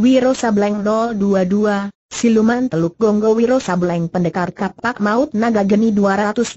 Wiro Sableng 022, Siluman Teluk Gonggo Wiro Sableng Pendekar Kapak Maut Naga Geni 212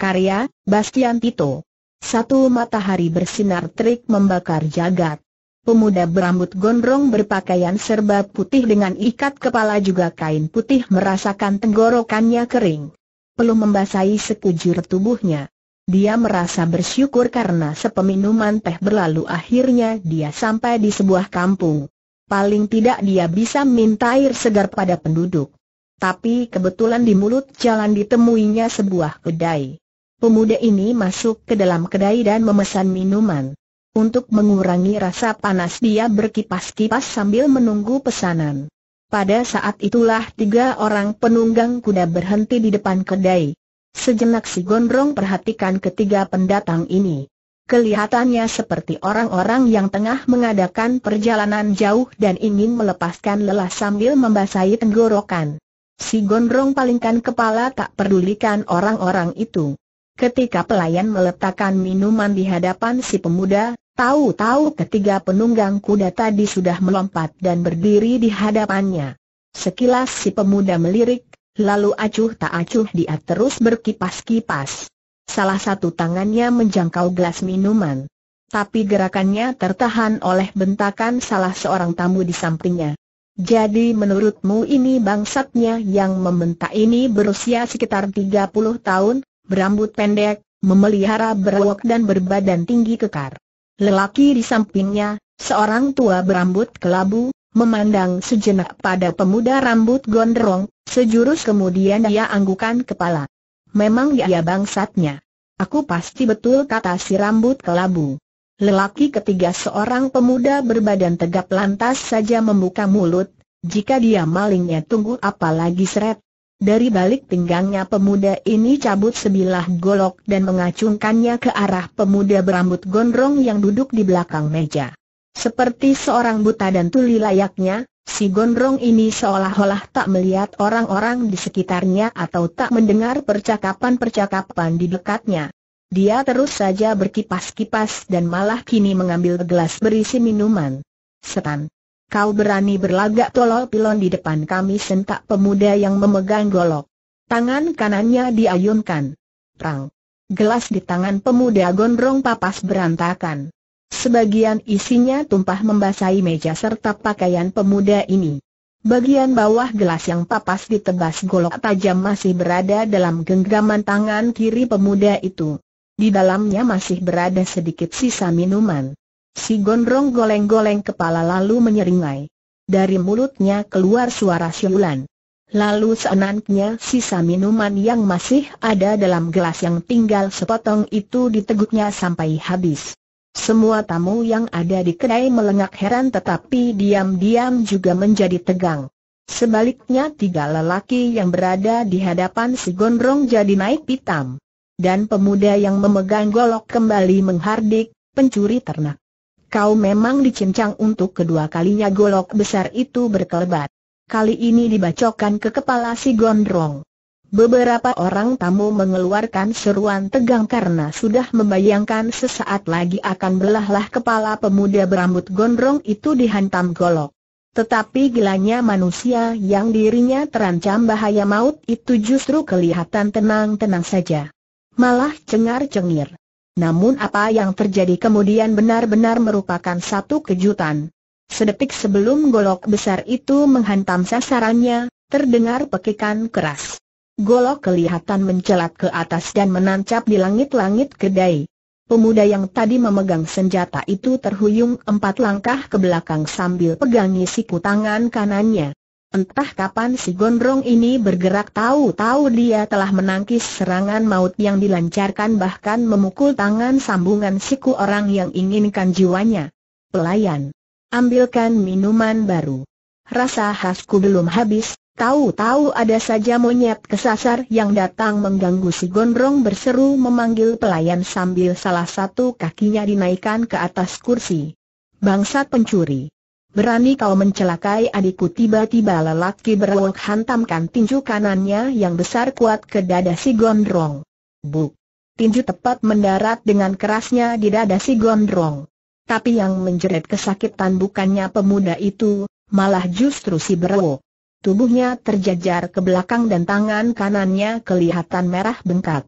karya, Bastian Tito. Satu matahari bersinar terik membakar jagat. Pemuda berambut gondrong berpakaian serba putih dengan ikat kepala juga kain putih merasakan tenggorokannya kering. Perlu membasahi sekujur tubuhnya. Dia merasa bersyukur karena sepeminuman teh berlalu akhirnya dia sampai di sebuah kampung paling tidak dia bisa minta air segar pada penduduk. Tapi kebetulan di mulut jalan ditemuinya sebuah kedai. Pemuda ini masuk ke dalam kedai dan memesan minuman. Untuk mengurangi rasa panas dia berkipas-kipas sambil menunggu pesanan. Pada saat itulah tiga orang penunggang kuda berhenti di depan kedai. Sejenak si Gondrong perhatikan ketiga pendatang ini. Kelihatannya seperti orang-orang yang tengah mengadakan perjalanan jauh dan ingin melepaskan lelah sambil membasahi tenggorokan. Si gondrong palingkan kepala tak pedulikan orang-orang itu. Ketika pelayan meletakkan minuman di hadapan si pemuda, tahu-tahu ketiga penunggang kuda tadi sudah melompat dan berdiri di hadapannya. Sekilas si pemuda melirik, lalu acuh tak acuh dia terus berkipas-kipas. Salah satu tangannya menjangkau gelas minuman. Tapi gerakannya tertahan oleh bentakan salah seorang tamu di sampingnya. Jadi menurutmu ini bangsatnya yang membentak ini berusia sekitar 30 tahun, berambut pendek, memelihara berwok dan berbadan tinggi kekar. Lelaki di sampingnya, seorang tua berambut kelabu, memandang sejenak pada pemuda rambut gondrong, sejurus kemudian dia anggukan kepala. Memang ya, ya bangsatnya. Aku pasti betul kata si rambut kelabu. Lelaki ketiga seorang pemuda berbadan tegap lantas saja membuka mulut, jika dia malingnya tunggu apalagi seret. Dari balik pinggangnya pemuda ini cabut sebilah golok dan mengacungkannya ke arah pemuda berambut gondrong yang duduk di belakang meja. Seperti seorang buta dan tuli layaknya, Si Gondrong ini seolah-olah tak melihat orang-orang di sekitarnya atau tak mendengar percakapan-percakapan di dekatnya. Dia terus saja berkipas-kipas dan malah kini mengambil gelas berisi minuman. Setan. Kau berani berlagak tolol pilon di depan kami sentak pemuda yang memegang golok. Tangan kanannya diayunkan. Prang. Gelas di tangan pemuda gondrong papas berantakan. Sebagian isinya tumpah membasahi meja serta pakaian pemuda ini. Bagian bawah gelas yang papas ditebas golok tajam masih berada dalam genggaman tangan kiri pemuda itu. Di dalamnya masih berada sedikit sisa minuman. Si gondrong goleng-goleng kepala lalu menyeringai. Dari mulutnya keluar suara siulan. Lalu seenaknya sisa minuman yang masih ada dalam gelas yang tinggal sepotong itu diteguknya sampai habis. Semua tamu yang ada di kedai melengak heran tetapi diam-diam juga menjadi tegang. Sebaliknya tiga lelaki yang berada di hadapan si gondrong jadi naik pitam. Dan pemuda yang memegang golok kembali menghardik, pencuri ternak. Kau memang dicincang untuk kedua kalinya golok besar itu berkelebat. Kali ini dibacokan ke kepala si gondrong. Beberapa orang tamu mengeluarkan seruan tegang karena sudah membayangkan sesaat lagi akan belahlah kepala pemuda berambut gondrong itu dihantam golok. Tetapi gilanya manusia yang dirinya terancam bahaya maut itu justru kelihatan tenang-tenang saja. Malah cengar-cengir. Namun apa yang terjadi kemudian benar-benar merupakan satu kejutan. Sedetik sebelum golok besar itu menghantam sasarannya, terdengar pekikan keras. Golok kelihatan mencelat ke atas dan menancap di langit-langit kedai. Pemuda yang tadi memegang senjata itu terhuyung empat langkah ke belakang sambil pegangi siku tangan kanannya. Entah kapan si gondrong ini bergerak tahu-tahu dia telah menangkis serangan maut yang dilancarkan bahkan memukul tangan sambungan siku orang yang inginkan jiwanya. Pelayan, ambilkan minuman baru. Rasa khasku belum habis, Tahu-tahu ada saja monyet kesasar yang datang mengganggu si gondrong berseru memanggil pelayan sambil salah satu kakinya dinaikkan ke atas kursi. Bangsat pencuri. Berani kau mencelakai adikku tiba-tiba lelaki berlok hantamkan tinju kanannya yang besar kuat ke dada si gondrong. Buk. Tinju tepat mendarat dengan kerasnya di dada si gondrong. Tapi yang menjerit kesakitan bukannya pemuda itu, malah justru si berlok. Tubuhnya terjajar ke belakang dan tangan kanannya kelihatan merah bengkak.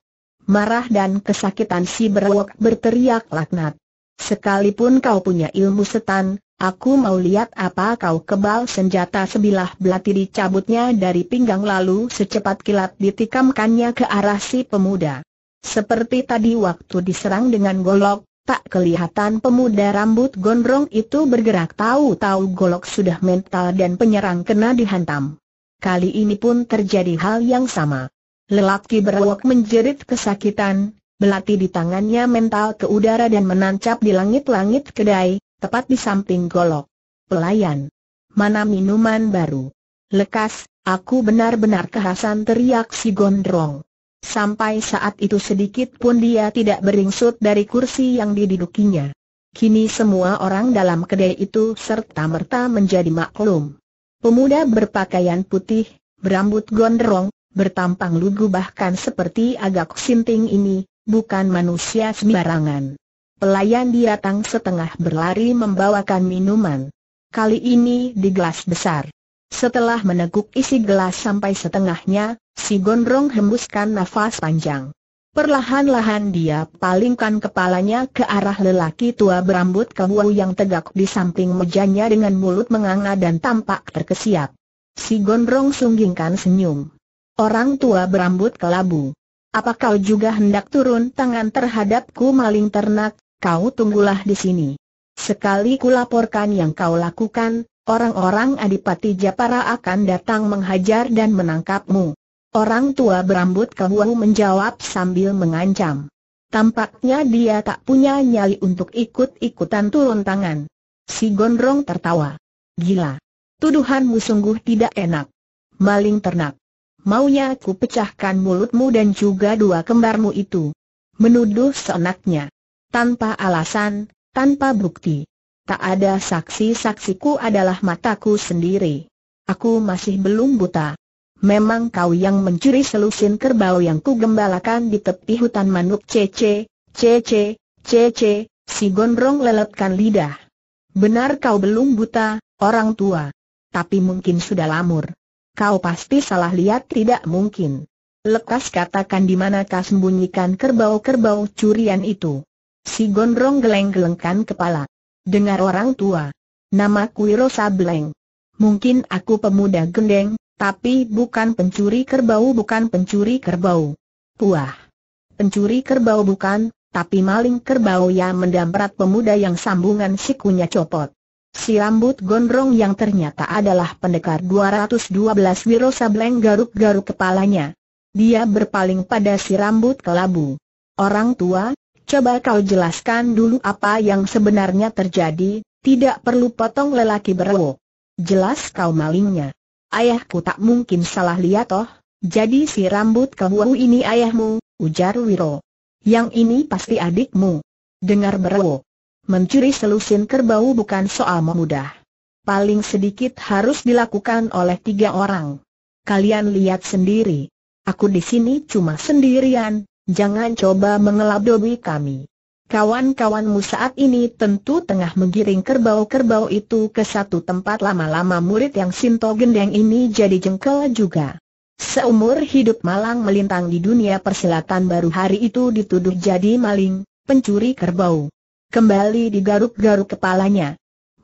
Marah dan kesakitan si berwok berteriak laknat. Sekalipun kau punya ilmu setan, aku mau lihat apa kau kebal senjata sebilah belati dicabutnya dari pinggang lalu secepat kilat ditikamkannya ke arah si pemuda. Seperti tadi waktu diserang dengan golok, Tak kelihatan pemuda rambut gondrong itu bergerak tahu-tahu golok sudah mental dan penyerang kena dihantam. Kali ini pun terjadi hal yang sama. Lelaki berwok menjerit kesakitan, belati di tangannya mental ke udara dan menancap di langit-langit kedai, tepat di samping golok. Pelayan. Mana minuman baru? Lekas, aku benar-benar kehasan teriak si gondrong. Sampai saat itu sedikit pun dia tidak beringsut dari kursi yang didudukinya. Kini semua orang dalam kedai itu serta-merta menjadi maklum. Pemuda berpakaian putih, berambut gondrong, bertampang lugu bahkan seperti agak sinting ini, bukan manusia sembarangan. Pelayan datang setengah berlari membawakan minuman. Kali ini di gelas besar. Setelah meneguk isi gelas sampai setengahnya, si gondrong hembuskan nafas panjang. Perlahan-lahan dia palingkan kepalanya ke arah lelaki tua berambut kebuah yang tegak di samping mejanya dengan mulut menganga dan tampak terkesiap. Si gondrong sunggingkan senyum. Orang tua berambut kelabu. Apa kau juga hendak turun tangan terhadapku maling ternak, kau tunggulah di sini. Sekali kulaporkan yang kau lakukan, orang-orang Adipati Japara akan datang menghajar dan menangkapmu. Orang tua berambut kebuahu menjawab sambil mengancam. Tampaknya dia tak punya nyali untuk ikut-ikutan turun tangan. Si Gondrong tertawa. Gila. Tuduhanmu sungguh tidak enak. Maling ternak. Maunya ku pecahkan mulutmu dan juga dua kembarmu itu. Menuduh seenaknya. Tanpa alasan, tanpa bukti. Tak ada saksi-saksiku adalah mataku sendiri. Aku masih belum buta. Memang kau yang mencuri selusin kerbau yang ku gembalakan di tepi hutan manuk cece, cece, cece, si gondrong leletkan lidah. Benar kau belum buta, orang tua. Tapi mungkin sudah lamur. Kau pasti salah lihat tidak mungkin. Lekas katakan di mana manakah sembunyikan kerbau-kerbau curian itu. Si Gondrong geleng-gelengkan kepala. Dengar orang tua. Namaku Wiro Sableng. Mungkin aku pemuda gendeng, tapi bukan pencuri kerbau bukan pencuri kerbau. Puah. Pencuri kerbau bukan, tapi maling kerbau yang mendamprat pemuda yang sambungan sikunya copot. Si rambut gondrong yang ternyata adalah pendekar 212 Wiro Sableng garuk-garuk kepalanya. Dia berpaling pada si rambut kelabu. Orang tua, Coba kau jelaskan dulu apa yang sebenarnya terjadi, tidak perlu potong lelaki berwo. Jelas kau malingnya. Ayahku tak mungkin salah lihat toh, jadi si rambut kewu ini ayahmu, ujar Wiro. Yang ini pasti adikmu. Dengar berwo. Mencuri selusin kerbau bukan soal memudah. Paling sedikit harus dilakukan oleh tiga orang. Kalian lihat sendiri. Aku di sini cuma sendirian, Jangan coba mengelabui kami. Kawan-kawanmu saat ini tentu tengah menggiring kerbau-kerbau itu ke satu tempat lama-lama murid yang Sinto Gendeng ini jadi jengkel juga. Seumur hidup malang melintang di dunia persilatan baru hari itu dituduh jadi maling, pencuri kerbau. Kembali digaruk-garuk kepalanya.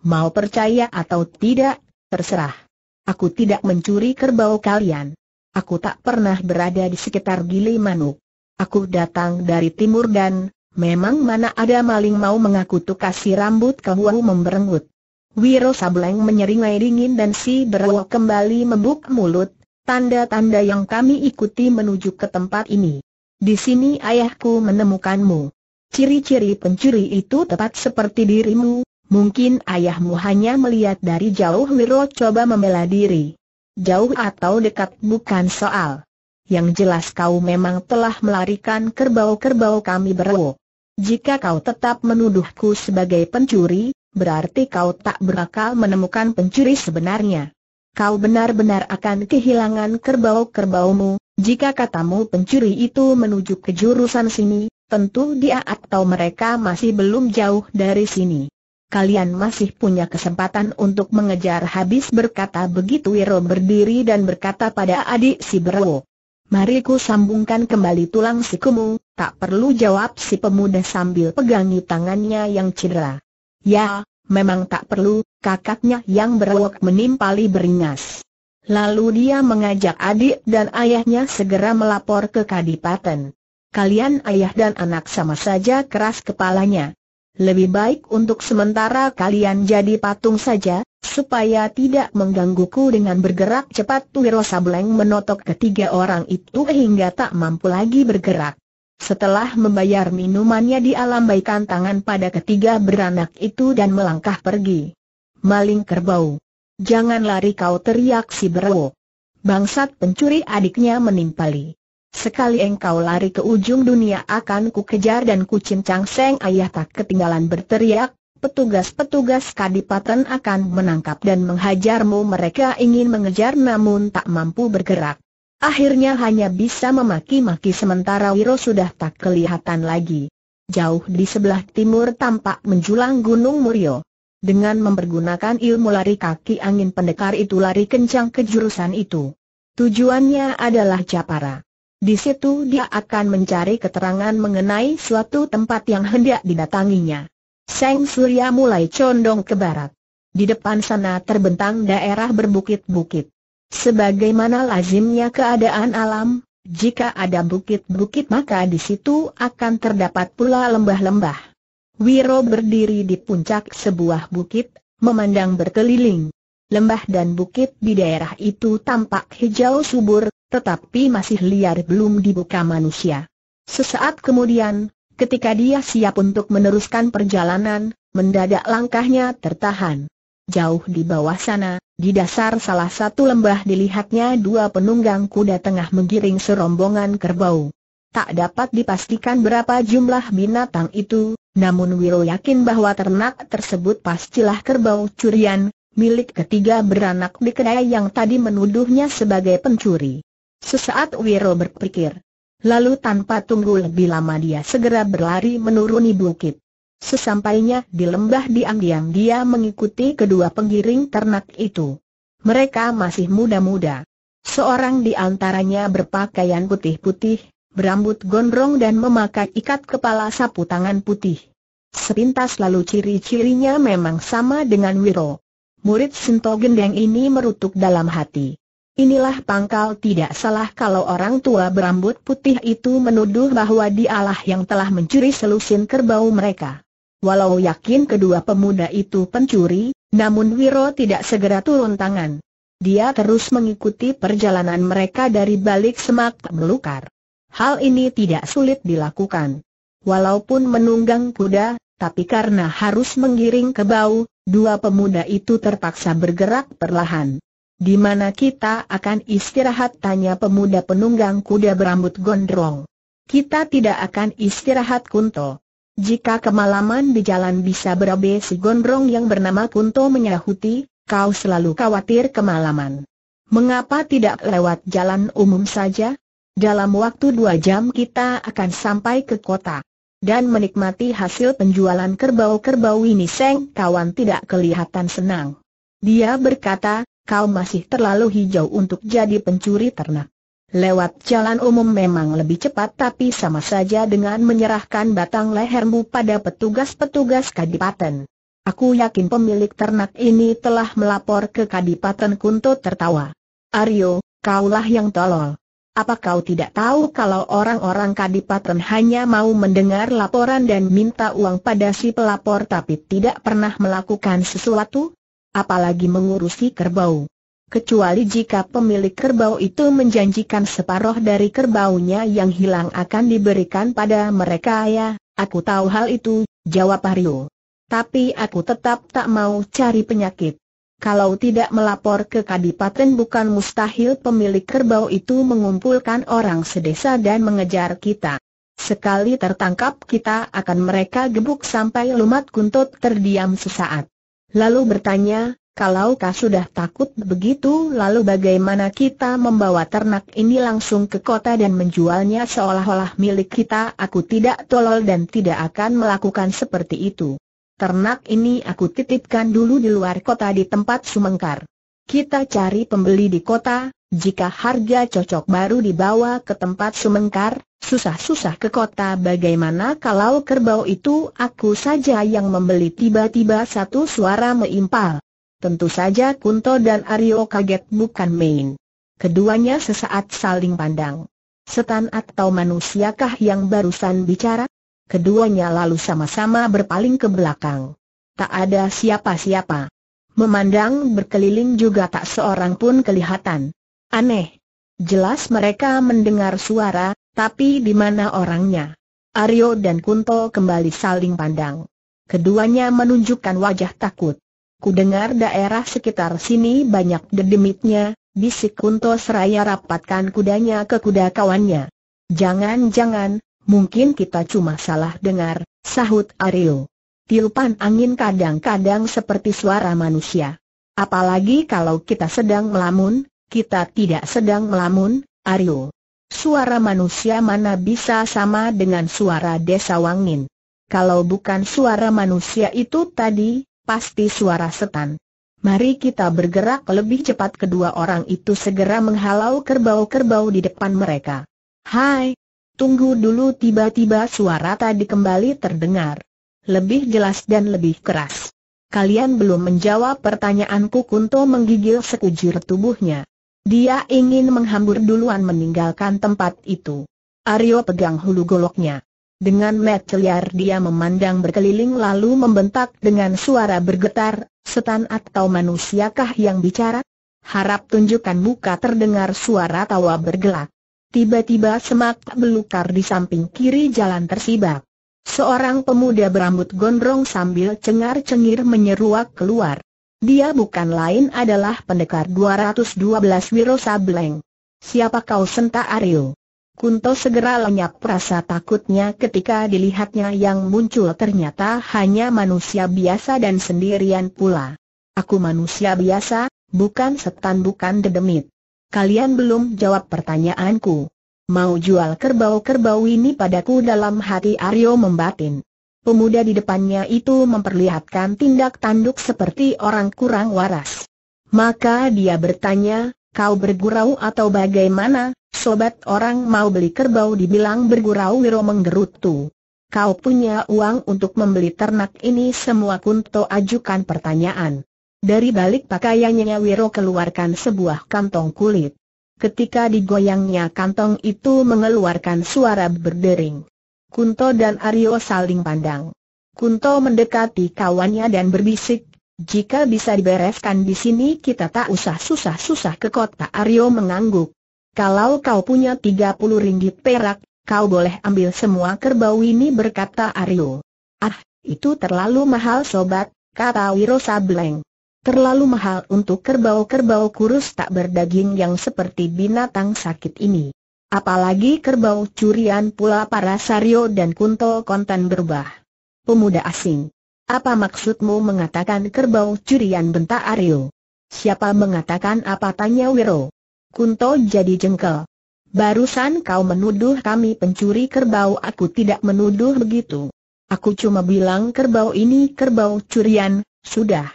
Mau percaya atau tidak, terserah. Aku tidak mencuri kerbau kalian. Aku tak pernah berada di sekitar Gili Manuk. Aku datang dari timur dan, memang mana ada maling mau mengaku tukasi rambut ke kehuahu memberengut. Wiro Sableng menyeringai dingin dan si Berwo kembali membuk mulut, tanda-tanda yang kami ikuti menuju ke tempat ini. Di sini ayahku menemukanmu. Ciri-ciri pencuri itu tepat seperti dirimu, mungkin ayahmu hanya melihat dari jauh Wiro coba membela diri. Jauh atau dekat bukan soal yang jelas kau memang telah melarikan kerbau-kerbau kami berwo. Jika kau tetap menuduhku sebagai pencuri, berarti kau tak berakal menemukan pencuri sebenarnya. Kau benar-benar akan kehilangan kerbau-kerbaumu, jika katamu pencuri itu menuju ke jurusan sini, tentu dia atau mereka masih belum jauh dari sini. Kalian masih punya kesempatan untuk mengejar habis berkata begitu Wiro berdiri dan berkata pada adik si Berwo. Mari ku sambungkan kembali tulang sikumu, tak perlu jawab si pemuda sambil pegangi tangannya yang cedera. Ya, memang tak perlu, kakaknya yang berwok menimpali beringas. Lalu dia mengajak adik dan ayahnya segera melapor ke kadipaten. Kalian ayah dan anak sama saja keras kepalanya. Lebih baik untuk sementara kalian jadi patung saja, supaya tidak menggangguku dengan bergerak cepat Wiro Sableng menotok ketiga orang itu hingga tak mampu lagi bergerak. Setelah membayar minumannya dialambaikan tangan pada ketiga beranak itu dan melangkah pergi. Maling kerbau. Jangan lari kau teriak si berwo. Bangsat pencuri adiknya menimpali. Sekali engkau lari ke ujung dunia akan ku kejar dan ku cincang seng ayah tak ketinggalan berteriak, petugas-petugas kadipaten akan menangkap dan menghajarmu mereka ingin mengejar namun tak mampu bergerak. Akhirnya hanya bisa memaki-maki sementara Wiro sudah tak kelihatan lagi. Jauh di sebelah timur tampak menjulang Gunung Murio. Dengan mempergunakan ilmu lari kaki angin pendekar itu lari kencang ke jurusan itu. Tujuannya adalah Japara. Di situ dia akan mencari keterangan mengenai suatu tempat yang hendak didatanginya. Seng Surya mulai condong ke barat. Di depan sana terbentang daerah berbukit-bukit. Sebagaimana lazimnya keadaan alam, jika ada bukit-bukit maka di situ akan terdapat pula lembah-lembah. Wiro berdiri di puncak sebuah bukit, memandang berkeliling. Lembah dan bukit di daerah itu tampak hijau subur, tetapi masih liar belum dibuka manusia. Sesaat kemudian, Ketika dia siap untuk meneruskan perjalanan, mendadak langkahnya tertahan. Jauh di bawah sana, di dasar salah satu lembah dilihatnya dua penunggang kuda tengah menggiring serombongan kerbau. Tak dapat dipastikan berapa jumlah binatang itu, namun Wiro yakin bahwa ternak tersebut pastilah kerbau curian, milik ketiga beranak di kedai yang tadi menuduhnya sebagai pencuri. Sesaat Wiro berpikir, Lalu tanpa tunggu lebih lama dia segera berlari menuruni bukit. Sesampainya di lembah diam-diam dia mengikuti kedua penggiring ternak itu. Mereka masih muda-muda. Seorang di antaranya berpakaian putih-putih, berambut gondrong dan memakai ikat kepala sapu tangan putih. Sepintas lalu ciri-cirinya memang sama dengan Wiro. Murid Sinto Gendeng ini merutuk dalam hati. Inilah pangkal tidak salah kalau orang tua berambut putih itu menuduh bahwa dialah yang telah mencuri selusin kerbau mereka. Walau yakin kedua pemuda itu pencuri, namun Wiro tidak segera turun tangan. Dia terus mengikuti perjalanan mereka dari balik semak melukar. Hal ini tidak sulit dilakukan. Walaupun menunggang kuda, tapi karena harus menggiring ke bau, dua pemuda itu terpaksa bergerak perlahan. Di mana kita akan istirahat tanya pemuda penunggang kuda berambut gondrong. Kita tidak akan istirahat Kunto. Jika kemalaman di jalan bisa berabe si gondrong yang bernama Kunto menyahuti, kau selalu khawatir kemalaman. Mengapa tidak lewat jalan umum saja? Dalam waktu dua jam kita akan sampai ke kota dan menikmati hasil penjualan kerbau-kerbau ini Seng kawan tidak kelihatan senang. Dia berkata, kau masih terlalu hijau untuk jadi pencuri ternak. Lewat jalan umum memang lebih cepat tapi sama saja dengan menyerahkan batang lehermu pada petugas-petugas kadipaten. Aku yakin pemilik ternak ini telah melapor ke kadipaten Kunto tertawa. Aryo, kaulah yang tolol. Apa kau tidak tahu kalau orang-orang kadipaten hanya mau mendengar laporan dan minta uang pada si pelapor tapi tidak pernah melakukan sesuatu? apalagi mengurusi kerbau. Kecuali jika pemilik kerbau itu menjanjikan separoh dari kerbaunya yang hilang akan diberikan pada mereka ya, aku tahu hal itu, jawab Aryo. Tapi aku tetap tak mau cari penyakit. Kalau tidak melapor ke kadipaten bukan mustahil pemilik kerbau itu mengumpulkan orang sedesa dan mengejar kita. Sekali tertangkap kita akan mereka gebuk sampai lumat kuntut terdiam sesaat. Lalu bertanya, kalau kau sudah takut begitu lalu bagaimana kita membawa ternak ini langsung ke kota dan menjualnya seolah-olah milik kita Aku tidak tolol dan tidak akan melakukan seperti itu Ternak ini aku titipkan dulu di luar kota di tempat sumengkar Kita cari pembeli di kota, jika harga cocok baru dibawa ke tempat sumengkar Susah-susah ke kota bagaimana kalau kerbau itu aku saja yang membeli tiba-tiba satu suara meimpal. Tentu saja Kunto dan Aryo kaget bukan main. Keduanya sesaat saling pandang. Setan atau manusiakah yang barusan bicara? Keduanya lalu sama-sama berpaling ke belakang. Tak ada siapa-siapa. Memandang berkeliling juga tak seorang pun kelihatan. Aneh. Jelas mereka mendengar suara, tapi di mana orangnya? Aryo dan Kunto kembali saling pandang. Keduanya menunjukkan wajah takut. Kudengar daerah sekitar sini banyak dedemitnya, bisik Kunto seraya rapatkan kudanya ke kuda kawannya. Jangan-jangan, mungkin kita cuma salah dengar, sahut Aryo. Tiupan angin kadang-kadang seperti suara manusia. Apalagi kalau kita sedang melamun, kita tidak sedang melamun, Aryo. Suara manusia mana bisa sama dengan suara desa Wangin? Kalau bukan suara manusia itu tadi, pasti suara setan. Mari kita bergerak lebih cepat kedua orang itu segera menghalau kerbau-kerbau di depan mereka. Hai! Tunggu dulu tiba-tiba suara tadi kembali terdengar. Lebih jelas dan lebih keras. Kalian belum menjawab pertanyaanku Kunto menggigil sekujur tubuhnya. Dia ingin menghambur duluan meninggalkan tempat itu. Aryo pegang hulu goloknya. Dengan mata liar dia memandang berkeliling lalu membentak dengan suara bergetar, setan atau manusiakah yang bicara? Harap tunjukkan muka terdengar suara tawa bergelak. Tiba-tiba semak belukar di samping kiri jalan tersibak. Seorang pemuda berambut gondrong sambil cengar-cengir menyeruak keluar. Dia bukan lain adalah pendekar 212 Wiro Sableng. Siapa kau senta Aryo? Kunto segera lenyap perasa takutnya ketika dilihatnya yang muncul ternyata hanya manusia biasa dan sendirian pula. Aku manusia biasa, bukan setan bukan dedemit. Kalian belum jawab pertanyaanku. Mau jual kerbau-kerbau ini padaku dalam hati Aryo membatin pemuda di depannya itu memperlihatkan tindak tanduk seperti orang kurang waras. Maka dia bertanya, kau bergurau atau bagaimana, sobat orang mau beli kerbau dibilang bergurau Wiro menggerutu. Kau punya uang untuk membeli ternak ini semua Kunto ajukan pertanyaan. Dari balik pakaiannya Wiro keluarkan sebuah kantong kulit. Ketika digoyangnya kantong itu mengeluarkan suara berdering. Kunto dan Aryo saling pandang. Kunto mendekati kawannya dan berbisik, jika bisa dibereskan di sini kita tak usah susah-susah ke kota Aryo mengangguk. Kalau kau punya 30 ringgit perak, kau boleh ambil semua kerbau ini berkata Aryo. Ah, itu terlalu mahal sobat, kata Wiro Sableng. Terlalu mahal untuk kerbau-kerbau kurus tak berdaging yang seperti binatang sakit ini apalagi kerbau curian pula para Sario dan Kunto kontan berubah. Pemuda asing. Apa maksudmu mengatakan kerbau curian bentak Aryo? Siapa mengatakan apa tanya Wiro? Kunto jadi jengkel. Barusan kau menuduh kami pencuri kerbau aku tidak menuduh begitu. Aku cuma bilang kerbau ini kerbau curian, sudah.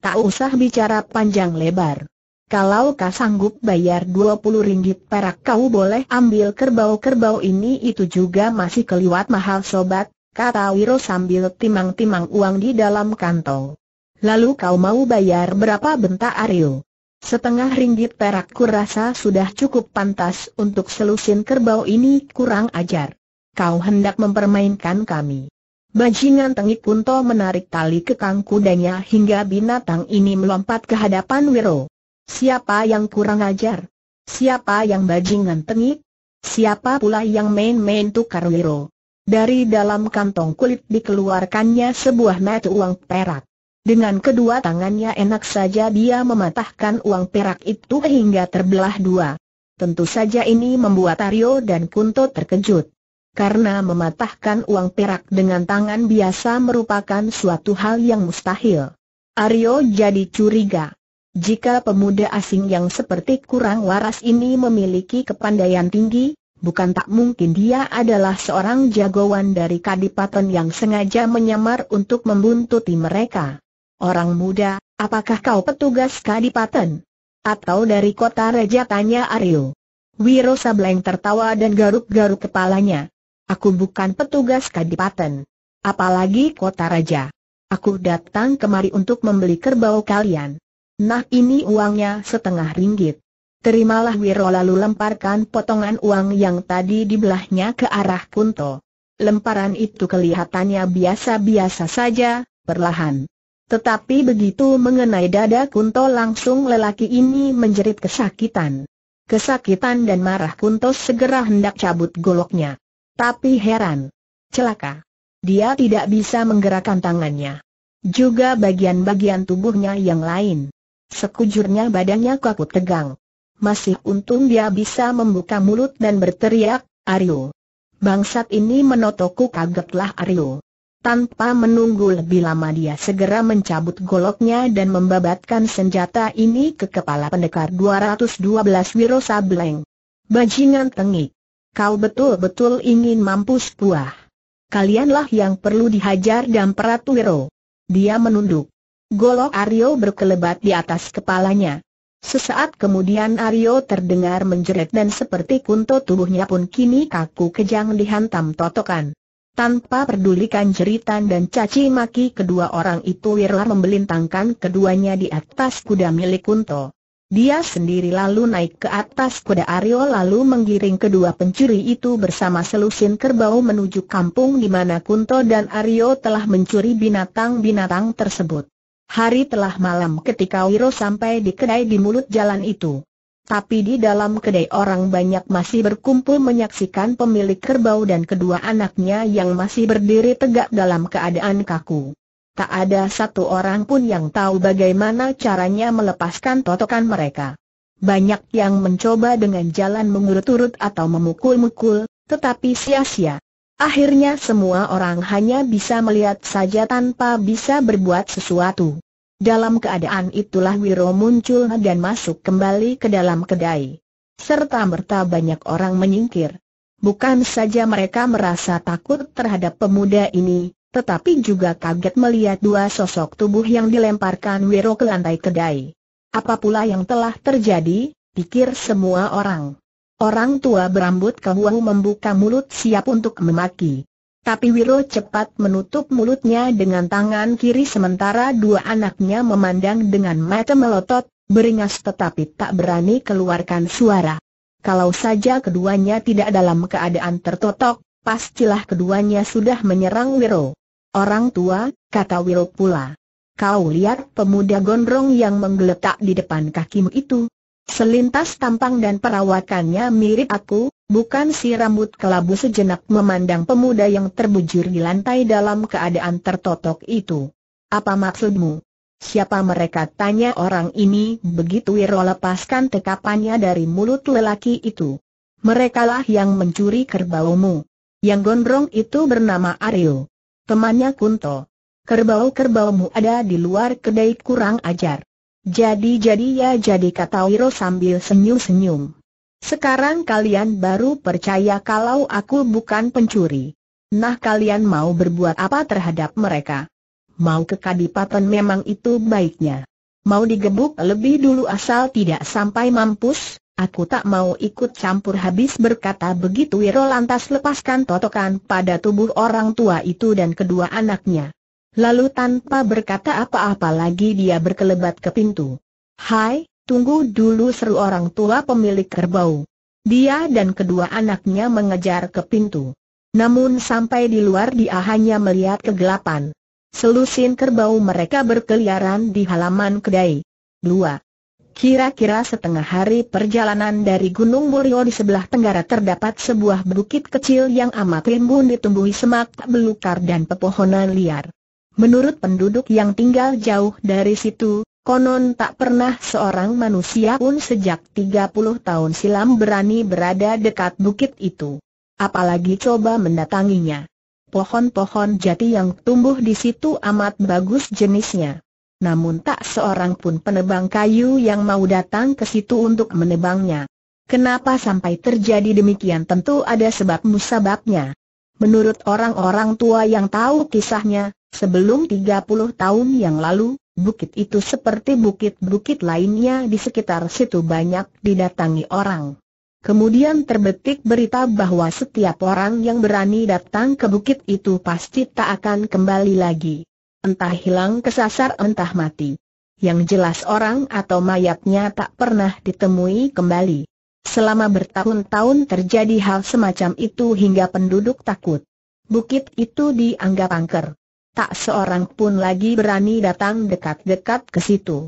Tak usah bicara panjang lebar. Kalau kau sanggup bayar 20 ringgit perak kau boleh ambil kerbau-kerbau ini itu juga masih keliwat mahal sobat, kata Wiro sambil timang-timang uang di dalam kantong. Lalu kau mau bayar berapa bentak Aryo? Setengah ringgit perak kurasa sudah cukup pantas untuk selusin kerbau ini kurang ajar. Kau hendak mempermainkan kami. Bajingan Tengik Kunto menarik tali kekang kudanya hingga binatang ini melompat ke hadapan Wiro. Siapa yang kurang ajar? Siapa yang bajingan tengik? Siapa pula yang main-main tukar wiro? Dari dalam kantong kulit dikeluarkannya sebuah mata uang perak. Dengan kedua tangannya enak saja dia mematahkan uang perak itu hingga terbelah dua. Tentu saja ini membuat Aryo dan Kunto terkejut. Karena mematahkan uang perak dengan tangan biasa merupakan suatu hal yang mustahil. Aryo jadi curiga. Jika pemuda asing yang seperti kurang waras ini memiliki kepandaian tinggi, bukan tak mungkin dia adalah seorang jagoan dari kadipaten yang sengaja menyamar untuk membuntuti mereka. Orang muda, apakah kau petugas kadipaten? Atau dari kota raja tanya Aryo. Wiro Sableng tertawa dan garuk-garuk kepalanya. Aku bukan petugas kadipaten. Apalagi kota raja. Aku datang kemari untuk membeli kerbau kalian. Nah ini uangnya setengah ringgit. Terimalah Wiro lalu lemparkan potongan uang yang tadi dibelahnya ke arah Kunto. Lemparan itu kelihatannya biasa-biasa saja, perlahan. Tetapi begitu mengenai dada Kunto langsung lelaki ini menjerit kesakitan. Kesakitan dan marah Kunto segera hendak cabut goloknya. Tapi heran. Celaka. Dia tidak bisa menggerakkan tangannya. Juga bagian-bagian tubuhnya yang lain. Sekujurnya badannya kaku tegang. Masih untung dia bisa membuka mulut dan berteriak, Aryo. Bangsat ini menotoku kagetlah Aryo. Tanpa menunggu lebih lama dia segera mencabut goloknya dan membabatkan senjata ini ke kepala pendekar 212 Wiro Sableng. Bajingan tengik. Kau betul-betul ingin mampus buah. Kalianlah yang perlu dihajar dan peratu Wiro. Dia menunduk. Golok Aryo berkelebat di atas kepalanya. Sesaat kemudian Aryo terdengar menjerit dan seperti kunto tubuhnya pun kini kaku kejang dihantam totokan. Tanpa pedulikan jeritan dan caci maki kedua orang itu Wirla membelintangkan keduanya di atas kuda milik Kunto. Dia sendiri lalu naik ke atas kuda Aryo lalu menggiring kedua pencuri itu bersama selusin kerbau menuju kampung di mana Kunto dan Aryo telah mencuri binatang-binatang tersebut. Hari telah malam ketika Wiro sampai di kedai di mulut jalan itu. Tapi di dalam kedai orang banyak masih berkumpul menyaksikan pemilik kerbau dan kedua anaknya yang masih berdiri tegak dalam keadaan kaku. Tak ada satu orang pun yang tahu bagaimana caranya melepaskan totokan mereka. Banyak yang mencoba dengan jalan mengurut-urut atau memukul-mukul, tetapi sia-sia. Akhirnya semua orang hanya bisa melihat saja tanpa bisa berbuat sesuatu. Dalam keadaan itulah Wiro muncul dan masuk kembali ke dalam kedai. Serta merta banyak orang menyingkir. Bukan saja mereka merasa takut terhadap pemuda ini, tetapi juga kaget melihat dua sosok tubuh yang dilemparkan Wiro ke lantai kedai. Apa pula yang telah terjadi, pikir semua orang. Orang tua berambut kehuahu membuka mulut siap untuk memaki. Tapi Wiro cepat menutup mulutnya dengan tangan kiri sementara dua anaknya memandang dengan mata melotot, beringas tetapi tak berani keluarkan suara. Kalau saja keduanya tidak dalam keadaan tertotok, pastilah keduanya sudah menyerang Wiro. Orang tua, kata Wiro pula. Kau lihat pemuda gondrong yang menggeletak di depan kakimu itu. Selintas tampang dan perawakannya mirip aku, Bukan si rambut kelabu sejenak memandang pemuda yang terbujur di lantai dalam keadaan tertotok itu. Apa maksudmu? Siapa mereka? Tanya orang ini begitu Wiro lepaskan tekapannya dari mulut lelaki itu. Merekalah yang mencuri kerbaumu. Yang gondrong itu bernama Aryo. Temannya Kunto. Kerbau-kerbaumu ada di luar kedai kurang ajar. Jadi-jadi ya jadi kata Wiro sambil senyum-senyum. Sekarang kalian baru percaya kalau aku bukan pencuri. Nah kalian mau berbuat apa terhadap mereka? Mau ke kadipaten memang itu baiknya. Mau digebuk lebih dulu asal tidak sampai mampus, aku tak mau ikut campur habis berkata begitu Wiro lantas lepaskan totokan pada tubuh orang tua itu dan kedua anaknya. Lalu tanpa berkata apa-apa lagi dia berkelebat ke pintu. Hai, Tunggu dulu seru orang tua pemilik kerbau. Dia dan kedua anaknya mengejar ke pintu. Namun sampai di luar dia hanya melihat kegelapan. Selusin kerbau mereka berkeliaran di halaman kedai. Dua. Kira-kira setengah hari perjalanan dari Gunung Mulyo di sebelah tenggara terdapat sebuah bukit kecil yang amat rimbun ditumbuhi semak belukar dan pepohonan liar. Menurut penduduk yang tinggal jauh dari situ, Konon tak pernah seorang manusia pun sejak 30 tahun silam berani berada dekat bukit itu. Apalagi coba mendatanginya. Pohon-pohon jati yang tumbuh di situ amat bagus jenisnya. Namun tak seorang pun penebang kayu yang mau datang ke situ untuk menebangnya. Kenapa sampai terjadi demikian tentu ada sebab musababnya. Menurut orang-orang tua yang tahu kisahnya, sebelum 30 tahun yang lalu, bukit itu seperti bukit-bukit lainnya di sekitar situ banyak didatangi orang. Kemudian terbetik berita bahwa setiap orang yang berani datang ke bukit itu pasti tak akan kembali lagi. Entah hilang kesasar entah mati. Yang jelas orang atau mayatnya tak pernah ditemui kembali. Selama bertahun-tahun terjadi hal semacam itu hingga penduduk takut. Bukit itu dianggap angker tak seorang pun lagi berani datang dekat-dekat ke situ.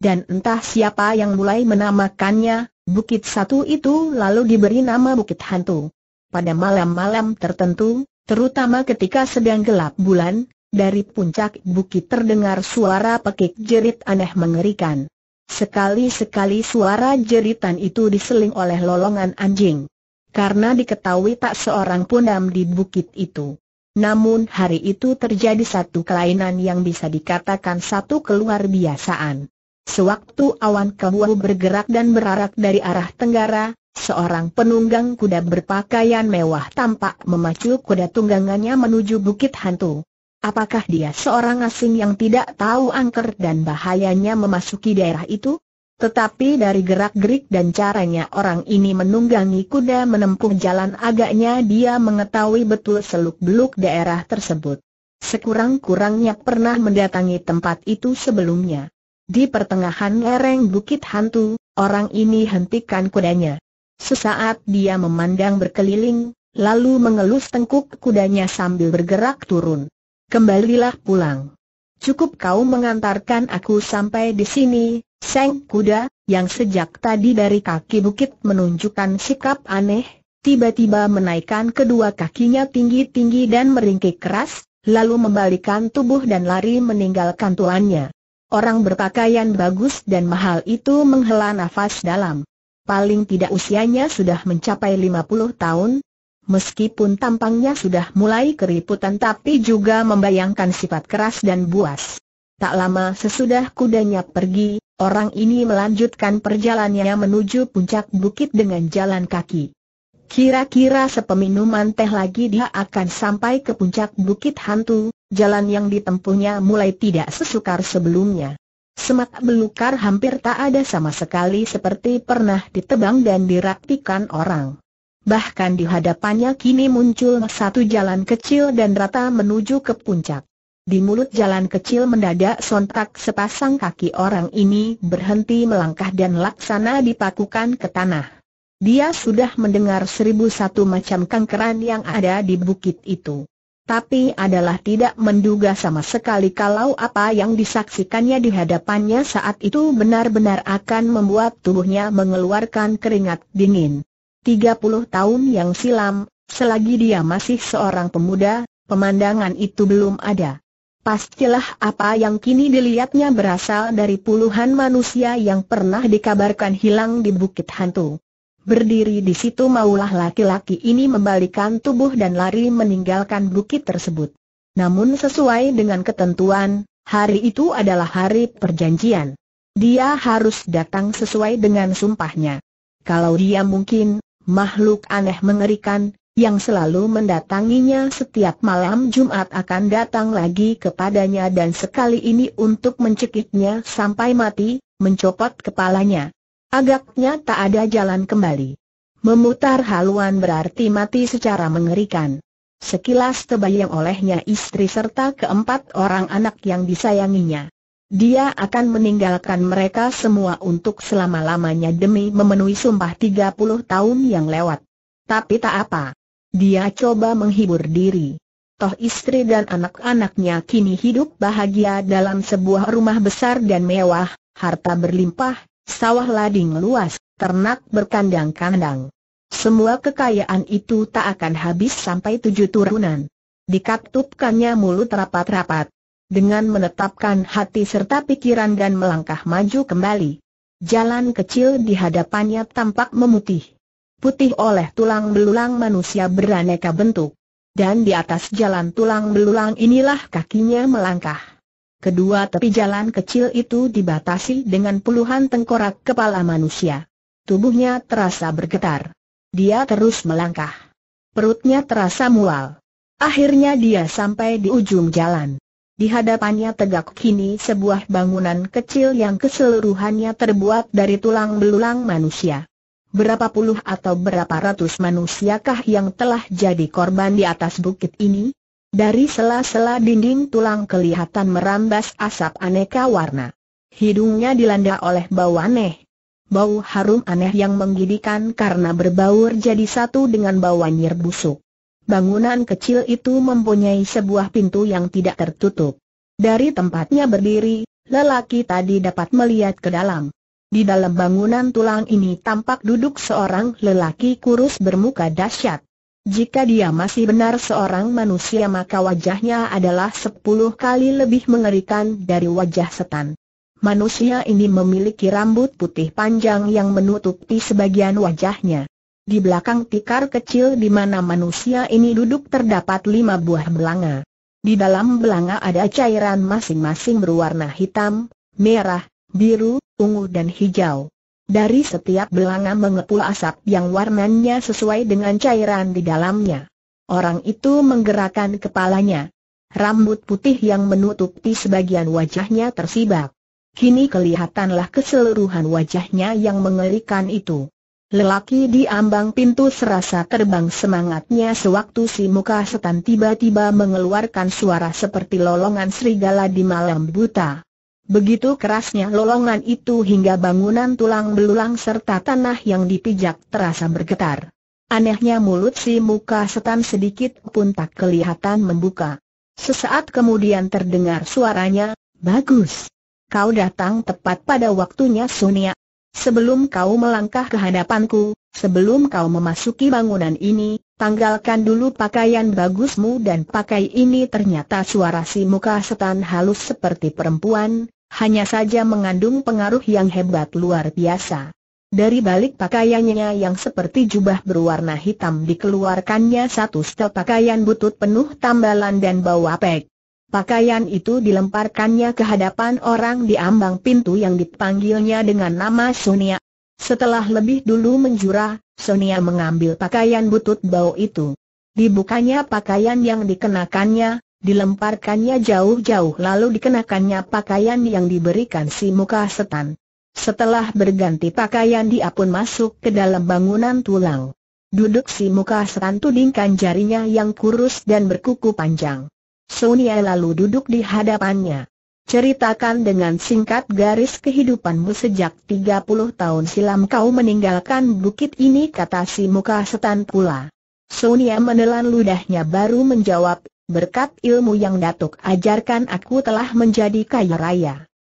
Dan entah siapa yang mulai menamakannya, bukit satu itu lalu diberi nama Bukit Hantu. Pada malam-malam tertentu, terutama ketika sedang gelap bulan, dari puncak bukit terdengar suara pekik jerit aneh mengerikan. Sekali-sekali suara jeritan itu diseling oleh lolongan anjing. Karena diketahui tak seorang pun di bukit itu namun hari itu terjadi satu kelainan yang bisa dikatakan satu keluar biasaan. Sewaktu awan keluar bergerak dan berarak dari arah tenggara, seorang penunggang kuda berpakaian mewah tampak memacu kuda tunggangannya menuju bukit hantu. Apakah dia seorang asing yang tidak tahu angker dan bahayanya memasuki daerah itu? Tetapi dari gerak-gerik dan caranya orang ini menunggangi kuda menempuh jalan agaknya dia mengetahui betul seluk-beluk daerah tersebut. Sekurang-kurangnya pernah mendatangi tempat itu sebelumnya. Di pertengahan lereng Bukit Hantu, orang ini hentikan kudanya. Sesaat dia memandang berkeliling, lalu mengelus tengkuk kudanya sambil bergerak turun. Kembalilah pulang. Cukup kau mengantarkan aku sampai di sini, Seng kuda, yang sejak tadi dari kaki bukit menunjukkan sikap aneh, tiba-tiba menaikkan kedua kakinya tinggi-tinggi dan meringkik keras, lalu membalikan tubuh dan lari meninggalkan tuannya. Orang berpakaian bagus dan mahal itu menghela nafas dalam. Paling tidak usianya sudah mencapai 50 tahun, meskipun tampangnya sudah mulai keriputan tapi juga membayangkan sifat keras dan buas. Tak lama sesudah kudanya pergi, orang ini melanjutkan perjalanannya menuju puncak bukit dengan jalan kaki. Kira-kira sepeminuman teh lagi dia akan sampai ke puncak bukit hantu, jalan yang ditempuhnya mulai tidak sesukar sebelumnya. Semak belukar hampir tak ada sama sekali seperti pernah ditebang dan dirapikan orang. Bahkan di hadapannya kini muncul satu jalan kecil dan rata menuju ke puncak. Di mulut jalan kecil mendadak sontak sepasang kaki orang ini berhenti melangkah dan laksana dipakukan ke tanah. Dia sudah mendengar seribu satu macam kangkeran yang ada di bukit itu. Tapi adalah tidak menduga sama sekali kalau apa yang disaksikannya di hadapannya saat itu benar-benar akan membuat tubuhnya mengeluarkan keringat dingin. 30 tahun yang silam, selagi dia masih seorang pemuda, pemandangan itu belum ada. Pastilah apa yang kini dilihatnya berasal dari puluhan manusia yang pernah dikabarkan hilang di Bukit Hantu. Berdiri di situ maulah laki-laki ini membalikan tubuh dan lari meninggalkan bukit tersebut. Namun sesuai dengan ketentuan, hari itu adalah hari perjanjian. Dia harus datang sesuai dengan sumpahnya. Kalau dia mungkin, makhluk aneh mengerikan, yang selalu mendatanginya setiap malam Jumat akan datang lagi kepadanya dan sekali ini untuk mencekiknya sampai mati, mencopot kepalanya. Agaknya tak ada jalan kembali. Memutar haluan berarti mati secara mengerikan. Sekilas terbayang olehnya istri serta keempat orang anak yang disayanginya. Dia akan meninggalkan mereka semua untuk selama-lamanya demi memenuhi sumpah 30 tahun yang lewat. Tapi tak apa. Dia coba menghibur diri. Toh istri dan anak-anaknya kini hidup bahagia dalam sebuah rumah besar dan mewah, harta berlimpah, sawah lading luas, ternak berkandang-kandang. Semua kekayaan itu tak akan habis sampai tujuh turunan. Dikatupkannya mulut rapat-rapat. Dengan menetapkan hati serta pikiran dan melangkah maju kembali. Jalan kecil di hadapannya tampak memutih putih oleh tulang belulang manusia beraneka bentuk. Dan di atas jalan tulang belulang inilah kakinya melangkah. Kedua tepi jalan kecil itu dibatasi dengan puluhan tengkorak kepala manusia. Tubuhnya terasa bergetar. Dia terus melangkah. Perutnya terasa mual. Akhirnya dia sampai di ujung jalan. Di hadapannya tegak kini sebuah bangunan kecil yang keseluruhannya terbuat dari tulang belulang manusia berapa puluh atau berapa ratus manusiakah yang telah jadi korban di atas bukit ini? Dari sela-sela dinding tulang kelihatan merambas asap aneka warna. Hidungnya dilanda oleh bau aneh. Bau harum aneh yang menggidikan karena berbaur jadi satu dengan bau anyir busuk. Bangunan kecil itu mempunyai sebuah pintu yang tidak tertutup. Dari tempatnya berdiri, lelaki tadi dapat melihat ke dalam. Di dalam bangunan tulang ini tampak duduk seorang lelaki kurus bermuka dahsyat. Jika dia masih benar seorang manusia maka wajahnya adalah sepuluh kali lebih mengerikan dari wajah setan. Manusia ini memiliki rambut putih panjang yang menutupi sebagian wajahnya. Di belakang tikar kecil di mana manusia ini duduk terdapat lima buah belanga. Di dalam belanga ada cairan masing-masing berwarna hitam, merah, biru, ungu dan hijau. Dari setiap belanga mengepul asap yang warnanya sesuai dengan cairan di dalamnya. Orang itu menggerakkan kepalanya. Rambut putih yang menutupi sebagian wajahnya tersibak. Kini kelihatanlah keseluruhan wajahnya yang mengerikan itu. Lelaki di ambang pintu serasa terbang semangatnya sewaktu si muka setan tiba-tiba mengeluarkan suara seperti lolongan serigala di malam buta. Begitu kerasnya lolongan itu hingga bangunan tulang belulang serta tanah yang dipijak terasa bergetar. Anehnya mulut si muka setan sedikit pun tak kelihatan membuka. Sesaat kemudian terdengar suaranya, Bagus. Kau datang tepat pada waktunya Sonia. Sebelum kau melangkah ke hadapanku, sebelum kau memasuki bangunan ini, tanggalkan dulu pakaian bagusmu dan pakai ini ternyata suara si muka setan halus seperti perempuan, hanya saja mengandung pengaruh yang hebat luar biasa. Dari balik pakaiannya yang seperti jubah berwarna hitam dikeluarkannya satu setel pakaian butut penuh tambalan dan bau apek. Pakaian itu dilemparkannya ke hadapan orang di ambang pintu yang dipanggilnya dengan nama Sonia. Setelah lebih dulu menjurah, Sonia mengambil pakaian butut bau itu. Dibukanya pakaian yang dikenakannya, dilemparkannya jauh-jauh lalu dikenakannya pakaian yang diberikan si muka setan. Setelah berganti pakaian dia pun masuk ke dalam bangunan tulang. Duduk si muka setan tudingkan jarinya yang kurus dan berkuku panjang. Sonia lalu duduk di hadapannya. Ceritakan dengan singkat garis kehidupanmu sejak 30 tahun silam kau meninggalkan bukit ini kata si muka setan pula. Sonia menelan ludahnya baru menjawab, Berkat ilmu yang Datuk ajarkan aku telah menjadi kaya raya.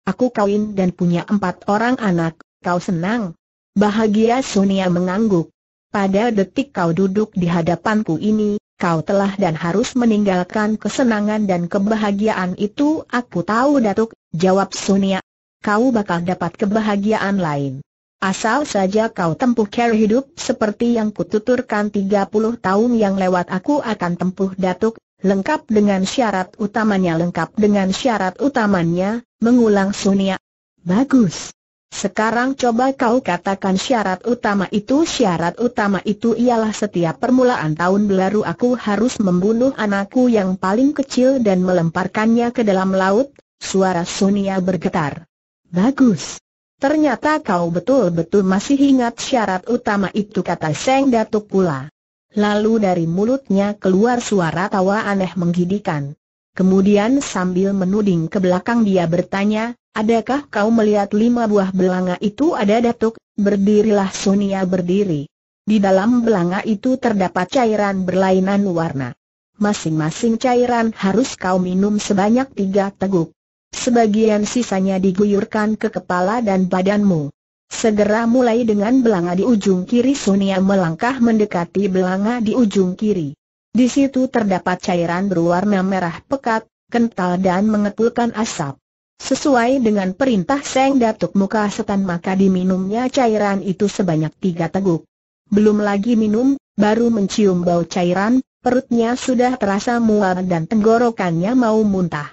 Aku kawin dan punya empat orang anak, kau senang? Bahagia Sonia mengangguk. Pada detik kau duduk di hadapanku ini, kau telah dan harus meninggalkan kesenangan dan kebahagiaan itu aku tahu Datuk, jawab Sonia. Kau bakal dapat kebahagiaan lain. Asal saja kau tempuh care hidup seperti yang kututurkan 30 tahun yang lewat aku akan tempuh Datuk, lengkap dengan syarat utamanya lengkap dengan syarat utamanya, mengulang Sunia. Bagus. Sekarang coba kau katakan syarat utama itu Syarat utama itu ialah setiap permulaan tahun baru aku harus membunuh anakku yang paling kecil dan melemparkannya ke dalam laut Suara Sunia bergetar Bagus Ternyata kau betul-betul masih ingat syarat utama itu kata Seng Datuk pula Lalu dari mulutnya keluar suara tawa aneh menggidikan. Kemudian sambil menuding ke belakang dia bertanya, adakah kau melihat lima buah belanga itu ada datuk, berdirilah Sonia berdiri. Di dalam belanga itu terdapat cairan berlainan warna. Masing-masing cairan harus kau minum sebanyak tiga teguk. Sebagian sisanya diguyurkan ke kepala dan badanmu. Segera mulai dengan belanga di ujung kiri Sonia melangkah mendekati belanga di ujung kiri. Di situ terdapat cairan berwarna merah pekat, kental dan mengepulkan asap. Sesuai dengan perintah Seng Datuk Muka Setan maka diminumnya cairan itu sebanyak tiga teguk. Belum lagi minum, baru mencium bau cairan, perutnya sudah terasa mual dan tenggorokannya mau muntah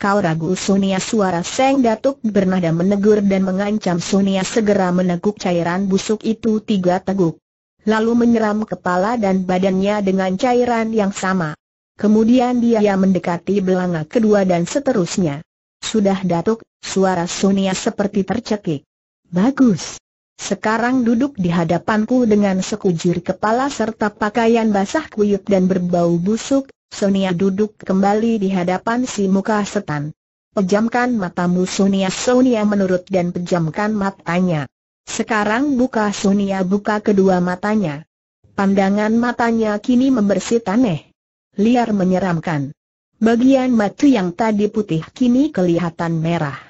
kau ragu Sunia suara Seng Datuk bernada menegur dan mengancam Sonia segera meneguk cairan busuk itu tiga teguk. Lalu menyeram kepala dan badannya dengan cairan yang sama. Kemudian dia mendekati belanga kedua dan seterusnya. Sudah Datuk, suara Sonia seperti tercekik. Bagus. Sekarang duduk di hadapanku dengan sekujur kepala serta pakaian basah kuyup dan berbau busuk, Sonia duduk kembali di hadapan si muka setan. Pejamkan matamu Sonia Sonia menurut dan pejamkan matanya. Sekarang buka Sonia buka kedua matanya. Pandangan matanya kini membersih aneh. Liar menyeramkan. Bagian mata yang tadi putih kini kelihatan merah.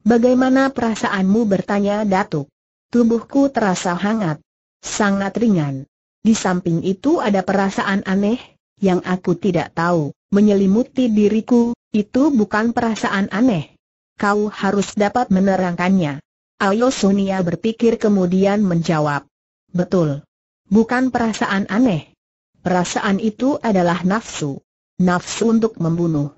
Bagaimana perasaanmu bertanya Datuk? Tubuhku terasa hangat. Sangat ringan. Di samping itu ada perasaan aneh, yang aku tidak tahu, menyelimuti diriku, itu bukan perasaan aneh. Kau harus dapat menerangkannya. Ayo Sonia berpikir kemudian menjawab. Betul. Bukan perasaan aneh. Perasaan itu adalah nafsu. Nafsu untuk membunuh.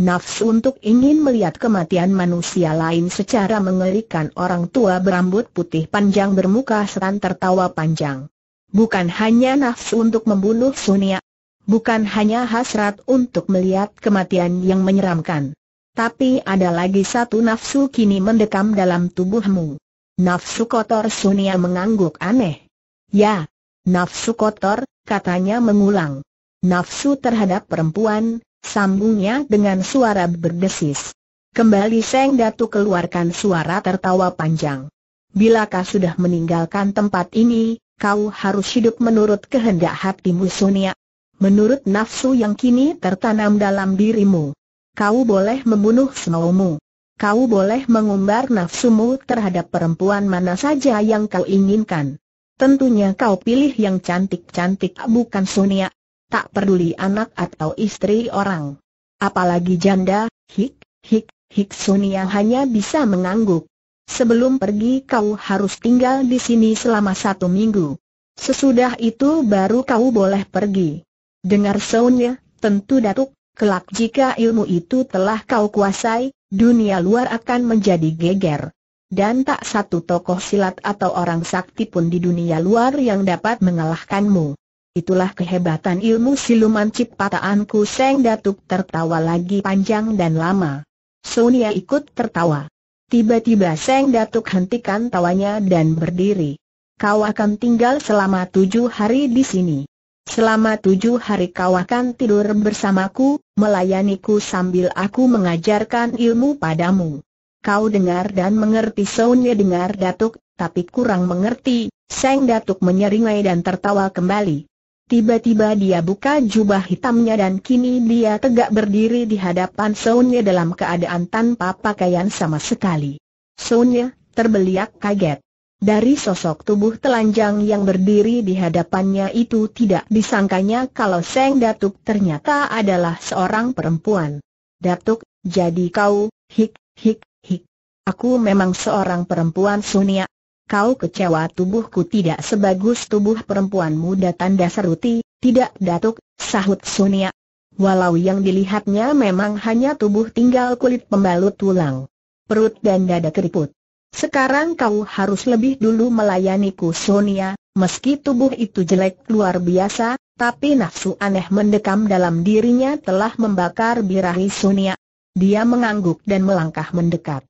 Nafsu untuk ingin melihat kematian manusia lain secara mengerikan orang tua berambut putih panjang bermuka seran tertawa panjang. Bukan hanya nafsu untuk membunuh Sunia, Bukan hanya hasrat untuk melihat kematian yang menyeramkan. Tapi ada lagi satu nafsu kini mendekam dalam tubuhmu. Nafsu kotor Sunia mengangguk aneh. Ya, nafsu kotor, katanya mengulang. Nafsu terhadap perempuan, sambungnya dengan suara berdesis. Kembali Seng Datu keluarkan suara tertawa panjang. Bilakah sudah meninggalkan tempat ini, kau harus hidup menurut kehendak hatimu Sunia menurut nafsu yang kini tertanam dalam dirimu. Kau boleh membunuh semaumu. Kau boleh mengumbar nafsumu terhadap perempuan mana saja yang kau inginkan. Tentunya kau pilih yang cantik-cantik bukan sunia. Tak peduli anak atau istri orang. Apalagi janda, hik, hik, hik Sonia hanya bisa mengangguk. Sebelum pergi kau harus tinggal di sini selama satu minggu. Sesudah itu baru kau boleh pergi. Dengar Sonya, tentu Datuk, kelak jika ilmu itu telah kau kuasai, dunia luar akan menjadi geger. Dan tak satu tokoh silat atau orang sakti pun di dunia luar yang dapat mengalahkanmu. Itulah kehebatan ilmu siluman ciptaanku Seng Datuk tertawa lagi panjang dan lama. Sonia ikut tertawa. Tiba-tiba Seng Datuk hentikan tawanya dan berdiri. Kau akan tinggal selama tujuh hari di sini. Selama tujuh hari kau akan tidur bersamaku, melayaniku sambil aku mengajarkan ilmu padamu. Kau dengar dan mengerti Sonya dengar Datuk, tapi kurang mengerti, Seng Datuk menyeringai dan tertawa kembali. Tiba-tiba dia buka jubah hitamnya dan kini dia tegak berdiri di hadapan Sonya dalam keadaan tanpa pakaian sama sekali. Sonya, terbeliak kaget. Dari sosok tubuh telanjang yang berdiri di hadapannya itu tidak disangkanya kalau Seng Datuk ternyata adalah seorang perempuan. Datuk, jadi kau, hik, hik, hik. Aku memang seorang perempuan Sunia. Kau kecewa tubuhku tidak sebagus tubuh perempuan muda tanda seruti, tidak Datuk, sahut Sunia. Walau yang dilihatnya memang hanya tubuh tinggal kulit pembalut tulang. Perut dan dada keriput. Sekarang kau harus lebih dulu melayaniku Sonia, meski tubuh itu jelek luar biasa, tapi nafsu aneh mendekam dalam dirinya telah membakar birahi Sonia. Dia mengangguk dan melangkah mendekat.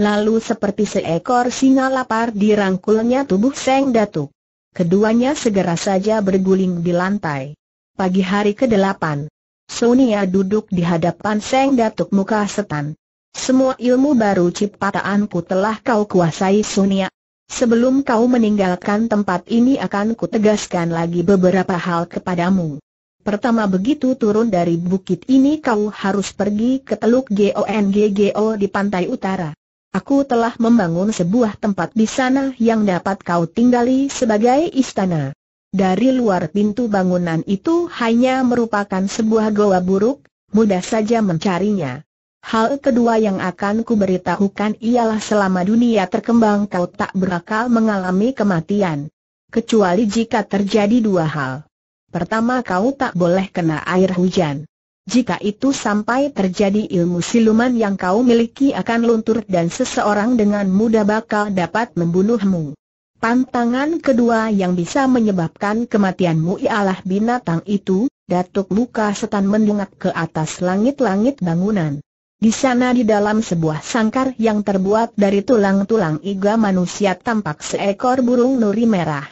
Lalu seperti seekor singa lapar dirangkulnya tubuh Seng Datuk. Keduanya segera saja berguling di lantai. Pagi hari ke-8. Sonia duduk di hadapan Seng Datuk muka setan. Semua ilmu baru ciptaanku telah kau kuasai Sunia. Sebelum kau meninggalkan tempat ini akan kutegaskan lagi beberapa hal kepadamu. Pertama begitu turun dari bukit ini kau harus pergi ke Teluk GONGGO di pantai utara. Aku telah membangun sebuah tempat di sana yang dapat kau tinggali sebagai istana. Dari luar pintu bangunan itu hanya merupakan sebuah goa buruk, mudah saja mencarinya. Hal kedua yang akan kuberitahukan ialah selama dunia terkembang kau tak berakal mengalami kematian. Kecuali jika terjadi dua hal. Pertama kau tak boleh kena air hujan. Jika itu sampai terjadi ilmu siluman yang kau miliki akan luntur dan seseorang dengan mudah bakal dapat membunuhmu. Pantangan kedua yang bisa menyebabkan kematianmu ialah binatang itu, Datuk muka Setan mendungak ke atas langit-langit bangunan. Di sana di dalam sebuah sangkar yang terbuat dari tulang-tulang iga manusia tampak seekor burung nuri merah.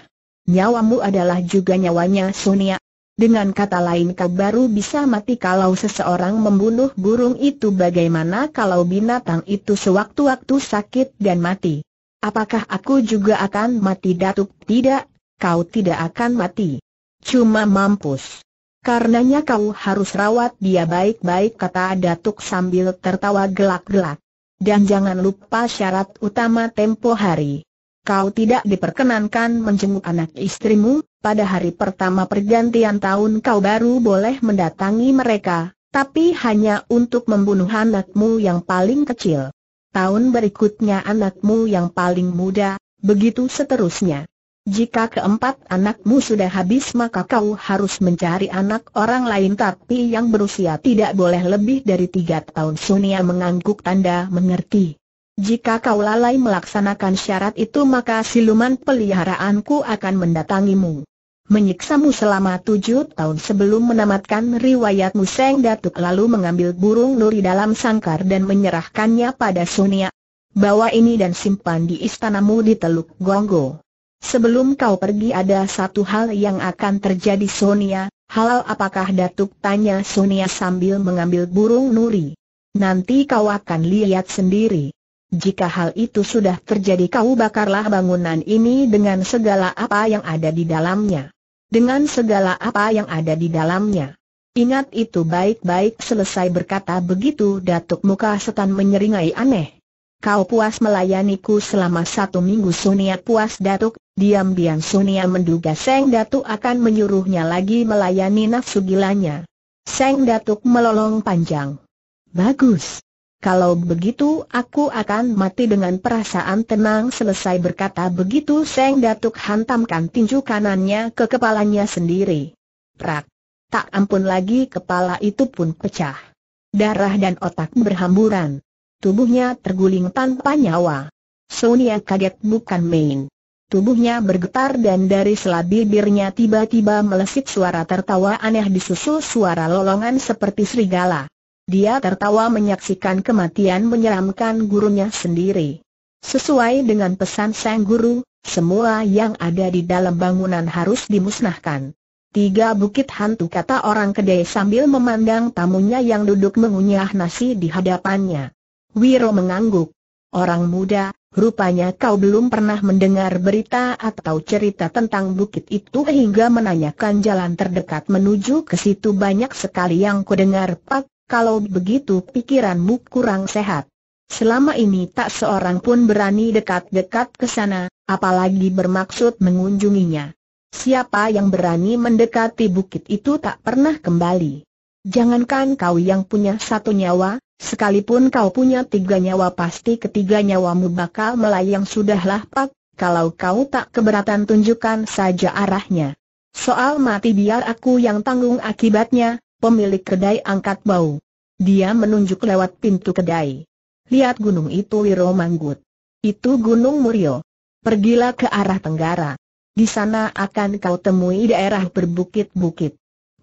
Nyawamu adalah juga nyawanya Sonia. Dengan kata lain kau baru bisa mati kalau seseorang membunuh burung itu bagaimana kalau binatang itu sewaktu-waktu sakit dan mati. Apakah aku juga akan mati datuk? Tidak, kau tidak akan mati. Cuma mampus. Karenanya kau harus rawat dia baik-baik kata Datuk sambil tertawa gelak-gelak. Dan jangan lupa syarat utama tempo hari. Kau tidak diperkenankan menjenguk anak istrimu, pada hari pertama pergantian tahun kau baru boleh mendatangi mereka, tapi hanya untuk membunuh anakmu yang paling kecil. Tahun berikutnya anakmu yang paling muda, begitu seterusnya. Jika keempat anakmu sudah habis maka kau harus mencari anak orang lain tapi yang berusia tidak boleh lebih dari tiga tahun Sunia mengangguk tanda mengerti. Jika kau lalai melaksanakan syarat itu maka siluman peliharaanku akan mendatangimu. Menyiksamu selama tujuh tahun sebelum menamatkan riwayatmu Seng Datuk lalu mengambil burung nuri dalam sangkar dan menyerahkannya pada Sunia. Bawa ini dan simpan di istanamu di Teluk Gonggo. Sebelum kau pergi ada satu hal yang akan terjadi Sonia, halal apakah Datuk tanya Sonia sambil mengambil burung nuri. Nanti kau akan lihat sendiri. Jika hal itu sudah terjadi kau bakarlah bangunan ini dengan segala apa yang ada di dalamnya. Dengan segala apa yang ada di dalamnya. Ingat itu baik-baik selesai berkata begitu Datuk Muka Setan menyeringai aneh. Kau puas melayaniku selama satu minggu Sonia puas Datuk, Diam-diam Sunia menduga Seng Datuk akan menyuruhnya lagi melayani nafsu gilanya. Seng Datuk melolong panjang. Bagus. Kalau begitu aku akan mati dengan perasaan tenang selesai berkata begitu Seng Datuk hantamkan tinju kanannya ke kepalanya sendiri. Prak. Tak ampun lagi kepala itu pun pecah. Darah dan otak berhamburan. Tubuhnya terguling tanpa nyawa. Sonia kaget bukan main. Tubuhnya bergetar dan dari sela bibirnya tiba-tiba melesit suara tertawa aneh disusul suara lolongan seperti serigala. Dia tertawa menyaksikan kematian menyeramkan gurunya sendiri. Sesuai dengan pesan sang guru, semua yang ada di dalam bangunan harus dimusnahkan. Tiga bukit hantu kata orang kedai sambil memandang tamunya yang duduk mengunyah nasi di hadapannya. Wiro mengangguk. Orang muda, Rupanya kau belum pernah mendengar berita atau cerita tentang bukit itu hingga menanyakan jalan terdekat menuju ke situ banyak sekali yang kudengar Pak, kalau begitu pikiranmu kurang sehat. Selama ini tak seorang pun berani dekat-dekat ke sana, apalagi bermaksud mengunjunginya. Siapa yang berani mendekati bukit itu tak pernah kembali. Jangankan kau yang punya satu nyawa, Sekalipun kau punya tiga nyawa pasti ketiga nyawamu bakal melayang sudahlah pak, kalau kau tak keberatan tunjukkan saja arahnya. Soal mati biar aku yang tanggung akibatnya, pemilik kedai angkat bau. Dia menunjuk lewat pintu kedai. Lihat gunung itu Wiro Manggut. Itu Gunung Murio. Pergilah ke arah tenggara. Di sana akan kau temui daerah berbukit-bukit.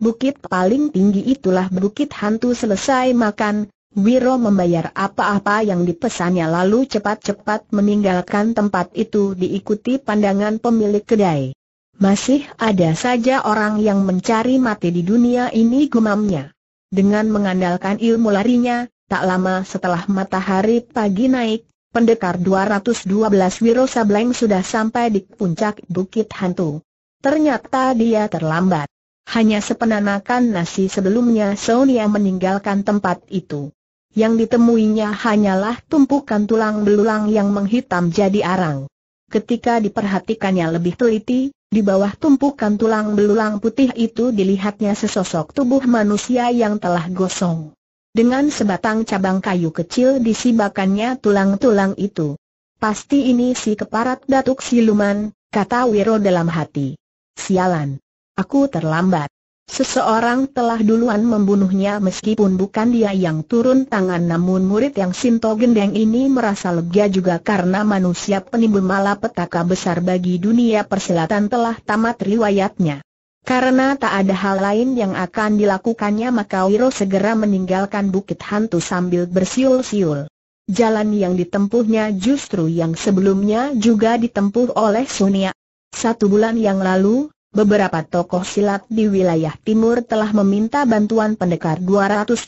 Bukit paling tinggi itulah bukit hantu selesai makan, Wiro membayar apa-apa yang dipesannya lalu cepat-cepat meninggalkan tempat itu diikuti pandangan pemilik kedai. Masih ada saja orang yang mencari mati di dunia ini gumamnya. Dengan mengandalkan ilmu larinya, tak lama setelah matahari pagi naik, pendekar 212 Wiro Sableng sudah sampai di puncak Bukit Hantu. Ternyata dia terlambat. Hanya sepenanakan nasi sebelumnya Sonia meninggalkan tempat itu yang ditemuinya hanyalah tumpukan tulang belulang yang menghitam jadi arang. Ketika diperhatikannya lebih teliti, di bawah tumpukan tulang belulang putih itu dilihatnya sesosok tubuh manusia yang telah gosong. Dengan sebatang cabang kayu kecil disibakannya tulang-tulang itu. Pasti ini si keparat datuk siluman, kata Wiro dalam hati. Sialan. Aku terlambat. Seseorang telah duluan membunuhnya meskipun bukan dia yang turun tangan namun murid yang Sinto Gendeng ini merasa lega juga karena manusia penimbun malapetaka besar bagi dunia persilatan telah tamat riwayatnya. Karena tak ada hal lain yang akan dilakukannya maka Wiro segera meninggalkan bukit hantu sambil bersiul-siul. Jalan yang ditempuhnya justru yang sebelumnya juga ditempuh oleh Sunia. Satu bulan yang lalu, beberapa tokoh silat di wilayah timur telah meminta bantuan pendekar 212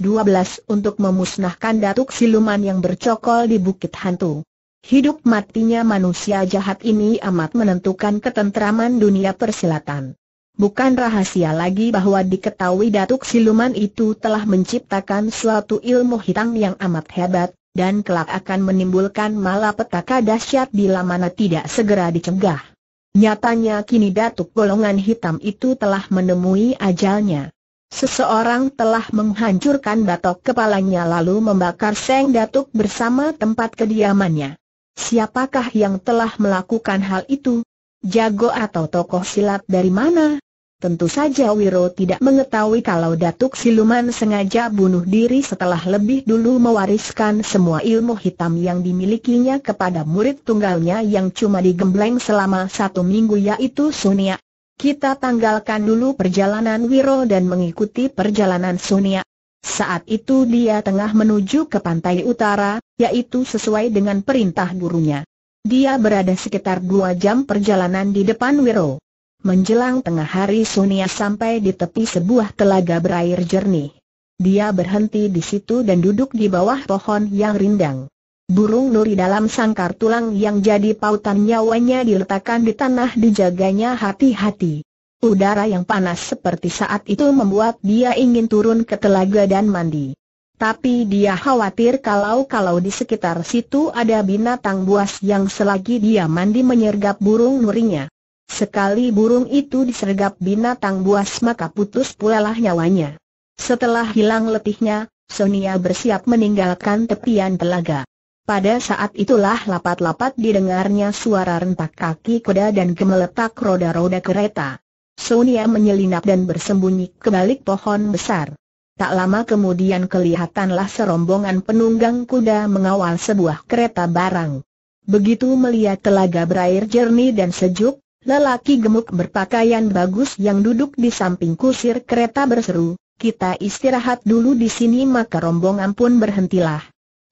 untuk memusnahkan datuk siluman yang bercokol di Bukit Hantu. Hidup matinya manusia jahat ini amat menentukan ketentraman dunia persilatan. Bukan rahasia lagi bahwa diketahui Datuk Siluman itu telah menciptakan suatu ilmu hitam yang amat hebat, dan kelak akan menimbulkan malapetaka dahsyat bila mana tidak segera dicegah. Nyatanya kini Datuk Golongan Hitam itu telah menemui ajalnya. Seseorang telah menghancurkan batok kepalanya lalu membakar Seng Datuk bersama tempat kediamannya. Siapakah yang telah melakukan hal itu? Jago atau tokoh silat dari mana? Tentu saja Wiro tidak mengetahui kalau Datuk Siluman sengaja bunuh diri setelah lebih dulu mewariskan semua ilmu hitam yang dimilikinya kepada murid tunggalnya yang cuma digembleng selama satu minggu yaitu Sunia. Kita tanggalkan dulu perjalanan Wiro dan mengikuti perjalanan Sunia. Saat itu dia tengah menuju ke pantai utara, yaitu sesuai dengan perintah gurunya. Dia berada sekitar dua jam perjalanan di depan Wiro. Menjelang tengah hari Sonia sampai di tepi sebuah telaga berair jernih. Dia berhenti di situ dan duduk di bawah pohon yang rindang. Burung nuri dalam sangkar tulang yang jadi pautan nyawanya diletakkan di tanah dijaganya hati-hati. Udara yang panas seperti saat itu membuat dia ingin turun ke telaga dan mandi. Tapi dia khawatir kalau-kalau di sekitar situ ada binatang buas yang selagi dia mandi menyergap burung nurinya. Sekali burung itu disergap binatang buas maka putus pulalah nyawanya. Setelah hilang letihnya, Sonia bersiap meninggalkan tepian telaga. Pada saat itulah lapat-lapat didengarnya suara rentak kaki kuda dan gemeletak roda-roda kereta. Sonia menyelinap dan bersembunyi ke balik pohon besar. Tak lama kemudian kelihatanlah serombongan penunggang kuda mengawal sebuah kereta barang. Begitu melihat telaga berair jernih dan sejuk, Lelaki gemuk berpakaian bagus yang duduk di samping kusir kereta berseru, kita istirahat dulu di sini maka rombongan pun berhentilah.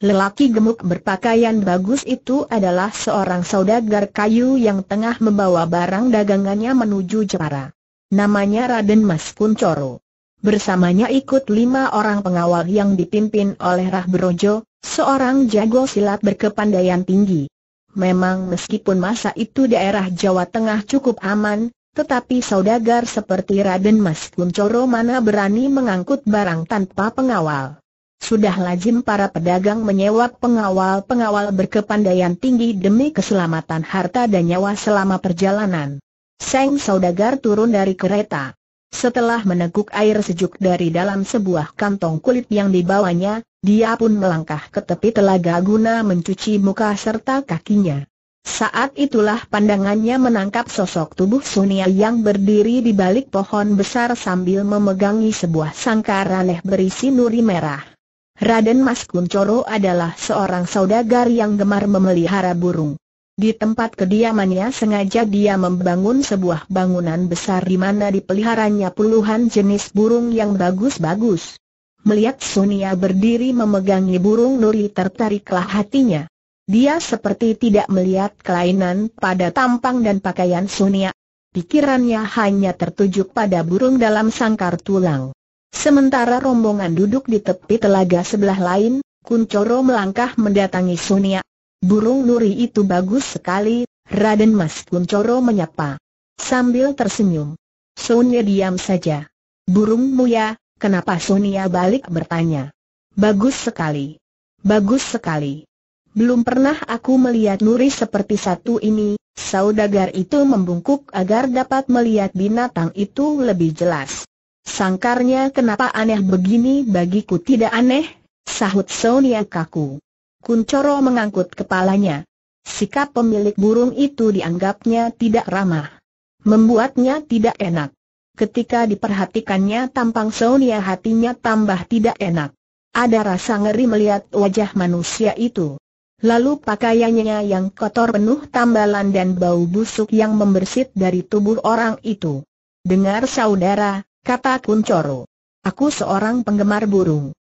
Lelaki gemuk berpakaian bagus itu adalah seorang saudagar kayu yang tengah membawa barang dagangannya menuju Jepara. Namanya Raden Mas Kuncoro. Bersamanya ikut lima orang pengawal yang dipimpin oleh Rah Brojo, seorang jago silat berkepandaian tinggi. Memang meskipun masa itu daerah Jawa Tengah cukup aman, tetapi saudagar seperti Raden Mas Kuncoro mana berani mengangkut barang tanpa pengawal. Sudah lazim para pedagang menyewa pengawal-pengawal berkepandaian tinggi demi keselamatan harta dan nyawa selama perjalanan. Seng saudagar turun dari kereta. Setelah meneguk air sejuk dari dalam sebuah kantong kulit yang dibawanya, dia pun melangkah ke tepi telaga guna mencuci muka serta kakinya. Saat itulah pandangannya menangkap sosok tubuh Sunia yang berdiri di balik pohon besar sambil memegangi sebuah sangkar aneh berisi nuri merah. Raden Mas Kuncoro adalah seorang saudagar yang gemar memelihara burung. Di tempat kediamannya sengaja dia membangun sebuah bangunan besar di mana dipeliharanya puluhan jenis burung yang bagus-bagus. Melihat Sonia berdiri memegangi burung nuri tertariklah hatinya. Dia seperti tidak melihat kelainan pada tampang dan pakaian Sonia. Pikirannya hanya tertuju pada burung dalam sangkar tulang. Sementara rombongan duduk di tepi telaga sebelah lain, Kuncoro melangkah mendatangi Sonia. Burung nuri itu bagus sekali, Raden Mas Kuncoro menyapa. Sambil tersenyum. Sonia diam saja. Burungmu ya, Kenapa Sonia balik bertanya? Bagus sekali. Bagus sekali. Belum pernah aku melihat nuri seperti satu ini, saudagar itu membungkuk agar dapat melihat binatang itu lebih jelas. Sangkarnya kenapa aneh begini bagiku tidak aneh, sahut Sonia kaku. Kuncoro mengangkut kepalanya. Sikap pemilik burung itu dianggapnya tidak ramah. Membuatnya tidak enak ketika diperhatikannya tampang Sonia hatinya tambah tidak enak. Ada rasa ngeri melihat wajah manusia itu. Lalu pakaiannya yang kotor penuh tambalan dan bau busuk yang membersit dari tubuh orang itu. Dengar saudara, kata Kuncoro. Aku seorang penggemar burung.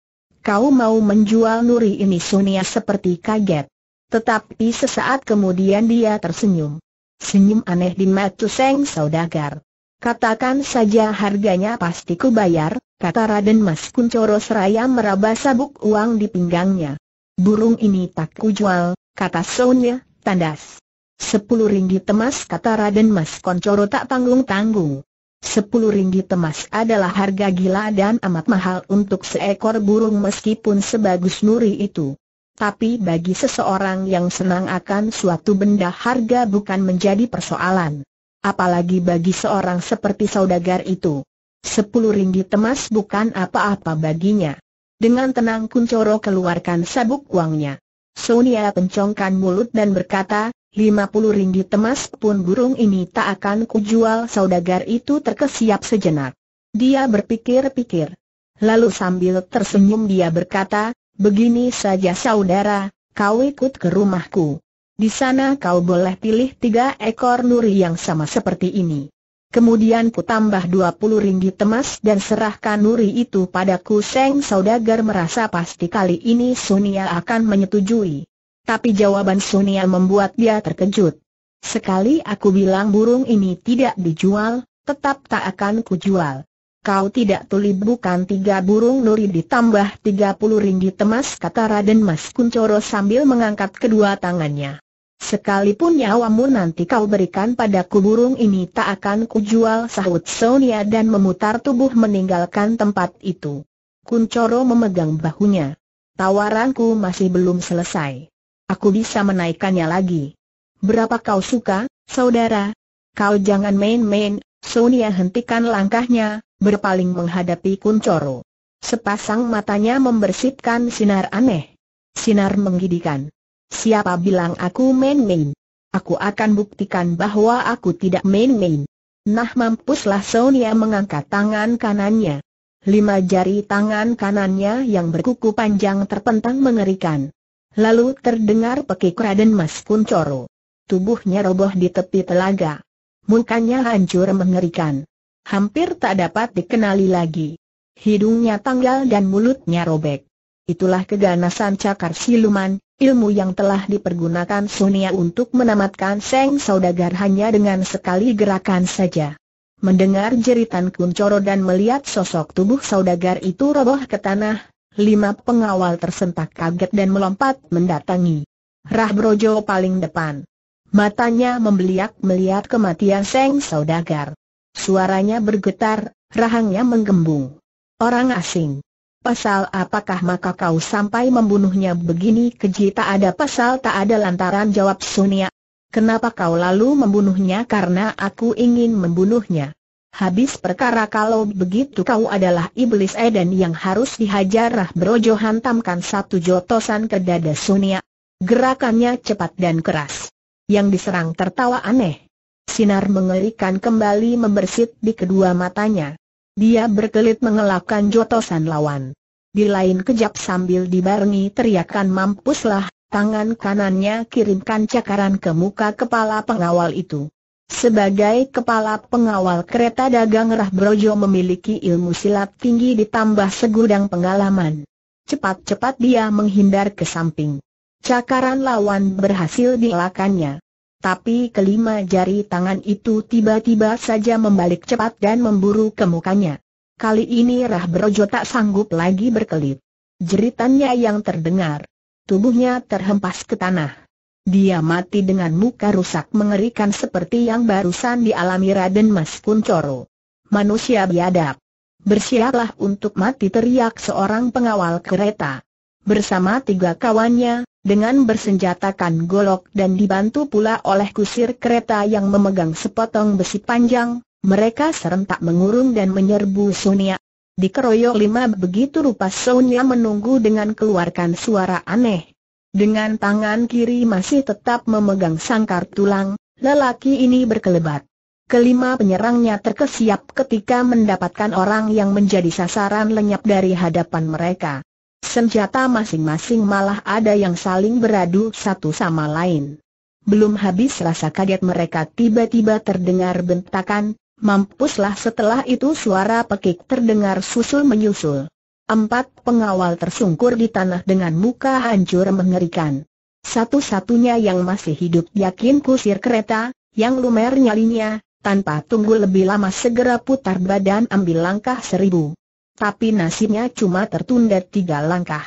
Kau mau menjual nuri ini Sonia seperti kaget. Tetapi sesaat kemudian dia tersenyum. Senyum aneh di mata Seng Saudagar. Katakan saja harganya pasti kubayar, kata Raden Mas Kuncoro seraya meraba sabuk uang di pinggangnya. Burung ini tak kujual, kata Sonya, tandas. Sepuluh ringgit emas kata Raden Mas Kuncoro tak tanggung-tanggung. Sepuluh ringgit emas adalah harga gila dan amat mahal untuk seekor burung meskipun sebagus nuri itu. Tapi bagi seseorang yang senang akan suatu benda harga bukan menjadi persoalan apalagi bagi seorang seperti saudagar itu. Sepuluh ringgit emas bukan apa-apa baginya. Dengan tenang Kuncoro keluarkan sabuk uangnya. Sonia pencongkan mulut dan berkata, lima puluh ringgit emas pun burung ini tak akan kujual saudagar itu terkesiap sejenak. Dia berpikir-pikir. Lalu sambil tersenyum dia berkata, begini saja saudara, kau ikut ke rumahku. Di sana kau boleh pilih tiga ekor nuri yang sama seperti ini. Kemudian ku tambah puluh ringgit temas dan serahkan nuri itu padaku Seng Saudagar merasa pasti kali ini Sonia akan menyetujui. Tapi jawaban Sonia membuat dia terkejut. Sekali aku bilang burung ini tidak dijual, tetap tak akan kujual. Kau tidak tuli bukan tiga burung nuri ditambah tiga puluh ringgit temas kata Raden Mas Kuncoro sambil mengangkat kedua tangannya. Sekalipun nyawamu nanti kau berikan padaku burung ini tak akan kujual sahut Sonia dan memutar tubuh meninggalkan tempat itu. Kuncoro memegang bahunya. Tawaranku masih belum selesai. Aku bisa menaikkannya lagi. Berapa kau suka, saudara? Kau jangan main-main, Sonia hentikan langkahnya, berpaling menghadapi Kuncoro. Sepasang matanya membersihkan sinar aneh. Sinar menggidikan. Siapa bilang aku main-main? Aku akan buktikan bahwa aku tidak main-main. Nah mampuslah Sonia mengangkat tangan kanannya. Lima jari tangan kanannya yang berkuku panjang terpentang mengerikan. Lalu terdengar pekik Raden Mas Kuncoro. Tubuhnya roboh di tepi telaga. Mukanya hancur mengerikan. Hampir tak dapat dikenali lagi. Hidungnya tanggal dan mulutnya robek. Itulah keganasan cakar siluman, Ilmu yang telah dipergunakan Sonia untuk menamatkan Seng Saudagar hanya dengan sekali gerakan saja. Mendengar jeritan Kuncoro dan melihat sosok tubuh Saudagar itu roboh ke tanah, lima pengawal tersentak kaget dan melompat mendatangi. Rah Brojo paling depan. Matanya membeliak melihat kematian Seng Saudagar. Suaranya bergetar, rahangnya menggembung. Orang asing. Pasal apakah maka kau sampai membunuhnya begini keji tak ada pasal tak ada lantaran jawab Sunia. Kenapa kau lalu membunuhnya karena aku ingin membunuhnya. Habis perkara kalau begitu kau adalah iblis Eden yang harus dihajar Rah Brojo hantamkan satu jotosan ke dada Sunia. Gerakannya cepat dan keras. Yang diserang tertawa aneh. Sinar mengerikan kembali membersit di kedua matanya. Dia berkelit mengelakkan jotosan lawan. Di lain kejap sambil dibarengi teriakan mampuslah, tangan kanannya kirimkan cakaran ke muka kepala pengawal itu. Sebagai kepala pengawal kereta dagang Rah Brojo memiliki ilmu silat tinggi ditambah segudang pengalaman. Cepat-cepat dia menghindar ke samping. Cakaran lawan berhasil dielakannya. Tapi kelima jari tangan itu tiba-tiba saja membalik cepat dan memburu ke mukanya. Kali ini Rah Brojo tak sanggup lagi berkelit. Jeritannya yang terdengar. Tubuhnya terhempas ke tanah. Dia mati dengan muka rusak mengerikan seperti yang barusan dialami Raden Mas Kuncoro. Manusia biadab. Bersiaplah untuk mati teriak seorang pengawal kereta. Bersama tiga kawannya, dengan bersenjatakan golok dan dibantu pula oleh kusir kereta yang memegang sepotong besi panjang, mereka serentak mengurung dan menyerbu Sonia. Dikeroyok lima begitu rupa Sonia menunggu dengan keluarkan suara aneh. Dengan tangan kiri masih tetap memegang sangkar tulang, lelaki ini berkelebat. Kelima penyerangnya terkesiap ketika mendapatkan orang yang menjadi sasaran lenyap dari hadapan mereka. Senjata masing-masing malah ada yang saling beradu satu sama lain. Belum habis rasa kaget mereka tiba-tiba terdengar bentakan, mampuslah setelah itu suara pekik terdengar susul-menyusul. Empat pengawal tersungkur di tanah dengan muka hancur mengerikan. Satu-satunya yang masih hidup yakin kusir kereta, yang lumer nyalinya, tanpa tunggu lebih lama segera putar badan ambil langkah seribu tapi nasibnya cuma tertunda tiga langkah.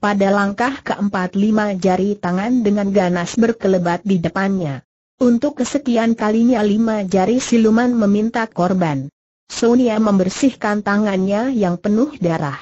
Pada langkah keempat lima jari tangan dengan ganas berkelebat di depannya. Untuk kesekian kalinya lima jari siluman meminta korban. Sonia membersihkan tangannya yang penuh darah.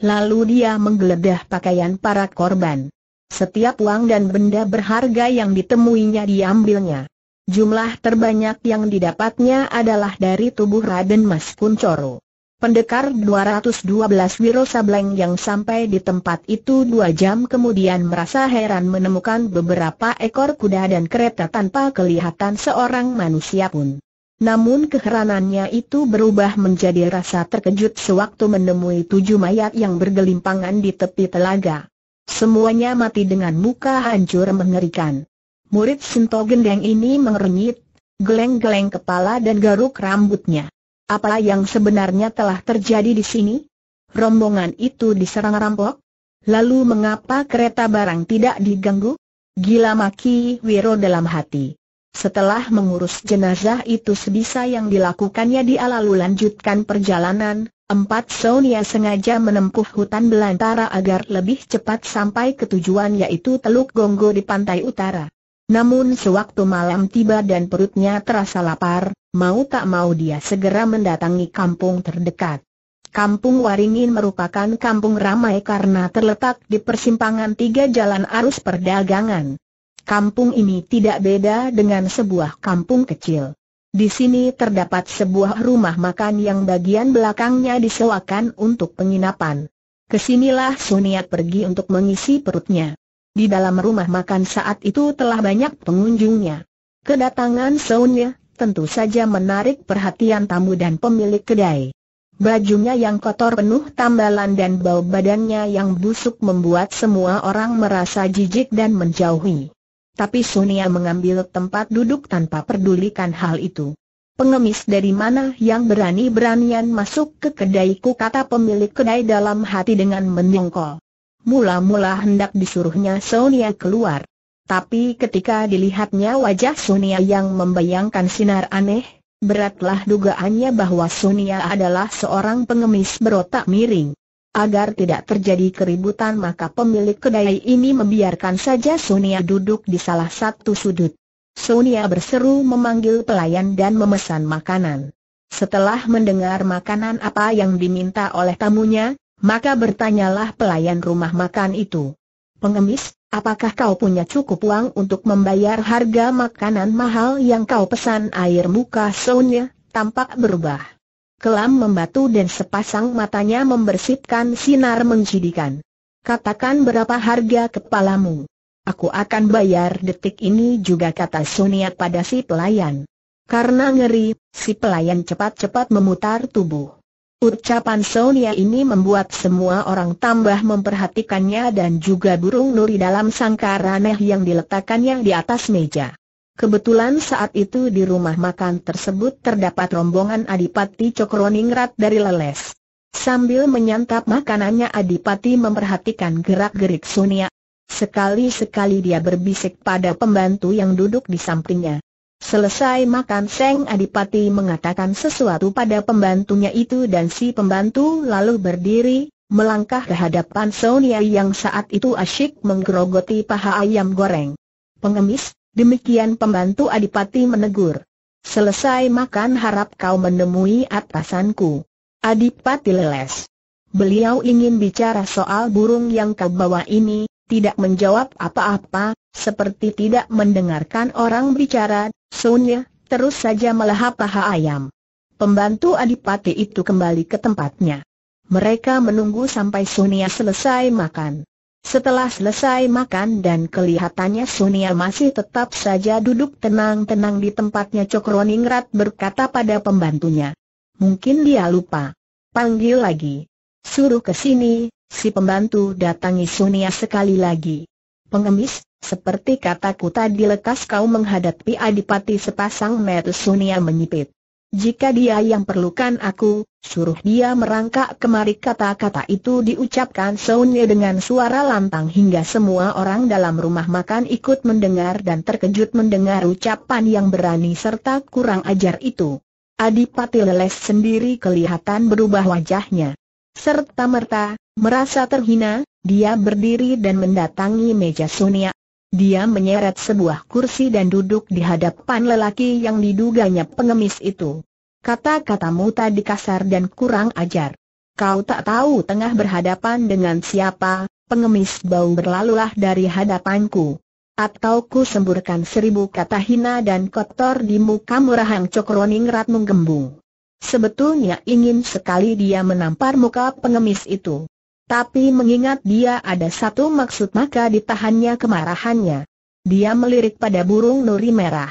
Lalu dia menggeledah pakaian para korban. Setiap uang dan benda berharga yang ditemuinya diambilnya. Jumlah terbanyak yang didapatnya adalah dari tubuh Raden Mas Kuncoro. Pendekar 212 Wiro Sableng yang sampai di tempat itu dua jam kemudian merasa heran menemukan beberapa ekor kuda dan kereta tanpa kelihatan seorang manusia pun. Namun keheranannya itu berubah menjadi rasa terkejut sewaktu menemui tujuh mayat yang bergelimpangan di tepi telaga. Semuanya mati dengan muka hancur mengerikan. Murid Sinto Gendeng ini mengernyit, geleng-geleng kepala dan garuk rambutnya. Apa yang sebenarnya telah terjadi di sini? Rombongan itu diserang rampok? Lalu mengapa kereta barang tidak diganggu? Gila maki Wiro dalam hati. Setelah mengurus jenazah itu sebisa yang dilakukannya dia lalu lanjutkan perjalanan, empat Sonia sengaja menempuh hutan belantara agar lebih cepat sampai ke tujuan yaitu Teluk Gonggo di pantai utara. Namun sewaktu malam tiba dan perutnya terasa lapar, mau tak mau dia segera mendatangi kampung terdekat. Kampung Waringin merupakan kampung ramai karena terletak di persimpangan tiga jalan arus perdagangan. Kampung ini tidak beda dengan sebuah kampung kecil. Di sini terdapat sebuah rumah makan yang bagian belakangnya disewakan untuk penginapan. Kesinilah Suniat pergi untuk mengisi perutnya. Di dalam rumah makan saat itu telah banyak pengunjungnya. Kedatangan Sonya tentu saja menarik perhatian tamu dan pemilik kedai. Bajunya yang kotor penuh tambalan dan bau badannya yang busuk membuat semua orang merasa jijik dan menjauhi. Tapi Sonia mengambil tempat duduk tanpa pedulikan hal itu. Pengemis dari mana yang berani-beranian masuk ke kedaiku kata pemilik kedai dalam hati dengan menyongkol. Mula-mula hendak disuruhnya Sonia keluar. Tapi ketika dilihatnya wajah Sonia yang membayangkan sinar aneh, beratlah dugaannya bahwa Sonia adalah seorang pengemis berotak miring. Agar tidak terjadi keributan maka pemilik kedai ini membiarkan saja Sonia duduk di salah satu sudut. Sonia berseru memanggil pelayan dan memesan makanan. Setelah mendengar makanan apa yang diminta oleh tamunya, maka bertanyalah pelayan rumah makan itu. Pengemis, apakah kau punya cukup uang untuk membayar harga makanan mahal yang kau pesan air muka Sonya, tampak berubah. Kelam membatu dan sepasang matanya membersihkan sinar mencidikan. Katakan berapa harga kepalamu. Aku akan bayar detik ini juga kata Sonia pada si pelayan. Karena ngeri, si pelayan cepat-cepat memutar tubuh. Ucapan Sonia ini membuat semua orang tambah memperhatikannya dan juga burung nuri dalam sangkar aneh yang diletakkannya di atas meja. Kebetulan saat itu di rumah makan tersebut terdapat rombongan Adipati Cokroningrat dari Leles. Sambil menyantap makanannya Adipati memperhatikan gerak-gerik Sonia. Sekali-sekali dia berbisik pada pembantu yang duduk di sampingnya. Selesai makan Seng Adipati mengatakan sesuatu pada pembantunya itu dan si pembantu lalu berdiri, melangkah ke hadapan Sonia yang saat itu asyik menggerogoti paha ayam goreng. Pengemis, demikian pembantu Adipati menegur. Selesai makan harap kau menemui atasanku. Adipati leles. Beliau ingin bicara soal burung yang kau bawa ini, tidak menjawab apa-apa, seperti tidak mendengarkan orang bicara, Sunya terus saja melahap paha ayam. Pembantu adipati itu kembali ke tempatnya. Mereka menunggu sampai Sonia selesai makan. Setelah selesai makan dan kelihatannya Sonia masih tetap saja duduk tenang-tenang di tempatnya Cokroningrat berkata pada pembantunya. Mungkin dia lupa. Panggil lagi. Suruh ke sini, si pembantu datangi Sonia sekali lagi. Pengemis, seperti kataku tadi lekas kau menghadapi adipati sepasang metu sunia menyipit. Jika dia yang perlukan aku, suruh dia merangkak kemari kata-kata itu diucapkan Sonia dengan suara lantang hingga semua orang dalam rumah makan ikut mendengar dan terkejut mendengar ucapan yang berani serta kurang ajar itu. Adipati Leles sendiri kelihatan berubah wajahnya. Serta merta, merasa terhina, dia berdiri dan mendatangi meja Sonia dia menyeret sebuah kursi dan duduk di hadapan lelaki yang diduganya pengemis itu. Kata-katamu tadi kasar dan kurang ajar. Kau tak tahu tengah berhadapan dengan siapa, pengemis bau berlalulah dari hadapanku. Atau ku semburkan seribu kata hina dan kotor di muka murahang cokroningrat menggembung. Sebetulnya ingin sekali dia menampar muka pengemis itu. Tapi mengingat dia ada satu maksud maka ditahannya kemarahannya. Dia melirik pada burung nuri merah.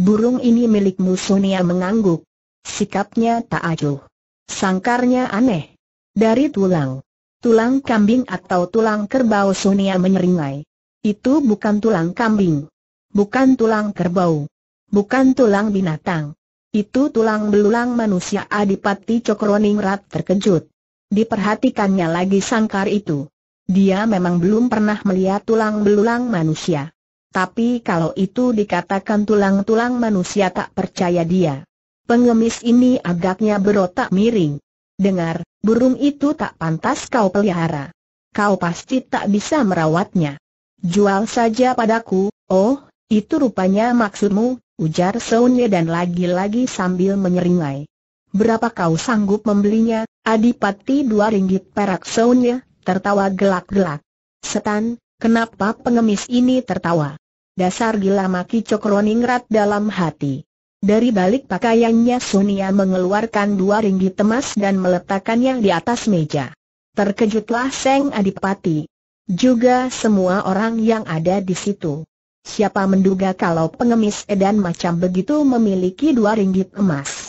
Burung ini milikmu, Sonia, mengangguk. Sikapnya tak acuh. Sangkarnya aneh. Dari tulang. Tulang kambing atau tulang kerbau Sonia menyeringai. Itu bukan tulang kambing. Bukan tulang kerbau. Bukan tulang binatang. Itu tulang belulang manusia Adipati Cokroningrat terkejut. Diperhatikannya lagi sangkar itu. Dia memang belum pernah melihat tulang belulang manusia. Tapi kalau itu dikatakan tulang-tulang manusia tak percaya dia. Pengemis ini agaknya berotak miring. Dengar, burung itu tak pantas kau pelihara. Kau pasti tak bisa merawatnya. Jual saja padaku, oh, itu rupanya maksudmu, ujar Sonya dan lagi-lagi sambil menyeringai berapa kau sanggup membelinya, adipati dua ringgit perak saunya, tertawa gelak-gelak. Setan, kenapa pengemis ini tertawa? Dasar gila maki Cokroningrat dalam hati. Dari balik pakaiannya Sonia mengeluarkan dua ringgit emas dan meletakkannya di atas meja. Terkejutlah Seng Adipati. Juga semua orang yang ada di situ. Siapa menduga kalau pengemis edan macam begitu memiliki dua ringgit emas?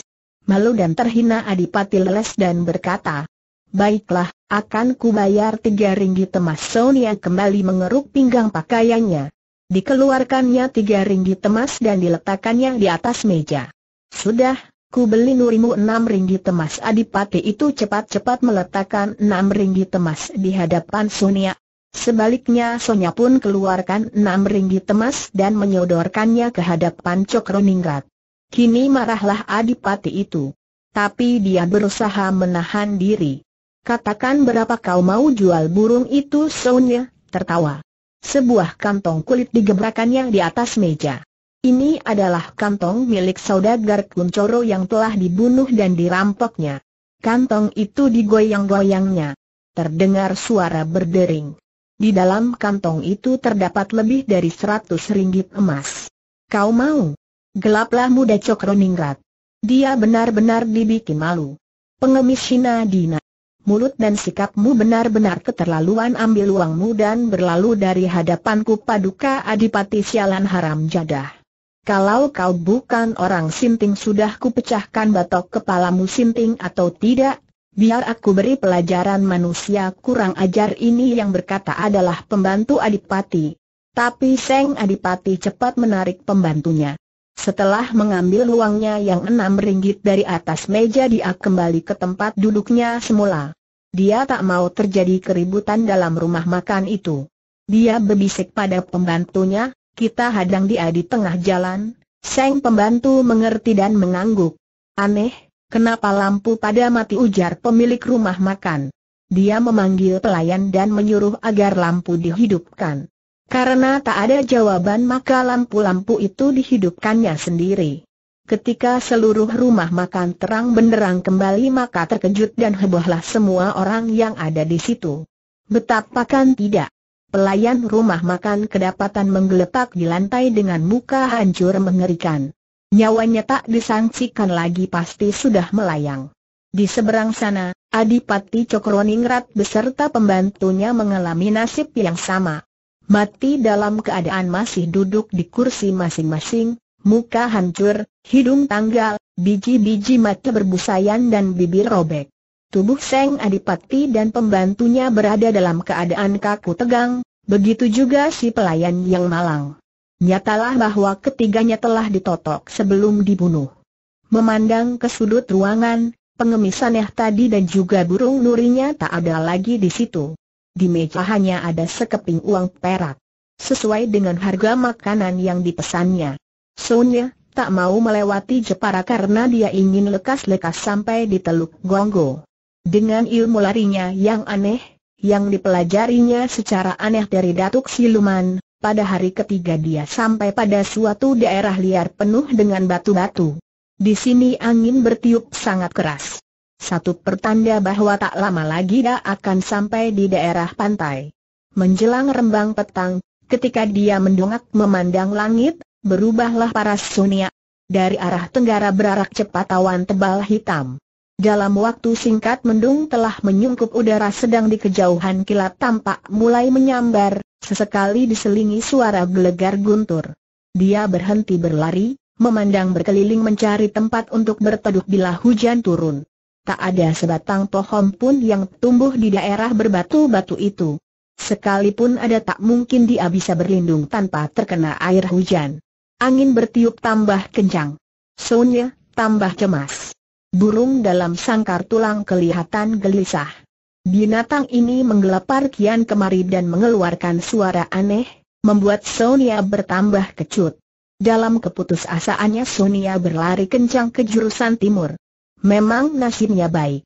malu dan terhina Adipati Leles dan berkata, Baiklah, akan kubayar tiga ringgit emas Sonia kembali mengeruk pinggang pakaiannya. Dikeluarkannya tiga ringgit emas dan diletakkannya di atas meja. Sudah, ku beli nurimu enam ringgit emas Adipati itu cepat-cepat meletakkan enam ringgit emas di hadapan Sonia. Sebaliknya Sonia pun keluarkan enam ringgit emas dan menyodorkannya ke hadapan Cokroningrat. Kini marahlah adipati itu. Tapi dia berusaha menahan diri. Katakan berapa kau mau jual burung itu Sonya, tertawa. Sebuah kantong kulit digebrakannya di atas meja. Ini adalah kantong milik saudagar Kuncoro yang telah dibunuh dan dirampoknya. Kantong itu digoyang-goyangnya. Terdengar suara berdering. Di dalam kantong itu terdapat lebih dari seratus ringgit emas. Kau mau? Gelaplah muda Cokro ningrat. Dia benar-benar dibikin malu. Pengemis Shina Dina. Mulut dan sikapmu benar-benar keterlaluan ambil uangmu dan berlalu dari hadapanku paduka adipati sialan haram jadah. Kalau kau bukan orang sinting sudah kupecahkan batok kepalamu sinting atau tidak, biar aku beri pelajaran manusia kurang ajar ini yang berkata adalah pembantu adipati. Tapi Seng Adipati cepat menarik pembantunya. Setelah mengambil uangnya yang enam ringgit dari atas meja dia kembali ke tempat duduknya semula. Dia tak mau terjadi keributan dalam rumah makan itu. Dia berbisik pada pembantunya, kita hadang dia di tengah jalan. Seng pembantu mengerti dan mengangguk. Aneh, kenapa lampu pada mati ujar pemilik rumah makan. Dia memanggil pelayan dan menyuruh agar lampu dihidupkan. Karena tak ada jawaban maka lampu-lampu itu dihidupkannya sendiri. Ketika seluruh rumah makan terang benderang kembali maka terkejut dan hebohlah semua orang yang ada di situ. Betapakan tidak. Pelayan rumah makan kedapatan menggeletak di lantai dengan muka hancur mengerikan. Nyawanya tak disangsikan lagi pasti sudah melayang. Di seberang sana, Adipati Cokroningrat beserta pembantunya mengalami nasib yang sama mati dalam keadaan masih duduk di kursi masing-masing, muka hancur, hidung tanggal, biji-biji mata berbusayan dan bibir robek. Tubuh Seng Adipati dan pembantunya berada dalam keadaan kaku tegang, begitu juga si pelayan yang malang. Nyatalah bahwa ketiganya telah ditotok sebelum dibunuh. Memandang ke sudut ruangan, pengemisannya tadi dan juga burung nurinya tak ada lagi di situ. Di meja hanya ada sekeping uang perak. Sesuai dengan harga makanan yang dipesannya. Sonya tak mau melewati Jepara karena dia ingin lekas-lekas sampai di Teluk Gonggo. Dengan ilmu larinya yang aneh, yang dipelajarinya secara aneh dari Datuk Siluman, pada hari ketiga dia sampai pada suatu daerah liar penuh dengan batu-batu. Di sini angin bertiup sangat keras. Satu pertanda bahwa tak lama lagi dia akan sampai di daerah pantai. Menjelang rembang petang, ketika dia mendongak memandang langit, berubahlah paras sunia. Dari arah tenggara berarak cepat awan tebal hitam. Dalam waktu singkat mendung telah menyungkup udara sedang di kejauhan kilat tampak mulai menyambar, sesekali diselingi suara gelegar guntur. Dia berhenti berlari, memandang berkeliling mencari tempat untuk berteduh bila hujan turun tak ada sebatang pohon pun yang tumbuh di daerah berbatu-batu itu. Sekalipun ada tak mungkin dia bisa berlindung tanpa terkena air hujan. Angin bertiup tambah kencang. Sonya, tambah cemas. Burung dalam sangkar tulang kelihatan gelisah. Binatang ini menggelapar kian kemari dan mengeluarkan suara aneh, membuat Sonia bertambah kecut. Dalam keputusasaannya Sonia berlari kencang ke jurusan timur. Memang nasibnya baik.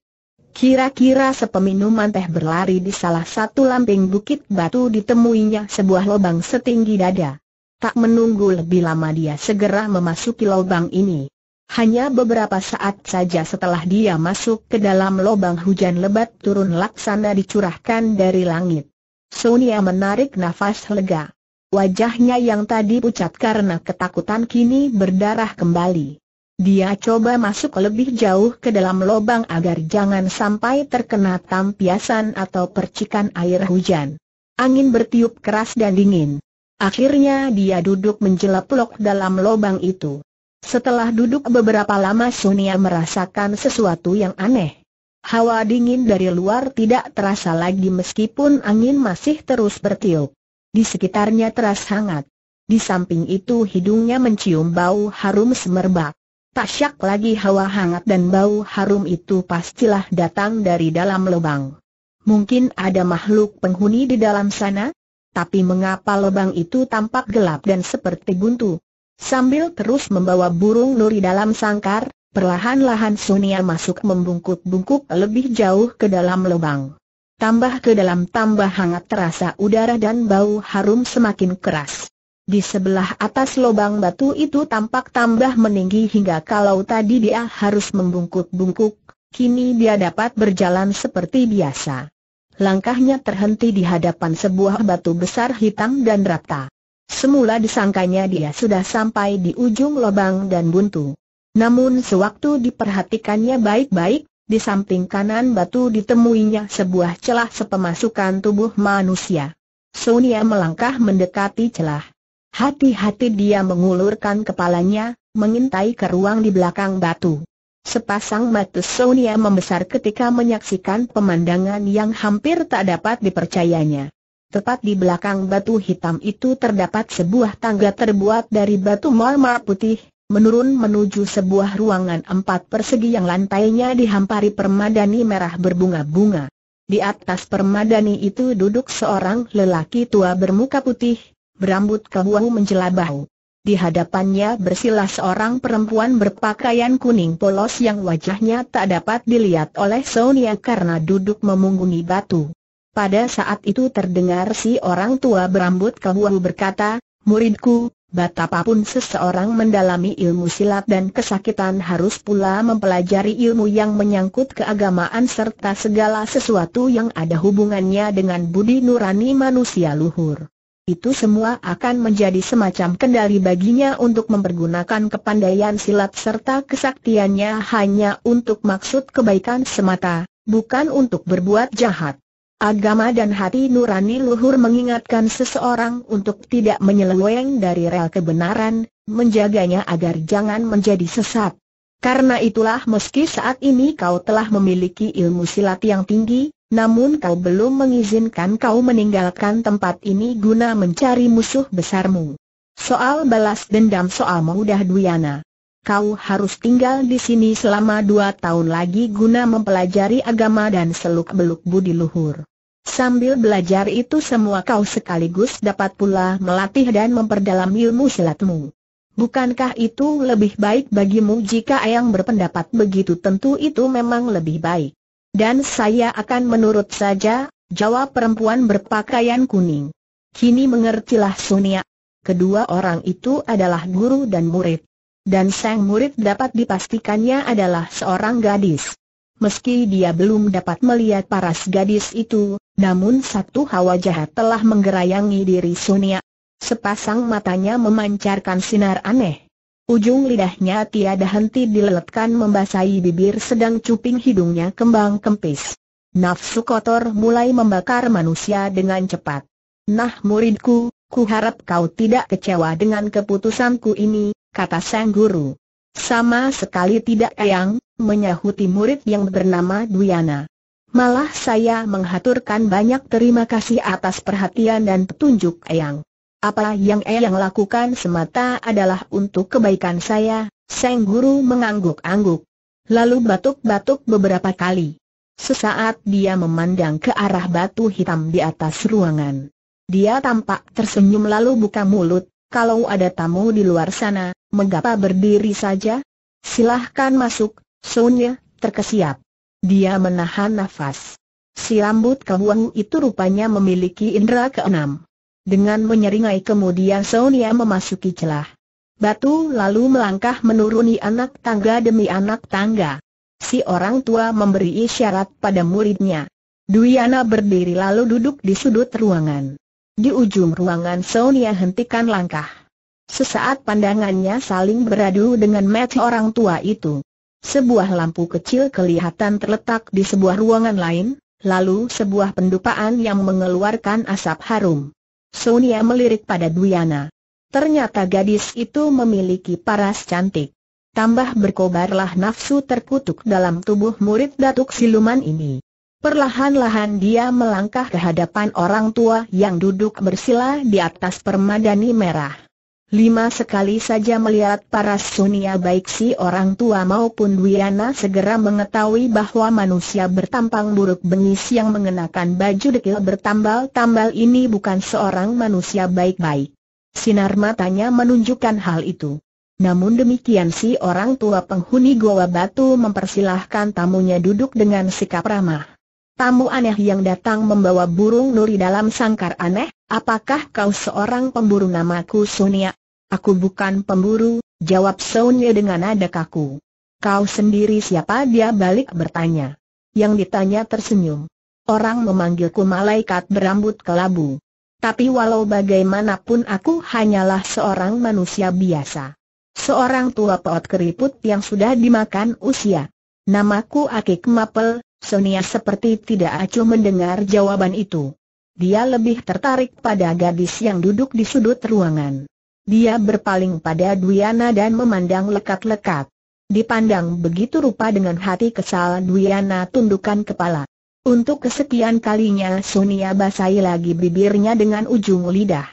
Kira-kira sepeminuman teh berlari di salah satu lamping bukit batu ditemuinya sebuah lubang setinggi dada. Tak menunggu lebih lama dia segera memasuki lubang ini. Hanya beberapa saat saja setelah dia masuk ke dalam lubang hujan lebat turun laksana dicurahkan dari langit. Sonia menarik nafas lega. Wajahnya yang tadi pucat karena ketakutan kini berdarah kembali. Dia coba masuk lebih jauh ke dalam lubang agar jangan sampai terkena tampiasan atau percikan air hujan. Angin bertiup keras dan dingin. Akhirnya dia duduk menjeleplok dalam lubang itu. Setelah duduk beberapa lama Sonia merasakan sesuatu yang aneh. Hawa dingin dari luar tidak terasa lagi meskipun angin masih terus bertiup. Di sekitarnya terasa hangat. Di samping itu hidungnya mencium bau harum semerbak. Tasyak lagi hawa hangat dan bau harum itu pastilah datang dari dalam lubang. Mungkin ada makhluk penghuni di dalam sana? Tapi mengapa lubang itu tampak gelap dan seperti buntu? Sambil terus membawa burung nuri dalam sangkar, perlahan-lahan Sonia masuk membungkuk-bungkuk lebih jauh ke dalam lubang. Tambah ke dalam tambah hangat terasa udara dan bau harum semakin keras. Di sebelah atas lubang batu itu tampak tambah meninggi hingga kalau tadi dia harus membungkuk-bungkuk, kini dia dapat berjalan seperti biasa. Langkahnya terhenti di hadapan sebuah batu besar hitam dan rata. Semula disangkanya dia sudah sampai di ujung lubang dan buntu. Namun sewaktu diperhatikannya baik-baik, di samping kanan batu ditemuinya sebuah celah sepemasukan tubuh manusia. Sonia melangkah mendekati celah. Hati-hati dia mengulurkan kepalanya, mengintai ke ruang di belakang batu. Sepasang mata Sonia membesar ketika menyaksikan pemandangan yang hampir tak dapat dipercayanya. Tepat di belakang batu hitam itu terdapat sebuah tangga terbuat dari batu marmer putih, menurun menuju sebuah ruangan empat persegi yang lantainya dihampari permadani merah berbunga-bunga. Di atas permadani itu duduk seorang lelaki tua bermuka putih, berambut kebuang menjelabau. Di hadapannya bersilah seorang perempuan berpakaian kuning polos yang wajahnya tak dapat dilihat oleh Sonia karena duduk memunggungi batu. Pada saat itu terdengar si orang tua berambut kebuang berkata, Muridku, Batapapun seseorang mendalami ilmu silat dan kesakitan harus pula mempelajari ilmu yang menyangkut keagamaan serta segala sesuatu yang ada hubungannya dengan budi nurani manusia luhur itu semua akan menjadi semacam kendali baginya untuk mempergunakan kepandaian silat serta kesaktiannya hanya untuk maksud kebaikan semata, bukan untuk berbuat jahat. Agama dan hati nurani luhur mengingatkan seseorang untuk tidak menyeleweng dari rel kebenaran, menjaganya agar jangan menjadi sesat. Karena itulah meski saat ini kau telah memiliki ilmu silat yang tinggi, namun kau belum mengizinkan kau meninggalkan tempat ini guna mencari musuh besarmu. Soal balas dendam soal mudah Duyana. Kau harus tinggal di sini selama dua tahun lagi guna mempelajari agama dan seluk-beluk budi luhur. Sambil belajar itu semua kau sekaligus dapat pula melatih dan memperdalam ilmu silatmu. Bukankah itu lebih baik bagimu jika Ayang berpendapat begitu tentu itu memang lebih baik. Dan saya akan menurut saja, jawab perempuan berpakaian kuning. Kini mengertilah Sunia. Kedua orang itu adalah guru dan murid. Dan sang murid dapat dipastikannya adalah seorang gadis. Meski dia belum dapat melihat paras gadis itu, namun satu hawa jahat telah menggerayangi diri Sunia. Sepasang matanya memancarkan sinar aneh. Ujung lidahnya tiada henti dileletkan membasahi bibir sedang cuping hidungnya kembang kempis. Nafsu kotor mulai membakar manusia dengan cepat. Nah muridku, ku harap kau tidak kecewa dengan keputusanku ini, kata sang guru. Sama sekali tidak eyang, menyahuti murid yang bernama Duyana. Malah saya menghaturkan banyak terima kasih atas perhatian dan petunjuk Eyang. Apa yang Eyang lakukan semata adalah untuk kebaikan saya, Seng Guru mengangguk-angguk. Lalu batuk-batuk beberapa kali. Sesaat dia memandang ke arah batu hitam di atas ruangan. Dia tampak tersenyum lalu buka mulut, kalau ada tamu di luar sana, mengapa berdiri saja? Silahkan masuk, Sonya, terkesiap. Dia menahan nafas. Si rambut kehuang itu rupanya memiliki indera keenam. Dengan menyeringai kemudian Sonia memasuki celah. Batu lalu melangkah menuruni anak tangga demi anak tangga. Si orang tua memberi isyarat pada muridnya. Duyana berdiri lalu duduk di sudut ruangan. Di ujung ruangan Sonia hentikan langkah. Sesaat pandangannya saling beradu dengan mata orang tua itu. Sebuah lampu kecil kelihatan terletak di sebuah ruangan lain, lalu sebuah pendupaan yang mengeluarkan asap harum. Sonia melirik pada Duyana. Ternyata gadis itu memiliki paras cantik. Tambah berkobarlah nafsu terkutuk dalam tubuh murid Datuk Siluman ini. Perlahan-lahan dia melangkah ke hadapan orang tua yang duduk bersila di atas permadani merah. Lima sekali saja melihat para sunia baik si orang tua maupun Dwiana segera mengetahui bahwa manusia bertampang buruk bengis yang mengenakan baju dekil bertambal-tambal ini bukan seorang manusia baik-baik. Sinar matanya menunjukkan hal itu. Namun demikian si orang tua penghuni Goa Batu mempersilahkan tamunya duduk dengan sikap ramah. Tamu aneh yang datang membawa burung nuri dalam sangkar aneh, apakah kau seorang pemburu namaku Sunia? Aku bukan pemburu, jawab Sonya dengan nada kaku. Kau sendiri siapa dia balik bertanya. Yang ditanya tersenyum. Orang memanggilku malaikat berambut kelabu. Tapi walau bagaimanapun aku hanyalah seorang manusia biasa. Seorang tua peot keriput yang sudah dimakan usia. Namaku Akik Mapel, Sonia seperti tidak acuh mendengar jawaban itu. Dia lebih tertarik pada gadis yang duduk di sudut ruangan dia berpaling pada Duyana dan memandang lekat-lekat. Dipandang begitu rupa dengan hati kesal Duyana tundukkan kepala. Untuk kesekian kalinya Sonia basahi lagi bibirnya dengan ujung lidah.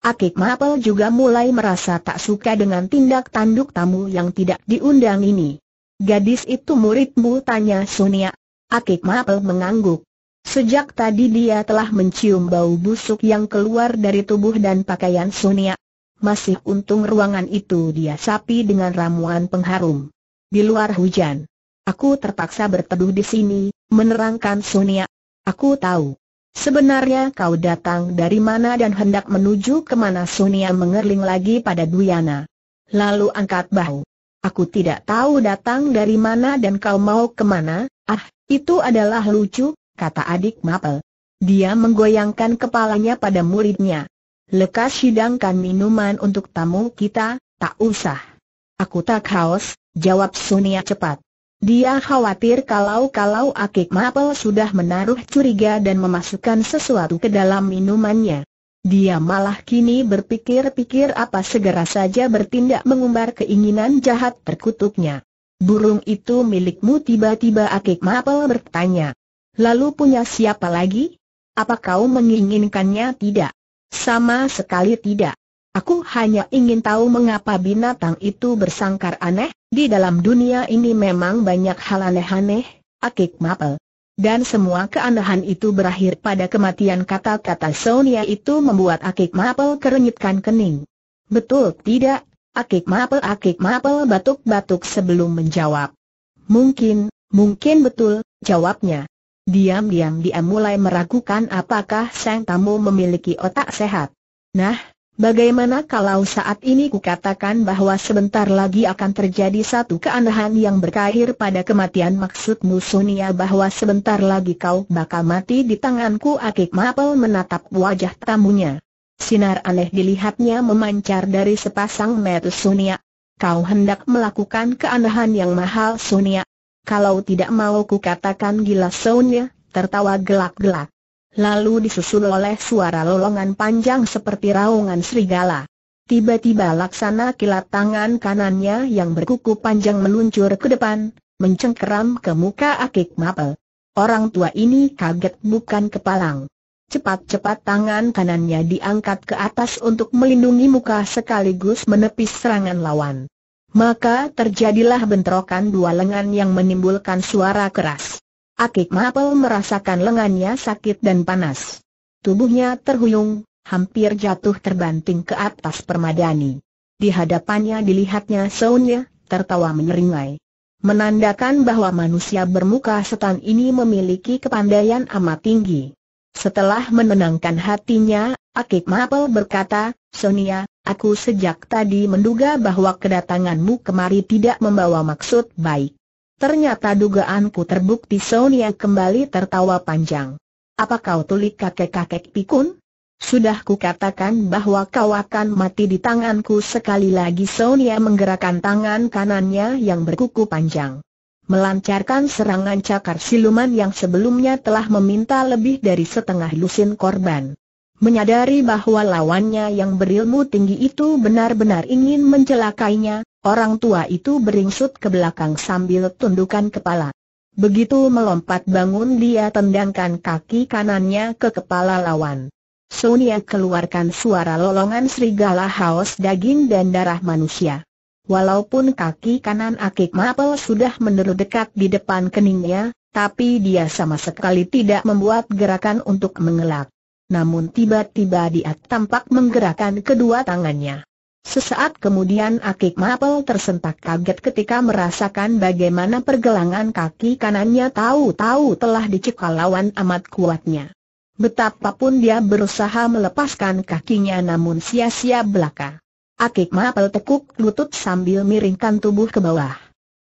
Akik Mapel juga mulai merasa tak suka dengan tindak tanduk tamu yang tidak diundang ini. Gadis itu muridmu tanya Sonia. Akik Mapel mengangguk. Sejak tadi dia telah mencium bau busuk yang keluar dari tubuh dan pakaian Sonia masih untung ruangan itu dia sapi dengan ramuan pengharum. Di luar hujan. Aku terpaksa berteduh di sini, menerangkan Sonia. Aku tahu. Sebenarnya kau datang dari mana dan hendak menuju kemana Sonia mengerling lagi pada Duyana. Lalu angkat bahu. Aku tidak tahu datang dari mana dan kau mau kemana, ah, itu adalah lucu, kata adik Mapel. Dia menggoyangkan kepalanya pada muridnya. Lekas hidangkan minuman untuk tamu kita, tak usah. Aku tak haus, jawab Sunia cepat. Dia khawatir kalau-kalau Akik Mapel sudah menaruh curiga dan memasukkan sesuatu ke dalam minumannya. Dia malah kini berpikir-pikir apa segera saja bertindak mengumbar keinginan jahat terkutuknya. Burung itu milikmu tiba-tiba Akik Mapel bertanya. Lalu punya siapa lagi? Apa kau menginginkannya tidak? Sama sekali tidak. Aku hanya ingin tahu mengapa binatang itu bersangkar aneh, di dalam dunia ini memang banyak hal aneh-aneh, akik mapel. Dan semua keanehan itu berakhir pada kematian kata-kata Sonia itu membuat akik mapel kerenyitkan kening. Betul tidak, akik mapel akik mapel batuk-batuk sebelum menjawab. Mungkin, mungkin betul, jawabnya. Diam-diam dia mulai meragukan apakah sang tamu memiliki otak sehat. Nah, bagaimana kalau saat ini kukatakan bahwa sebentar lagi akan terjadi satu keanehan yang berakhir pada kematian maksudmu Sonia bahwa sebentar lagi kau bakal mati di tanganku Akik Mapel menatap wajah tamunya. Sinar aneh dilihatnya memancar dari sepasang mata Sonia. Kau hendak melakukan keanehan yang mahal Sonia kalau tidak mau kukatakan gila Sonya, tertawa gelak-gelak. Lalu disusul oleh suara lolongan panjang seperti raungan serigala. Tiba-tiba laksana kilat tangan kanannya yang berkuku panjang meluncur ke depan, mencengkeram ke muka Akik Mapel. Orang tua ini kaget bukan kepalang. Cepat-cepat tangan kanannya diangkat ke atas untuk melindungi muka sekaligus menepis serangan lawan maka terjadilah bentrokan dua lengan yang menimbulkan suara keras. Akik Mapel merasakan lengannya sakit dan panas. Tubuhnya terhuyung, hampir jatuh terbanting ke atas permadani. Di hadapannya dilihatnya Sonya, tertawa menyeringai. Menandakan bahwa manusia bermuka setan ini memiliki kepandaian amat tinggi. Setelah menenangkan hatinya, Akik Mapel berkata, Sonia, aku sejak tadi menduga bahwa kedatanganmu kemari tidak membawa maksud baik. Ternyata dugaanku terbukti Sonia kembali tertawa panjang. Apa kau tulik kakek-kakek pikun? Sudah ku katakan bahwa kau akan mati di tanganku sekali lagi Sonia menggerakkan tangan kanannya yang berkuku panjang. Melancarkan serangan cakar siluman yang sebelumnya telah meminta lebih dari setengah lusin korban menyadari bahwa lawannya yang berilmu tinggi itu benar-benar ingin mencelakainya, orang tua itu beringsut ke belakang sambil tundukkan kepala. Begitu melompat bangun dia tendangkan kaki kanannya ke kepala lawan. Sonia keluarkan suara lolongan serigala haus daging dan darah manusia. Walaupun kaki kanan Akik Mapel sudah menurut dekat di depan keningnya, tapi dia sama sekali tidak membuat gerakan untuk mengelak namun tiba-tiba dia tampak menggerakkan kedua tangannya. Sesaat kemudian Akik Mapel tersentak kaget ketika merasakan bagaimana pergelangan kaki kanannya tahu-tahu telah dicekal lawan amat kuatnya. Betapapun dia berusaha melepaskan kakinya namun sia-sia belaka. Akik Mapel tekuk lutut sambil miringkan tubuh ke bawah.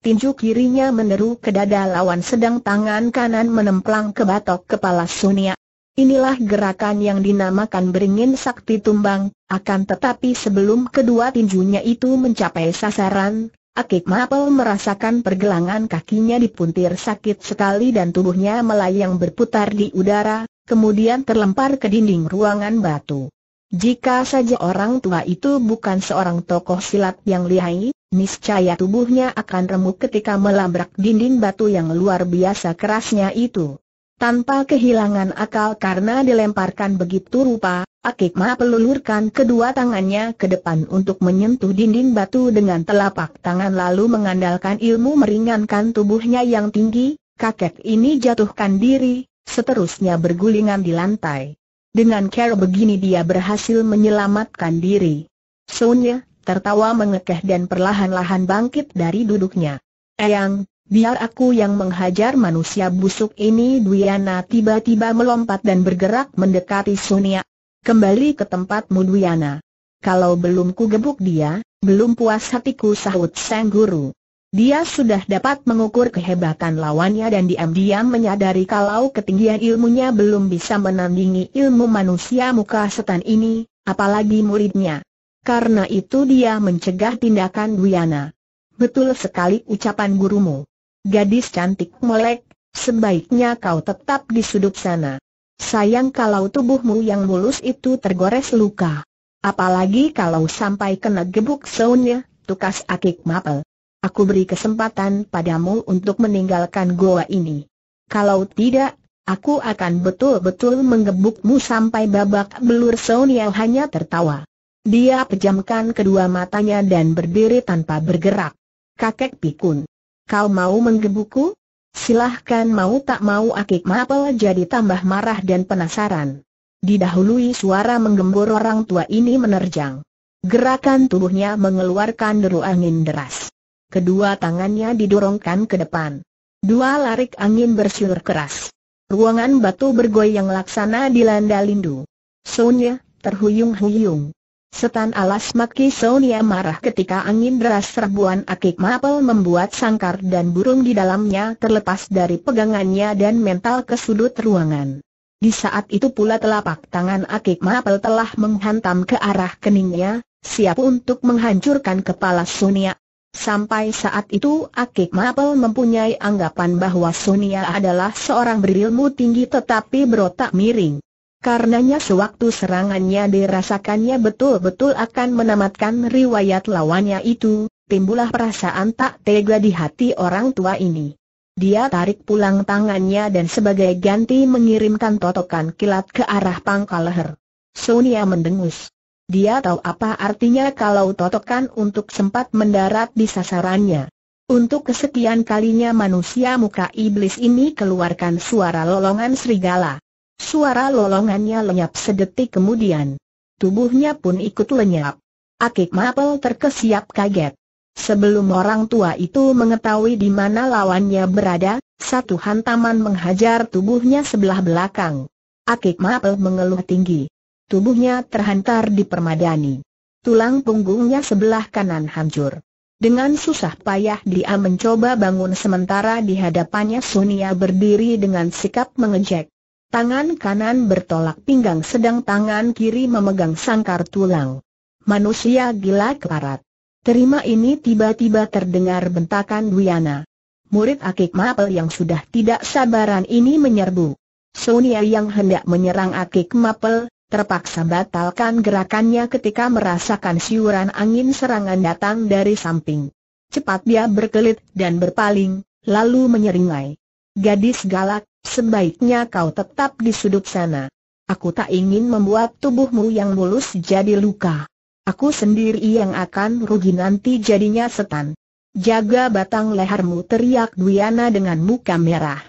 Tinju kirinya meneru ke dada lawan sedang tangan kanan menemplang ke batok kepala Sunia Inilah gerakan yang dinamakan beringin sakti tumbang, akan tetapi sebelum kedua tinjunya itu mencapai sasaran, Akik Mapel merasakan pergelangan kakinya dipuntir sakit sekali dan tubuhnya melayang berputar di udara, kemudian terlempar ke dinding ruangan batu. Jika saja orang tua itu bukan seorang tokoh silat yang lihai, niscaya tubuhnya akan remuk ketika melabrak dinding batu yang luar biasa kerasnya itu. Tanpa kehilangan akal karena dilemparkan begitu rupa, Akikma pelulurkan kedua tangannya ke depan untuk menyentuh dinding batu dengan telapak tangan lalu mengandalkan ilmu meringankan tubuhnya yang tinggi, kakek ini jatuhkan diri, seterusnya bergulingan di lantai. Dengan care begini dia berhasil menyelamatkan diri. Sonya, tertawa mengekeh dan perlahan-lahan bangkit dari duduknya. Eyang, Biar aku yang menghajar manusia busuk ini Duyana tiba-tiba melompat dan bergerak mendekati Sunia. Kembali ke tempatmu Duyana. Kalau belum ku gebuk dia, belum puas hatiku sahut sang guru. Dia sudah dapat mengukur kehebatan lawannya dan diam-diam menyadari kalau ketinggian ilmunya belum bisa menandingi ilmu manusia muka setan ini, apalagi muridnya. Karena itu dia mencegah tindakan Duyana. Betul sekali ucapan gurumu. Gadis cantik melek, sebaiknya kau tetap di sudut sana. Sayang kalau tubuhmu yang mulus itu tergores luka. Apalagi kalau sampai kena gebuk soundnya, tukas akik mapel. Aku beri kesempatan padamu untuk meninggalkan goa ini. Kalau tidak, aku akan betul-betul menggebukmu sampai babak belur saunnya hanya tertawa. Dia pejamkan kedua matanya dan berdiri tanpa bergerak. Kakek pikun. Kau mau menggebuku? Silahkan mau tak mau Akik Mapel jadi tambah marah dan penasaran. Didahului suara menggembur orang tua ini menerjang. Gerakan tubuhnya mengeluarkan deru angin deras. Kedua tangannya didorongkan ke depan. Dua larik angin bersiul keras. Ruangan batu bergoyang laksana dilanda lindu. Sonya, terhuyung-huyung. Setan alas maki Sonia marah ketika angin deras serbuan akik mapel membuat sangkar dan burung di dalamnya terlepas dari pegangannya dan mental ke sudut ruangan. Di saat itu pula telapak tangan akik mapel telah menghantam ke arah keningnya, siap untuk menghancurkan kepala Sonia. Sampai saat itu akik mapel mempunyai anggapan bahwa Sonia adalah seorang berilmu tinggi tetapi berotak miring. Karenanya sewaktu serangannya dirasakannya betul-betul akan menamatkan riwayat lawannya itu, timbullah perasaan tak tega di hati orang tua ini. Dia tarik pulang tangannya dan sebagai ganti mengirimkan totokan kilat ke arah pangkal leher. Sonia mendengus. Dia tahu apa artinya kalau totokan untuk sempat mendarat di sasarannya. Untuk kesekian kalinya manusia muka iblis ini keluarkan suara lolongan serigala. Suara lolongannya lenyap sedetik kemudian. Tubuhnya pun ikut lenyap. Akik Mapel terkesiap kaget. Sebelum orang tua itu mengetahui di mana lawannya berada, satu hantaman menghajar tubuhnya sebelah belakang. Akik Mapel mengeluh tinggi. Tubuhnya terhantar di permadani. Tulang punggungnya sebelah kanan hancur. Dengan susah payah dia mencoba bangun sementara di hadapannya Sonia berdiri dengan sikap mengejek. Tangan kanan bertolak pinggang sedang tangan kiri memegang sangkar tulang. Manusia gila keparat. Terima ini tiba-tiba terdengar bentakan Duyana. Murid Akik Mapel yang sudah tidak sabaran ini menyerbu. Sonia yang hendak menyerang Akik Mapel, terpaksa batalkan gerakannya ketika merasakan siuran angin serangan datang dari samping. Cepat dia berkelit dan berpaling, lalu menyeringai. Gadis galak, Sebaiknya kau tetap di sudut sana. Aku tak ingin membuat tubuhmu yang mulus jadi luka. Aku sendiri yang akan rugi nanti jadinya setan. Jaga batang lehermu teriak Duyana dengan muka merah.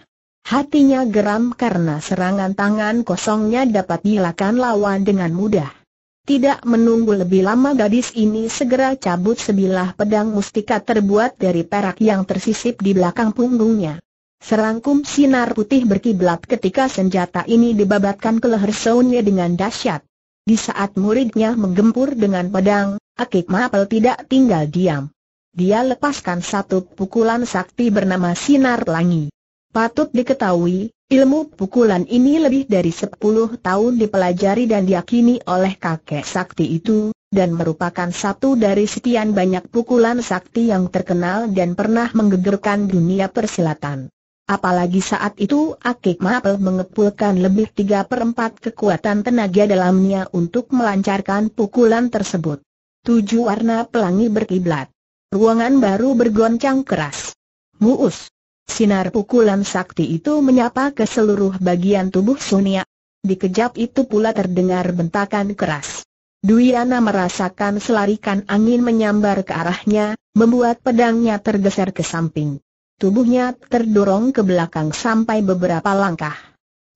Hatinya geram karena serangan tangan kosongnya dapat dilakukan lawan dengan mudah. Tidak menunggu lebih lama gadis ini segera cabut sebilah pedang mustika terbuat dari perak yang tersisip di belakang punggungnya. Serangkum sinar putih berkiblat ketika senjata ini dibabatkan ke leher Sonya dengan dahsyat. Di saat muridnya menggempur dengan pedang, Akik Mapel tidak tinggal diam. Dia lepaskan satu pukulan sakti bernama Sinar Langi. Patut diketahui, ilmu pukulan ini lebih dari sepuluh tahun dipelajari dan diyakini oleh kakek sakti itu, dan merupakan satu dari sekian banyak pukulan sakti yang terkenal dan pernah menggegerkan dunia persilatan. Apalagi saat itu Akik Mapel mengepulkan lebih tiga perempat kekuatan tenaga dalamnya untuk melancarkan pukulan tersebut. Tujuh warna pelangi berkiblat. Ruangan baru bergoncang keras. Muus. Sinar pukulan sakti itu menyapa ke seluruh bagian tubuh Sunia. Dikejap itu pula terdengar bentakan keras. Duyana merasakan selarikan angin menyambar ke arahnya, membuat pedangnya tergeser ke samping. Tubuhnya terdorong ke belakang sampai beberapa langkah.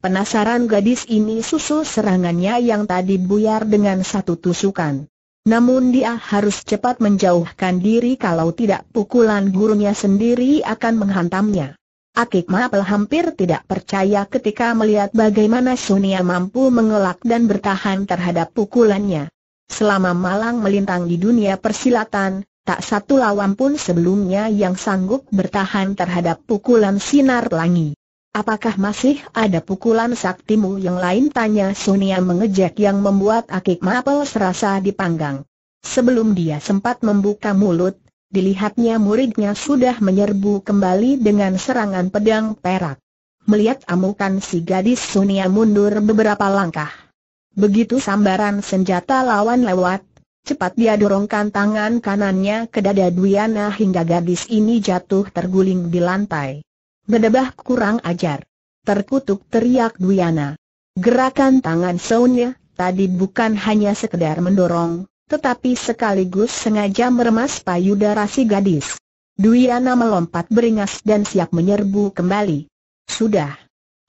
Penasaran gadis ini susul serangannya yang tadi buyar dengan satu tusukan. Namun dia harus cepat menjauhkan diri kalau tidak pukulan gurunya sendiri akan menghantamnya. Akik Maapel hampir tidak percaya ketika melihat bagaimana Sonia mampu mengelak dan bertahan terhadap pukulannya. Selama Malang melintang di dunia persilatan, Tak satu lawan pun sebelumnya yang sanggup bertahan terhadap pukulan sinar langi. Apakah masih ada pukulan saktimu yang lain? Tanya Sonia mengejek yang membuat akik mapel serasa dipanggang. Sebelum dia sempat membuka mulut, dilihatnya muridnya sudah menyerbu kembali dengan serangan pedang perak. Melihat amukan si gadis Sonia mundur beberapa langkah. Begitu sambaran senjata lawan lewat, Cepat dia dorongkan tangan kanannya ke dada Duyana hingga gadis ini jatuh terguling di lantai. Bedebah kurang ajar. Terkutuk teriak Duyana. Gerakan tangan Sonya tadi bukan hanya sekedar mendorong, tetapi sekaligus sengaja meremas payudara si gadis. Duyana melompat beringas dan siap menyerbu kembali. Sudah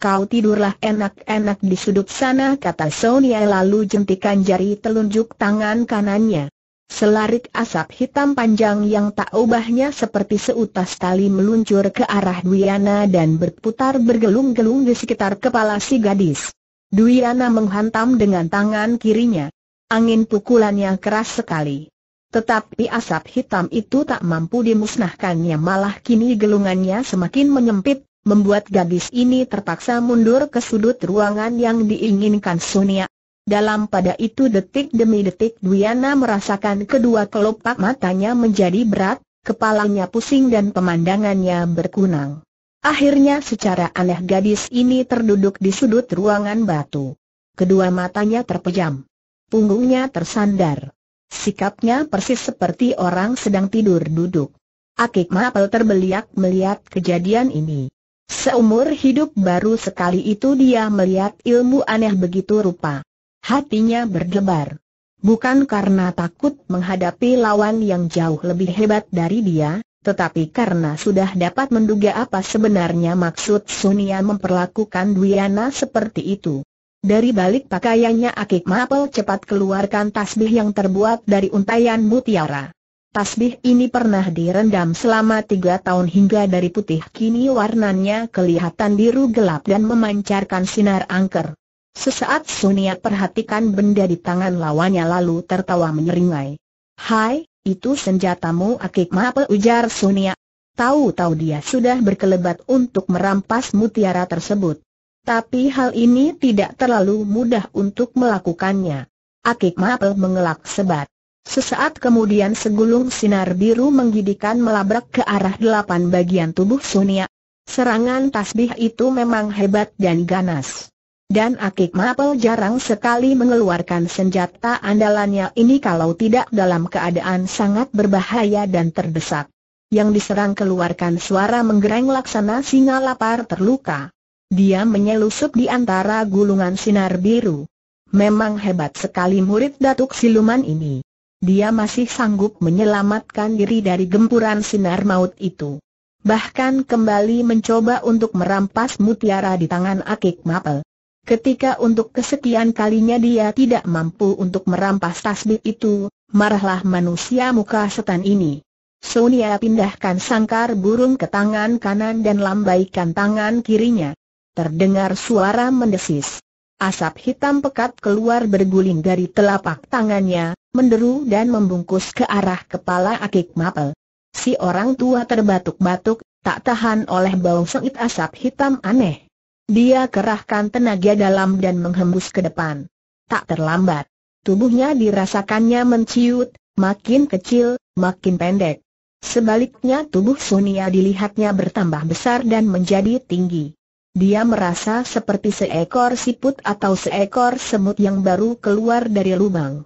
kau tidurlah enak-enak di sudut sana kata Sonia lalu jentikan jari telunjuk tangan kanannya. Selarik asap hitam panjang yang tak ubahnya seperti seutas tali meluncur ke arah Duyana dan berputar bergelung-gelung di sekitar kepala si gadis. Duyana menghantam dengan tangan kirinya. Angin pukulannya keras sekali. Tetapi asap hitam itu tak mampu dimusnahkannya malah kini gelungannya semakin menyempit, membuat gadis ini terpaksa mundur ke sudut ruangan yang diinginkan Sonia. Dalam pada itu detik demi detik Duyana merasakan kedua kelopak matanya menjadi berat, kepalanya pusing dan pemandangannya berkunang. Akhirnya secara aneh gadis ini terduduk di sudut ruangan batu. Kedua matanya terpejam. Punggungnya tersandar. Sikapnya persis seperti orang sedang tidur duduk. Akik Mapel terbeliak melihat kejadian ini. Seumur hidup baru sekali itu dia melihat ilmu aneh begitu rupa. Hatinya berdebar. Bukan karena takut menghadapi lawan yang jauh lebih hebat dari dia, tetapi karena sudah dapat menduga apa sebenarnya maksud Sunia memperlakukan Dwiana seperti itu. Dari balik pakaiannya Akik Mapel cepat keluarkan tasbih yang terbuat dari untayan mutiara. Tasbih ini pernah direndam selama tiga tahun hingga dari putih kini warnanya kelihatan biru gelap dan memancarkan sinar angker. Sesaat Sunia perhatikan benda di tangan lawannya lalu tertawa menyeringai. Hai, itu senjatamu akik maaf ujar Sunia. Tahu-tahu dia sudah berkelebat untuk merampas mutiara tersebut. Tapi hal ini tidak terlalu mudah untuk melakukannya. Akik Maple mengelak sebat. Sesaat kemudian segulung sinar biru menggidikan melabrak ke arah delapan bagian tubuh Sunia. Serangan tasbih itu memang hebat dan ganas. Dan Akik Mapel jarang sekali mengeluarkan senjata andalannya ini kalau tidak dalam keadaan sangat berbahaya dan terdesak. Yang diserang keluarkan suara menggereng laksana singa lapar terluka. Dia menyelusup di antara gulungan sinar biru. Memang hebat sekali murid Datuk Siluman ini dia masih sanggup menyelamatkan diri dari gempuran sinar maut itu. Bahkan kembali mencoba untuk merampas mutiara di tangan Akik Mapel. Ketika untuk kesekian kalinya dia tidak mampu untuk merampas tasbih itu, marahlah manusia muka setan ini. Sonia pindahkan sangkar burung ke tangan kanan dan lambaikan tangan kirinya. Terdengar suara mendesis. Asap hitam pekat keluar berguling dari telapak tangannya, menderu dan membungkus ke arah kepala Akik Mapel. Si orang tua terbatuk-batuk, tak tahan oleh bau sengit asap hitam aneh. Dia kerahkan tenaga dalam dan menghembus ke depan. Tak terlambat. Tubuhnya dirasakannya menciut, makin kecil, makin pendek. Sebaliknya tubuh Sonia dilihatnya bertambah besar dan menjadi tinggi. Dia merasa seperti seekor siput atau seekor semut yang baru keluar dari lubang.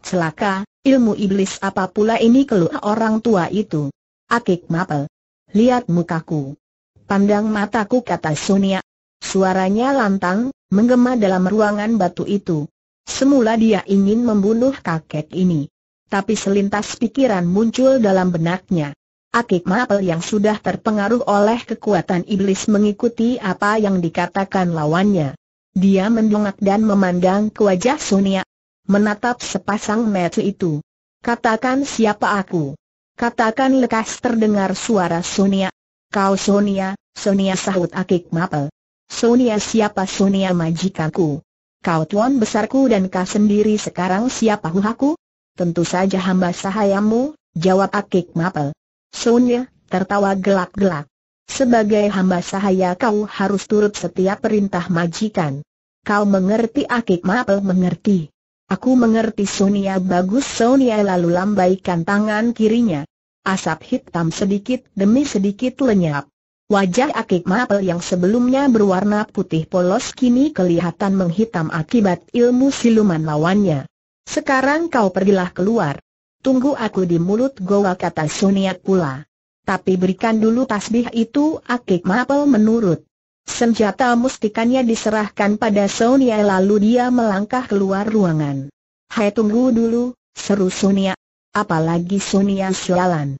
Celaka, ilmu iblis apa pula ini keluar orang tua itu? Akik Mapel. Lihat mukaku. Pandang mataku kata Sonia. Suaranya lantang, menggema dalam ruangan batu itu. Semula dia ingin membunuh kakek ini. Tapi selintas pikiran muncul dalam benaknya. Akik Mapel yang sudah terpengaruh oleh kekuatan iblis mengikuti apa yang dikatakan lawannya. Dia mendongak dan memandang ke wajah Sonia. Menatap sepasang mata itu. Katakan siapa aku. Katakan lekas terdengar suara Sonia. Kau Sonia, Sonia sahut Akik Mapel. Sonia siapa Sonia majikanku? Kau tuan besarku dan kau sendiri sekarang siapa huhaku? Tentu saja hamba sahayamu, jawab Akik Mapel. Sonia tertawa gelap-gelap. Sebagai hamba sahaya kau harus turut setiap perintah majikan. Kau mengerti akik mapel mengerti. Aku mengerti Sonia bagus Sonia lalu lambaikan tangan kirinya. Asap hitam sedikit demi sedikit lenyap. Wajah akik mapel yang sebelumnya berwarna putih polos kini kelihatan menghitam akibat ilmu siluman lawannya. Sekarang kau pergilah keluar. Tunggu aku di mulut goa kata Suniat pula. Tapi berikan dulu tasbih itu akik mapel menurut. Senjata mustikannya diserahkan pada Sonia lalu dia melangkah keluar ruangan. Hai tunggu dulu, seru Sonia. Apalagi Sonia sialan.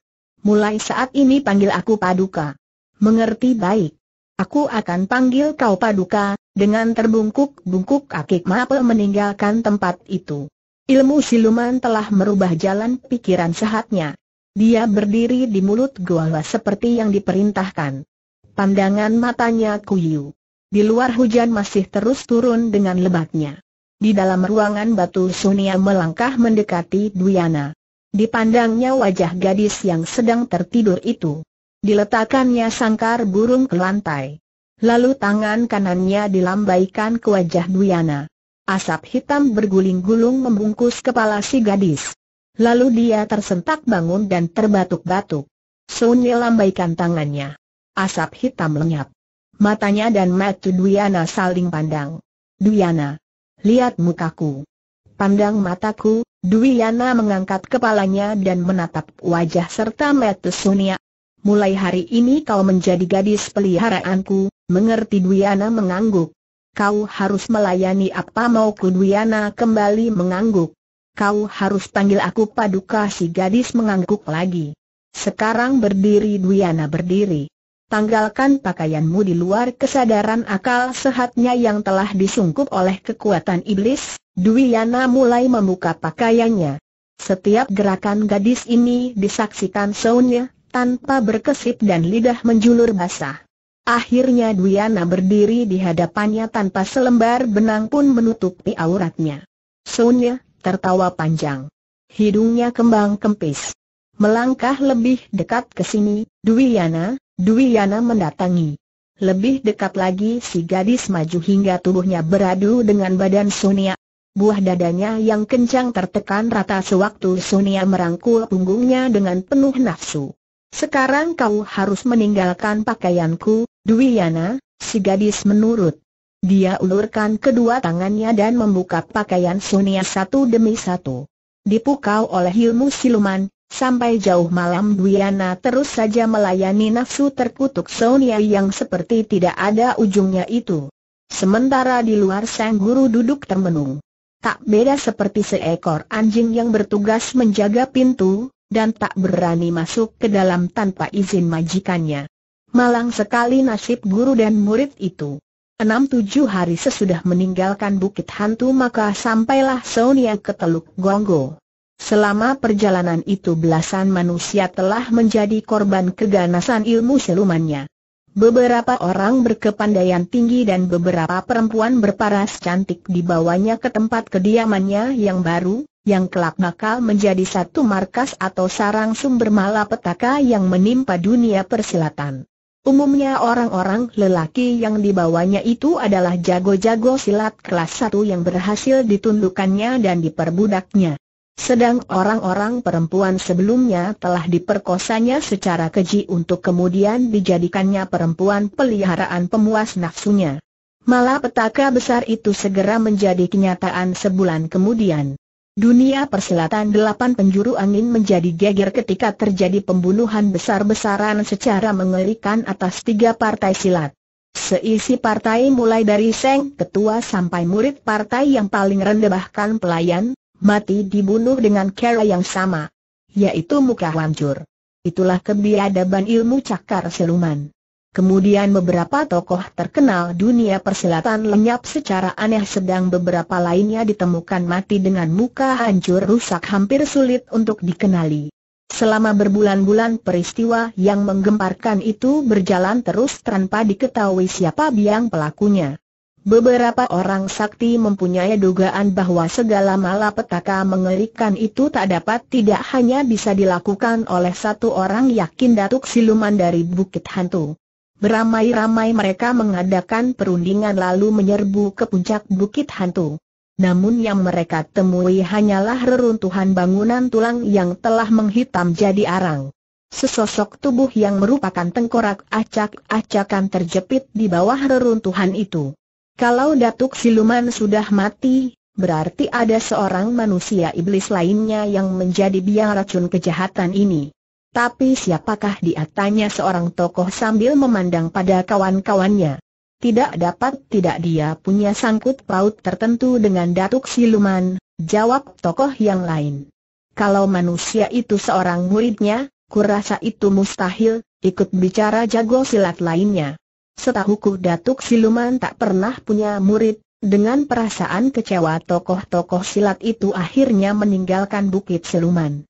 Mulai saat ini panggil aku Paduka. Mengerti baik. Aku akan panggil kau Paduka, dengan terbungkuk-bungkuk akik mapel meninggalkan tempat itu. Ilmu siluman telah merubah jalan pikiran sehatnya. Dia berdiri di mulut gua seperti yang diperintahkan. Pandangan matanya kuyu. Di luar hujan masih terus turun dengan lebatnya. Di dalam ruangan batu Sunia melangkah mendekati Duyana. Dipandangnya wajah gadis yang sedang tertidur itu. Diletakkannya sangkar burung ke lantai. Lalu tangan kanannya dilambaikan ke wajah Duyana. Asap hitam berguling guling membungkus kepala si gadis. Lalu dia tersentak bangun dan terbatuk-batuk. Sunyi lambaikan tangannya. Asap hitam lenyap. Matanya dan mata Duyana saling pandang. Duyana, lihat mukaku. Pandang mataku, Duyana mengangkat kepalanya dan menatap wajah serta mata Sunya. Mulai hari ini kau menjadi gadis peliharaanku, mengerti Duyana mengangguk. Kau harus melayani apa mau Dwiana. kembali mengangguk. Kau harus panggil aku Paduka si gadis mengangguk lagi. Sekarang berdiri Dwiana berdiri. Tanggalkan pakaianmu di luar kesadaran akal sehatnya yang telah disungkup oleh kekuatan iblis, Dwiana mulai membuka pakaiannya. Setiap gerakan gadis ini disaksikan Sonya, tanpa berkesip dan lidah menjulur basah. Akhirnya Duyana berdiri di hadapannya tanpa selembar benang pun menutupi auratnya. Sonya tertawa panjang. Hidungnya kembang kempis. Melangkah lebih dekat ke sini, Duyana, Duyana mendatangi. Lebih dekat lagi si gadis maju hingga tubuhnya beradu dengan badan Sonia. Buah dadanya yang kencang tertekan rata sewaktu Sonia merangkul punggungnya dengan penuh nafsu. Sekarang kau harus meninggalkan pakaianku, Dwi si gadis menurut. Dia ulurkan kedua tangannya dan membuka pakaian Sunia satu demi satu. Dipukau oleh ilmu siluman, sampai jauh malam Dwiana terus saja melayani nafsu terkutuk Sonia yang seperti tidak ada ujungnya itu. Sementara di luar sang guru duduk termenung. Tak beda seperti seekor anjing yang bertugas menjaga pintu, dan tak berani masuk ke dalam tanpa izin majikannya. Malang sekali nasib guru dan murid itu. Enam tujuh hari sesudah meninggalkan Bukit Hantu maka sampailah Sonia ke Teluk Gonggo. Selama perjalanan itu belasan manusia telah menjadi korban keganasan ilmu silumannya. Beberapa orang berkepandaian tinggi dan beberapa perempuan berparas cantik dibawanya ke tempat kediamannya yang baru, yang kelak bakal menjadi satu markas atau sarang sumber malapetaka yang menimpa dunia persilatan. Umumnya orang-orang lelaki yang dibawanya itu adalah jago-jago silat kelas satu yang berhasil ditundukannya dan diperbudaknya. Sedang orang-orang perempuan sebelumnya telah diperkosanya secara keji untuk kemudian dijadikannya perempuan peliharaan pemuas nafsunya. Malah petaka besar itu segera menjadi kenyataan sebulan kemudian. Dunia persilatan delapan penjuru angin menjadi geger ketika terjadi pembunuhan besar-besaran secara mengerikan atas tiga partai silat. Seisi partai mulai dari Seng Ketua sampai murid partai yang paling rendah bahkan pelayan, mati dibunuh dengan cara yang sama, yaitu muka hancur. Itulah kebiadaban ilmu cakar siluman. Kemudian beberapa tokoh terkenal dunia persilatan lenyap secara aneh sedang beberapa lainnya ditemukan mati dengan muka hancur rusak hampir sulit untuk dikenali. Selama berbulan-bulan peristiwa yang menggemparkan itu berjalan terus tanpa diketahui siapa biang pelakunya. Beberapa orang sakti mempunyai dugaan bahwa segala malapetaka mengerikan itu tak dapat tidak hanya bisa dilakukan oleh satu orang yakin Datuk Siluman dari Bukit Hantu. Beramai-ramai mereka mengadakan perundingan lalu menyerbu ke puncak Bukit Hantu. Namun yang mereka temui hanyalah reruntuhan bangunan tulang yang telah menghitam jadi arang. Sesosok tubuh yang merupakan tengkorak acak-acakan terjepit di bawah reruntuhan itu. Kalau Datuk Siluman sudah mati, berarti ada seorang manusia iblis lainnya yang menjadi biang racun kejahatan ini. Tapi siapakah dia tanya seorang tokoh sambil memandang pada kawan-kawannya. Tidak dapat tidak dia punya sangkut paut tertentu dengan Datuk Siluman, jawab tokoh yang lain. Kalau manusia itu seorang muridnya, kurasa itu mustahil, ikut bicara jago silat lainnya. Setahuku Datuk Siluman tak pernah punya murid, dengan perasaan kecewa tokoh-tokoh silat itu akhirnya meninggalkan Bukit Siluman.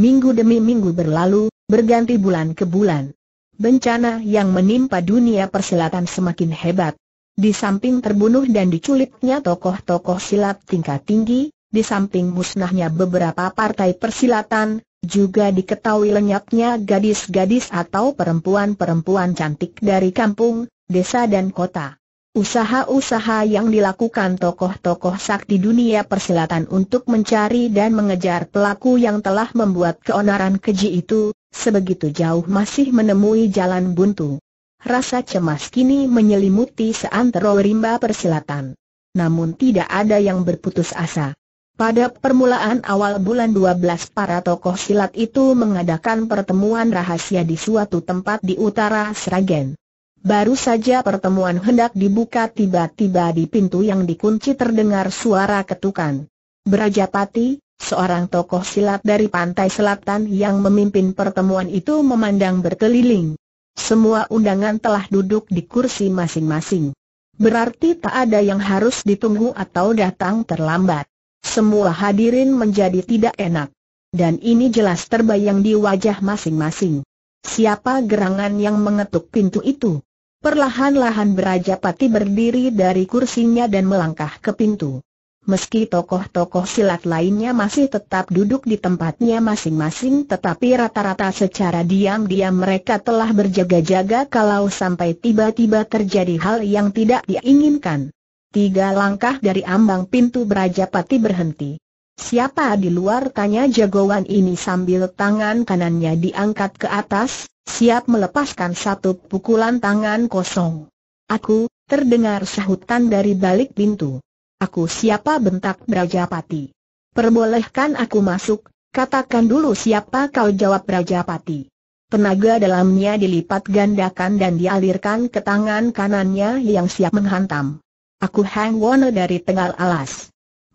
Minggu demi minggu berlalu, berganti bulan ke bulan. Bencana yang menimpa dunia persilatan semakin hebat. Di samping terbunuh dan diculiknya tokoh-tokoh silat tingkat tinggi, di samping musnahnya beberapa partai persilatan, juga diketahui lenyapnya gadis-gadis atau perempuan-perempuan cantik dari kampung, desa dan kota. Usaha-usaha yang dilakukan tokoh-tokoh sakti dunia persilatan untuk mencari dan mengejar pelaku yang telah membuat keonaran keji itu, sebegitu jauh masih menemui jalan buntu. Rasa cemas kini menyelimuti seantero rimba persilatan. Namun tidak ada yang berputus asa. Pada permulaan awal bulan 12 para tokoh silat itu mengadakan pertemuan rahasia di suatu tempat di utara Sragen. Baru saja pertemuan hendak dibuka tiba-tiba di pintu yang dikunci terdengar suara ketukan. Brajapati, seorang tokoh silat dari pantai selatan yang memimpin pertemuan itu memandang berkeliling. Semua undangan telah duduk di kursi masing-masing. Berarti tak ada yang harus ditunggu atau datang terlambat. Semua hadirin menjadi tidak enak. Dan ini jelas terbayang di wajah masing-masing. Siapa gerangan yang mengetuk pintu itu? Perlahan-lahan Pati berdiri dari kursinya dan melangkah ke pintu. Meski tokoh-tokoh silat lainnya masih tetap duduk di tempatnya masing-masing tetapi rata-rata secara diam-diam mereka telah berjaga-jaga kalau sampai tiba-tiba terjadi hal yang tidak diinginkan. Tiga langkah dari ambang pintu Pati berhenti. Siapa di luar tanya jagoan ini sambil tangan kanannya diangkat ke atas, siap melepaskan satu pukulan tangan kosong. Aku, terdengar sahutan dari balik pintu. Aku siapa bentak Brajapati. Perbolehkan aku masuk, katakan dulu siapa kau jawab Brajapati. Tenaga dalamnya dilipat gandakan dan dialirkan ke tangan kanannya yang siap menghantam. Aku Hang Wono dari Tegal Alas.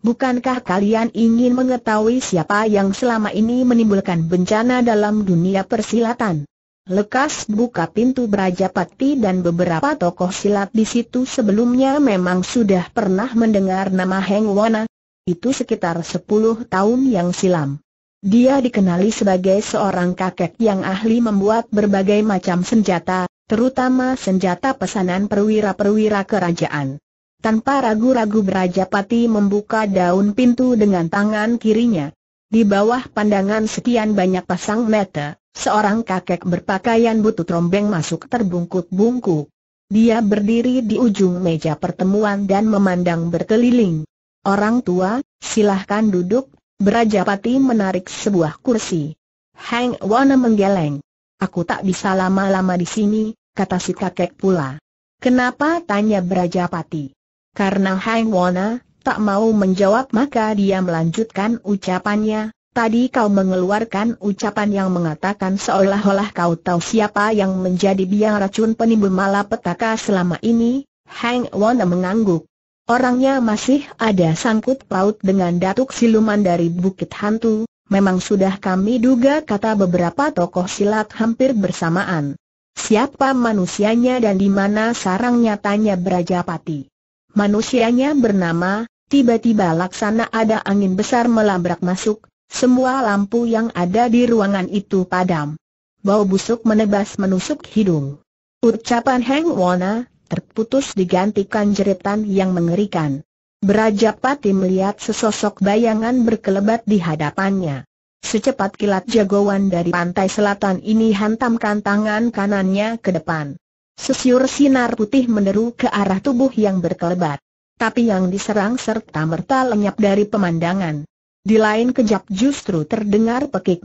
Bukankah kalian ingin mengetahui siapa yang selama ini menimbulkan bencana dalam dunia persilatan? Lekas buka pintu Pati dan beberapa tokoh silat di situ sebelumnya memang sudah pernah mendengar nama Heng Wana. Itu sekitar 10 tahun yang silam. Dia dikenali sebagai seorang kakek yang ahli membuat berbagai macam senjata, terutama senjata pesanan perwira-perwira kerajaan. Tanpa ragu-ragu Brajapati membuka daun pintu dengan tangan kirinya. Di bawah pandangan sekian banyak pasang mata, seorang kakek berpakaian butut rombeng masuk terbungkuk-bungkuk. Dia berdiri di ujung meja pertemuan dan memandang berkeliling. Orang tua, silahkan duduk, Brajapati menarik sebuah kursi. Hang Wana menggeleng. Aku tak bisa lama-lama di sini, kata si kakek pula. Kenapa? tanya Brajapati. Karena Hai Wona tak mau menjawab maka dia melanjutkan ucapannya, tadi kau mengeluarkan ucapan yang mengatakan seolah-olah kau tahu siapa yang menjadi biang racun penimbun malapetaka selama ini, Hang Wona mengangguk. Orangnya masih ada sangkut paut dengan datuk siluman dari Bukit Hantu, memang sudah kami duga kata beberapa tokoh silat hampir bersamaan. Siapa manusianya dan di mana sarangnya tanya Brajapati manusianya bernama, tiba-tiba laksana ada angin besar melabrak masuk, semua lampu yang ada di ruangan itu padam. Bau busuk menebas menusuk hidung. Ucapan Heng Wona terputus digantikan jeritan yang mengerikan. Pati melihat sesosok bayangan berkelebat di hadapannya. Secepat kilat jagoan dari pantai selatan ini hantamkan tangan kanannya ke depan. Sesiur sinar putih meneru ke arah tubuh yang berkelebat. Tapi yang diserang serta merta lenyap dari pemandangan. Di lain kejap justru terdengar pekik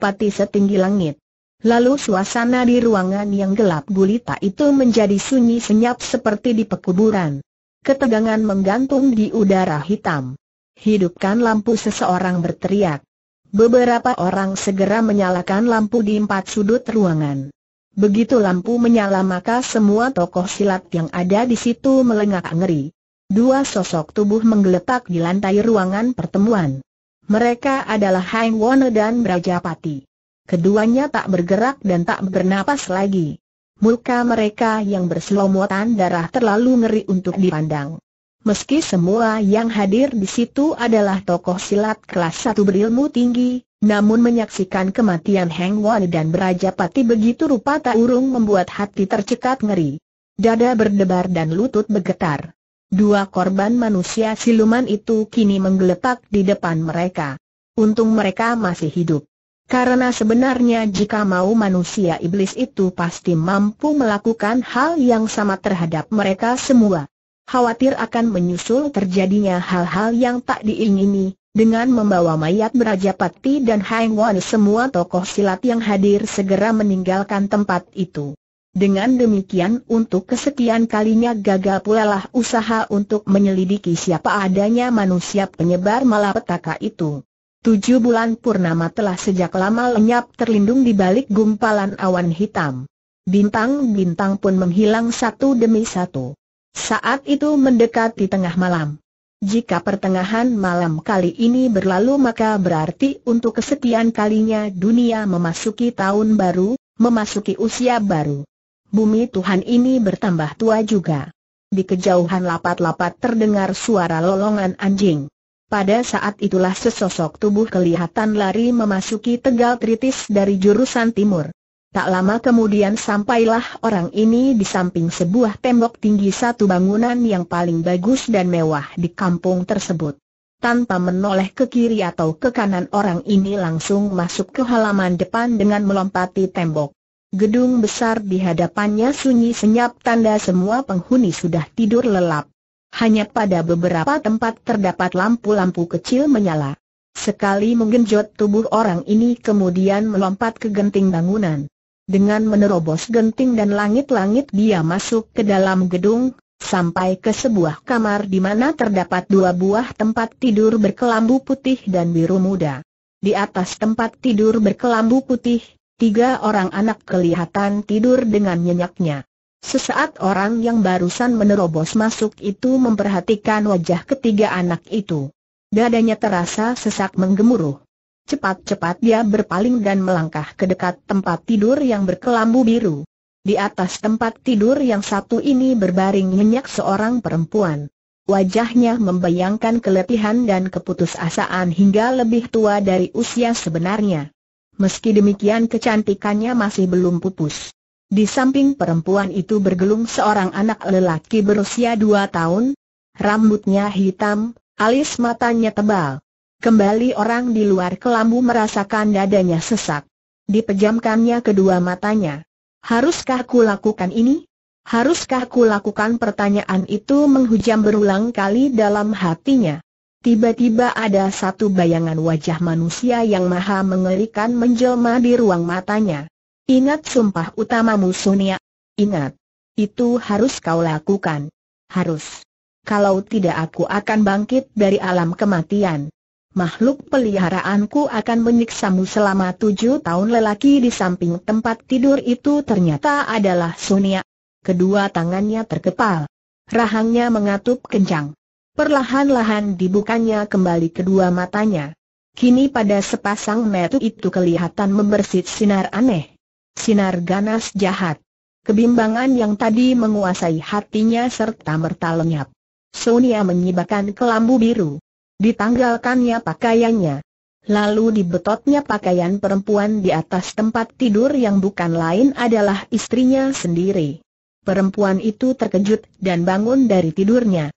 pati setinggi langit. Lalu suasana di ruangan yang gelap gulita itu menjadi sunyi senyap seperti di pekuburan. Ketegangan menggantung di udara hitam. Hidupkan lampu seseorang berteriak. Beberapa orang segera menyalakan lampu di empat sudut ruangan. Begitu lampu menyala maka semua tokoh silat yang ada di situ melengak ngeri. Dua sosok tubuh menggeletak di lantai ruangan pertemuan. Mereka adalah Hang Wone dan Brajapati. Keduanya tak bergerak dan tak bernapas lagi. Muka mereka yang berselomotan darah terlalu ngeri untuk dipandang. Meski semua yang hadir di situ adalah tokoh silat kelas satu berilmu tinggi, namun menyaksikan kematian Heng Wan dan Beraja Pati begitu rupa tak urung membuat hati tercekat ngeri. Dada berdebar dan lutut bergetar. Dua korban manusia siluman itu kini menggeletak di depan mereka. Untung mereka masih hidup. Karena sebenarnya jika mau manusia iblis itu pasti mampu melakukan hal yang sama terhadap mereka semua. Khawatir akan menyusul terjadinya hal-hal yang tak diingini, dengan membawa mayat Beraja Pati dan Hang Wan semua tokoh silat yang hadir segera meninggalkan tempat itu. Dengan demikian untuk kesekian kalinya gagal pula lah usaha untuk menyelidiki siapa adanya manusia penyebar malapetaka itu. Tujuh bulan purnama telah sejak lama lenyap terlindung di balik gumpalan awan hitam. Bintang-bintang pun menghilang satu demi satu. Saat itu mendekati tengah malam. Jika pertengahan malam kali ini berlalu maka berarti untuk kesetiaan kalinya dunia memasuki tahun baru, memasuki usia baru. Bumi Tuhan ini bertambah tua juga. Di kejauhan lapat-lapat terdengar suara lolongan anjing. Pada saat itulah sesosok tubuh kelihatan lari memasuki tegal tritis dari jurusan timur. Tak lama kemudian sampailah orang ini di samping sebuah tembok tinggi satu bangunan yang paling bagus dan mewah di kampung tersebut. Tanpa menoleh ke kiri atau ke kanan orang ini langsung masuk ke halaman depan dengan melompati tembok. Gedung besar di hadapannya sunyi senyap tanda semua penghuni sudah tidur lelap. Hanya pada beberapa tempat terdapat lampu-lampu kecil menyala. Sekali menggenjot tubuh orang ini kemudian melompat ke genting bangunan. Dengan menerobos genting dan langit-langit dia masuk ke dalam gedung, sampai ke sebuah kamar di mana terdapat dua buah tempat tidur berkelambu putih dan biru muda. Di atas tempat tidur berkelambu putih, tiga orang anak kelihatan tidur dengan nyenyaknya. Sesaat orang yang barusan menerobos masuk itu memperhatikan wajah ketiga anak itu. Dadanya terasa sesak menggemuruh. Cepat-cepat dia berpaling dan melangkah ke dekat tempat tidur yang berkelambu biru. Di atas tempat tidur yang satu ini berbaring nyenyak seorang perempuan. Wajahnya membayangkan keletihan dan keputusasaan hingga lebih tua dari usia sebenarnya. Meski demikian kecantikannya masih belum pupus. Di samping perempuan itu bergelung seorang anak lelaki berusia dua tahun. Rambutnya hitam, alis matanya tebal. Kembali orang di luar kelambu merasakan dadanya sesak. Dipejamkannya kedua matanya. Haruskah ku lakukan ini? Haruskah ku lakukan pertanyaan itu menghujam berulang kali dalam hatinya. Tiba-tiba ada satu bayangan wajah manusia yang maha mengerikan menjelma di ruang matanya. Ingat sumpah utamamu Sonia. Ingat. Itu harus kau lakukan. Harus. Kalau tidak aku akan bangkit dari alam kematian makhluk peliharaanku akan menyiksamu selama tujuh tahun lelaki di samping tempat tidur itu ternyata adalah Sonia. Kedua tangannya terkepal. Rahangnya mengatup kencang. Perlahan-lahan dibukanya kembali kedua matanya. Kini pada sepasang metu itu kelihatan membersit sinar aneh. Sinar ganas jahat. Kebimbangan yang tadi menguasai hatinya serta merta lenyap. Sonia menyibakan kelambu biru. Ditanggalkannya pakaiannya. Lalu dibetotnya pakaian perempuan di atas tempat tidur yang bukan lain adalah istrinya sendiri. Perempuan itu terkejut dan bangun dari tidurnya.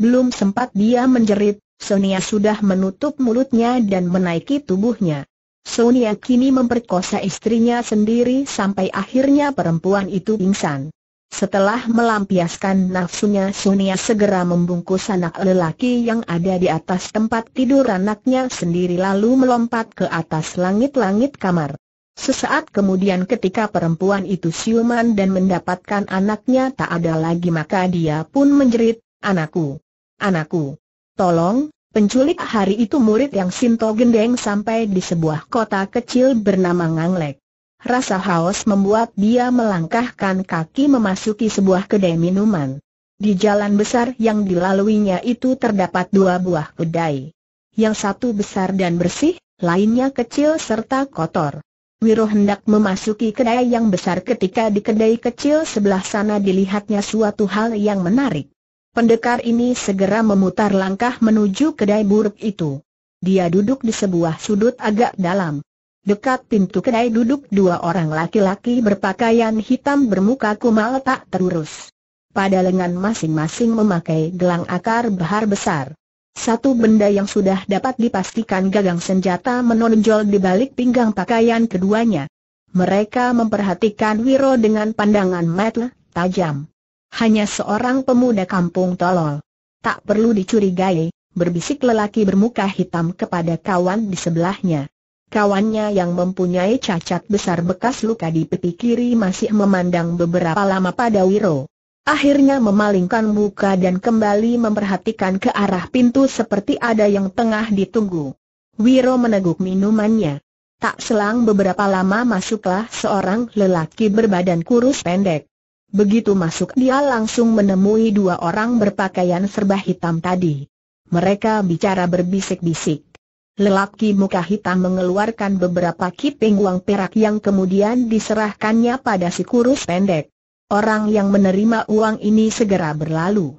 Belum sempat dia menjerit, Sonia sudah menutup mulutnya dan menaiki tubuhnya. Sonia kini memperkosa istrinya sendiri sampai akhirnya perempuan itu pingsan. Setelah melampiaskan nafsunya Sonia segera membungkus anak lelaki yang ada di atas tempat tidur anaknya sendiri lalu melompat ke atas langit-langit kamar. Sesaat kemudian ketika perempuan itu siuman dan mendapatkan anaknya tak ada lagi maka dia pun menjerit, anakku, anakku, tolong, penculik hari itu murid yang Sinto gendeng sampai di sebuah kota kecil bernama Nganglek. Rasa haus membuat dia melangkahkan kaki memasuki sebuah kedai minuman. Di jalan besar yang dilaluinya itu terdapat dua buah kedai. Yang satu besar dan bersih, lainnya kecil serta kotor. Wiro hendak memasuki kedai yang besar ketika di kedai kecil sebelah sana dilihatnya suatu hal yang menarik. Pendekar ini segera memutar langkah menuju kedai buruk itu. Dia duduk di sebuah sudut agak dalam. Dekat pintu kedai duduk dua orang laki-laki berpakaian hitam bermuka kumal tak terurus. Pada lengan masing-masing memakai gelang akar bahar besar. Satu benda yang sudah dapat dipastikan gagang senjata menonjol di balik pinggang pakaian keduanya. Mereka memperhatikan Wiro dengan pandangan mata tajam. Hanya seorang pemuda kampung tolol. Tak perlu dicurigai, berbisik lelaki bermuka hitam kepada kawan di sebelahnya. Kawannya yang mempunyai cacat besar bekas luka di peti kiri masih memandang beberapa lama pada Wiro. Akhirnya memalingkan muka dan kembali memperhatikan ke arah pintu seperti ada yang tengah ditunggu. Wiro meneguk minumannya. Tak selang beberapa lama masuklah seorang lelaki berbadan kurus pendek. Begitu masuk dia langsung menemui dua orang berpakaian serba hitam tadi. Mereka bicara berbisik-bisik. Lelaki muka hitam mengeluarkan beberapa kiping uang perak yang kemudian diserahkannya pada si kurus pendek. Orang yang menerima uang ini segera berlalu.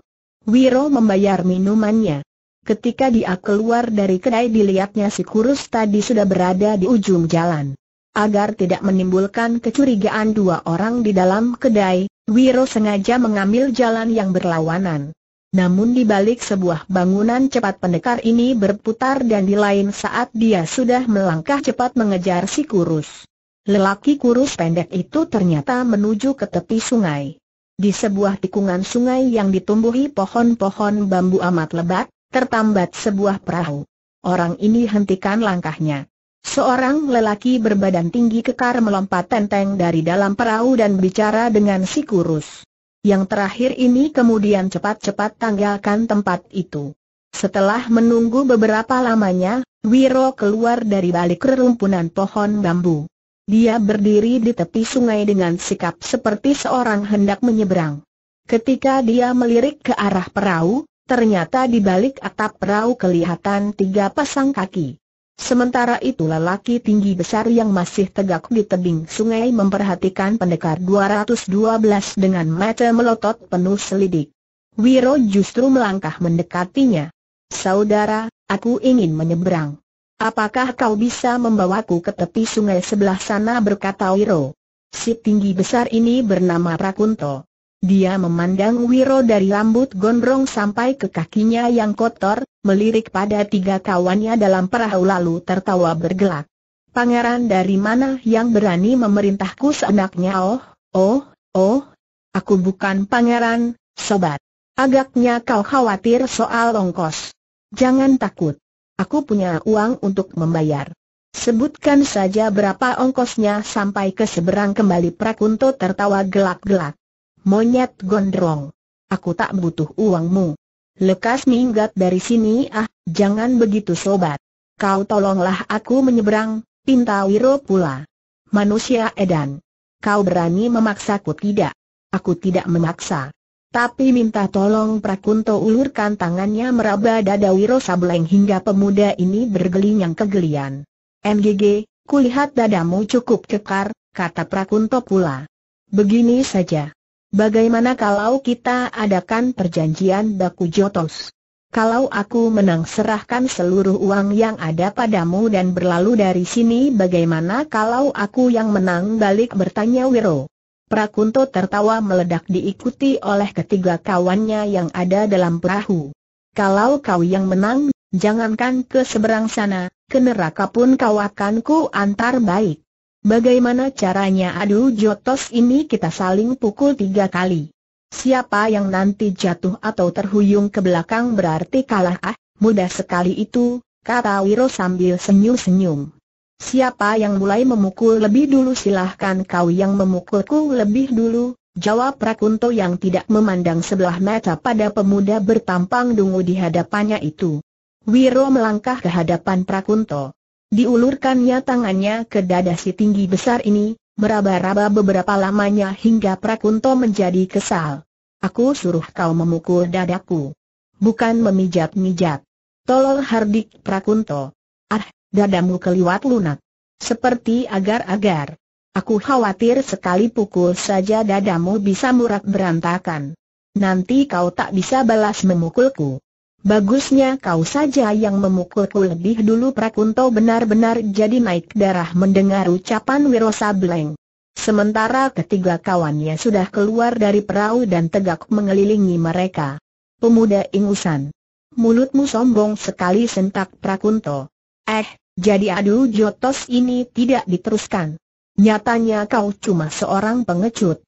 Wiro membayar minumannya. Ketika dia keluar dari kedai dilihatnya si kurus tadi sudah berada di ujung jalan. Agar tidak menimbulkan kecurigaan dua orang di dalam kedai, Wiro sengaja mengambil jalan yang berlawanan. Namun di balik sebuah bangunan cepat pendekar ini berputar dan di lain saat dia sudah melangkah cepat mengejar si kurus. Lelaki kurus pendek itu ternyata menuju ke tepi sungai. Di sebuah tikungan sungai yang ditumbuhi pohon-pohon bambu amat lebat, tertambat sebuah perahu. Orang ini hentikan langkahnya. Seorang lelaki berbadan tinggi kekar melompat tenteng dari dalam perahu dan bicara dengan si kurus. Yang terakhir ini kemudian cepat-cepat tanggalkan tempat itu. Setelah menunggu beberapa lamanya, Wiro keluar dari balik rerumpunan pohon bambu. Dia berdiri di tepi sungai dengan sikap seperti seorang hendak menyeberang. Ketika dia melirik ke arah perahu, ternyata di balik atap perahu kelihatan tiga pasang kaki. Sementara itu lelaki tinggi besar yang masih tegak di tebing sungai memperhatikan pendekar 212 dengan mata melotot penuh selidik. Wiro justru melangkah mendekatinya. Saudara, aku ingin menyeberang. Apakah kau bisa membawaku ke tepi sungai sebelah sana berkata Wiro. Si tinggi besar ini bernama Rakunto. Dia memandang Wiro dari rambut gondrong sampai ke kakinya yang kotor, melirik pada tiga kawannya dalam perahu lalu tertawa bergelak. Pangeran dari mana yang berani memerintahku seenaknya oh, oh, oh, aku bukan pangeran, sobat. Agaknya kau khawatir soal ongkos. Jangan takut. Aku punya uang untuk membayar. Sebutkan saja berapa ongkosnya sampai ke seberang kembali Prakunto tertawa gelak-gelak. Monyet gondrong. Aku tak butuh uangmu. Lekas minggat dari sini ah, jangan begitu sobat. Kau tolonglah aku menyeberang, pinta Wiro pula. Manusia edan. Kau berani memaksaku tidak? Aku tidak memaksa. Tapi minta tolong Prakunto ulurkan tangannya meraba dada Wiro Sableng hingga pemuda ini yang kegelian. MGG, kulihat dadamu cukup kekar, kata Prakunto pula. Begini saja. Bagaimana kalau kita adakan perjanjian baku jotos? Kalau aku menang serahkan seluruh uang yang ada padamu dan berlalu dari sini bagaimana kalau aku yang menang balik bertanya Wiro? Prakunto tertawa meledak diikuti oleh ketiga kawannya yang ada dalam perahu. Kalau kau yang menang, jangankan ke seberang sana, ke neraka pun kau akan ku antar baik. Bagaimana caranya adu jotos ini kita saling pukul tiga kali. Siapa yang nanti jatuh atau terhuyung ke belakang berarti kalah ah, mudah sekali itu, kata Wiro sambil senyum-senyum. Siapa yang mulai memukul lebih dulu silahkan kau yang memukulku lebih dulu, jawab Prakunto yang tidak memandang sebelah mata pada pemuda bertampang dungu di hadapannya itu. Wiro melangkah ke hadapan Prakunto. Diulurkannya tangannya ke dada si tinggi besar ini, meraba-raba beberapa lamanya hingga Prakunto menjadi kesal. Aku suruh kau memukul dadaku. Bukan memijat-mijat. Tolol hardik Prakunto. Ah, dadamu keliwat lunak. Seperti agar-agar. Aku khawatir sekali pukul saja dadamu bisa murak berantakan. Nanti kau tak bisa balas memukulku. Bagusnya kau saja yang memukulku lebih dulu Prakunto benar-benar jadi naik darah mendengar ucapan Wiro Sableng. Sementara ketiga kawannya sudah keluar dari perahu dan tegak mengelilingi mereka. Pemuda ingusan. Mulutmu sombong sekali sentak Prakunto. Eh, jadi adu jotos ini tidak diteruskan. Nyatanya kau cuma seorang pengecut.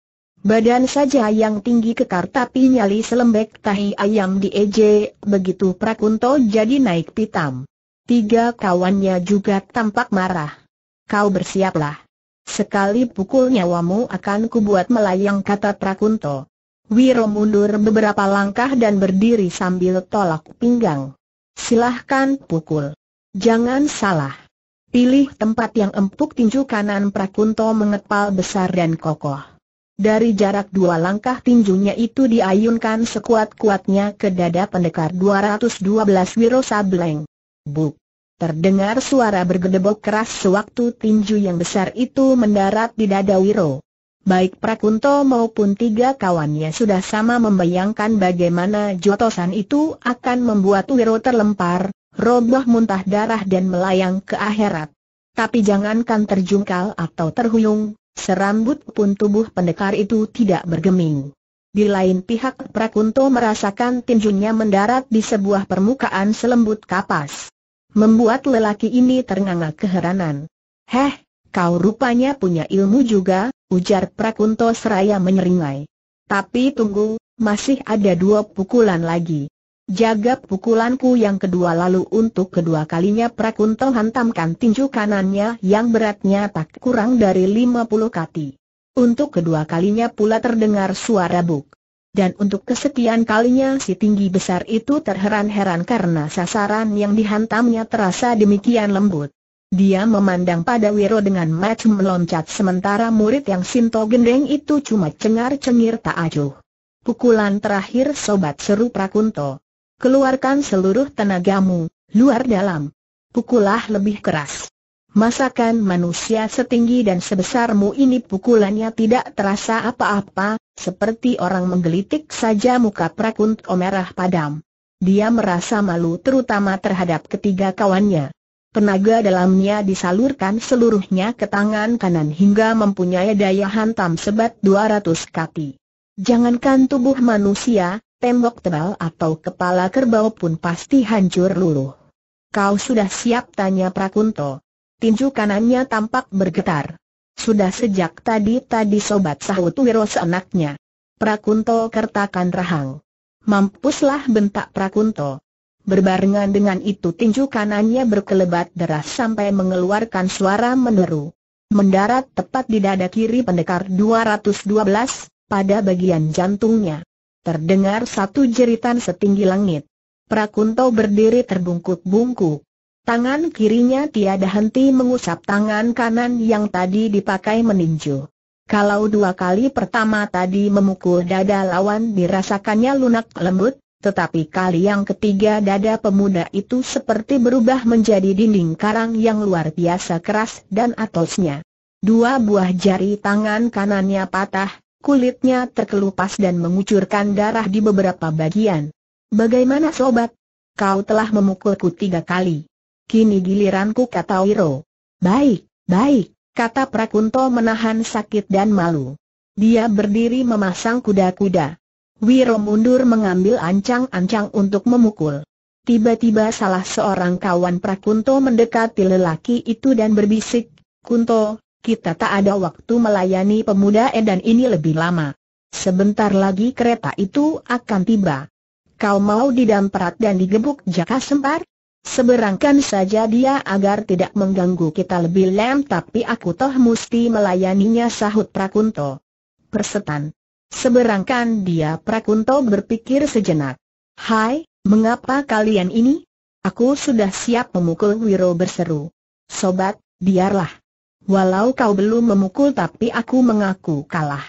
Badan saja yang tinggi kekar tapi nyali selembek tahi ayam di EJ, begitu Prakunto jadi naik pitam. Tiga kawannya juga tampak marah. Kau bersiaplah. Sekali pukul nyawamu akan kubuat melayang kata Prakunto. Wiro mundur beberapa langkah dan berdiri sambil tolak pinggang. Silahkan pukul. Jangan salah. Pilih tempat yang empuk tinju kanan Prakunto mengepal besar dan kokoh. Dari jarak dua langkah tinjunya itu diayunkan sekuat-kuatnya ke dada pendekar 212 Wiro Sableng. Buk! Terdengar suara bergedebok keras sewaktu tinju yang besar itu mendarat di dada Wiro. Baik Prakunto maupun tiga kawannya sudah sama membayangkan bagaimana jotosan itu akan membuat Wiro terlempar, roboh muntah darah dan melayang ke akhirat. Tapi jangankan terjungkal atau terhuyung, Serambut pun tubuh pendekar itu tidak bergeming. Di lain pihak Prakunto merasakan tinjunya mendarat di sebuah permukaan selembut kapas. Membuat lelaki ini ternganga keheranan. Heh, kau rupanya punya ilmu juga, ujar Prakunto seraya menyeringai. Tapi tunggu, masih ada dua pukulan lagi. Jaga pukulanku yang kedua lalu untuk kedua kalinya Prakunto hantamkan tinju kanannya yang beratnya tak kurang dari 50 kati. Untuk kedua kalinya pula terdengar suara buk. Dan untuk kesekian kalinya si tinggi besar itu terheran-heran karena sasaran yang dihantamnya terasa demikian lembut. Dia memandang pada Wiro dengan macam meloncat sementara murid yang Sinto gendeng itu cuma cengar-cengir tak acuh. Pukulan terakhir sobat seru Prakunto. Keluarkan seluruh tenagamu, luar dalam. pukullah lebih keras. Masakan manusia setinggi dan sebesarmu ini pukulannya tidak terasa apa-apa, seperti orang menggelitik saja muka Prakunt Omerah padam. Dia merasa malu terutama terhadap ketiga kawannya. Tenaga dalamnya disalurkan seluruhnya ke tangan kanan hingga mempunyai daya hantam sebat 200 kaki. Jangankan tubuh manusia, tembok tebal atau kepala kerbau pun pasti hancur luluh. Kau sudah siap tanya Prakunto. Tinju kanannya tampak bergetar. Sudah sejak tadi-tadi sobat sahut Wiros anaknya. Prakunto kertakan rahang. Mampuslah bentak Prakunto. Berbarengan dengan itu tinju kanannya berkelebat deras sampai mengeluarkan suara meneru. Mendarat tepat di dada kiri pendekar 212, pada bagian jantungnya terdengar satu jeritan setinggi langit. Prakunto berdiri terbungkuk-bungkuk. Tangan kirinya tiada henti mengusap tangan kanan yang tadi dipakai meninju. Kalau dua kali pertama tadi memukul dada lawan dirasakannya lunak lembut, tetapi kali yang ketiga dada pemuda itu seperti berubah menjadi dinding karang yang luar biasa keras dan atosnya. Dua buah jari tangan kanannya patah, Kulitnya terkelupas dan mengucurkan darah di beberapa bagian. Bagaimana sobat? Kau telah memukulku tiga kali. Kini giliranku kata Wiro. Baik, baik, kata Prakunto menahan sakit dan malu. Dia berdiri memasang kuda-kuda. Wiro mundur mengambil ancang-ancang untuk memukul. Tiba-tiba salah seorang kawan Prakunto mendekati lelaki itu dan berbisik, Kunto, kita tak ada waktu melayani pemuda edan ini lebih lama. Sebentar lagi kereta itu akan tiba. Kau mau didamperat dan digebuk jaka sempar? Seberangkan saja dia agar tidak mengganggu kita lebih lem tapi aku toh mesti melayaninya sahut Prakunto. Persetan. Seberangkan dia Prakunto berpikir sejenak. Hai, mengapa kalian ini? Aku sudah siap memukul Wiro berseru. Sobat, biarlah. Walau kau belum memukul tapi aku mengaku kalah.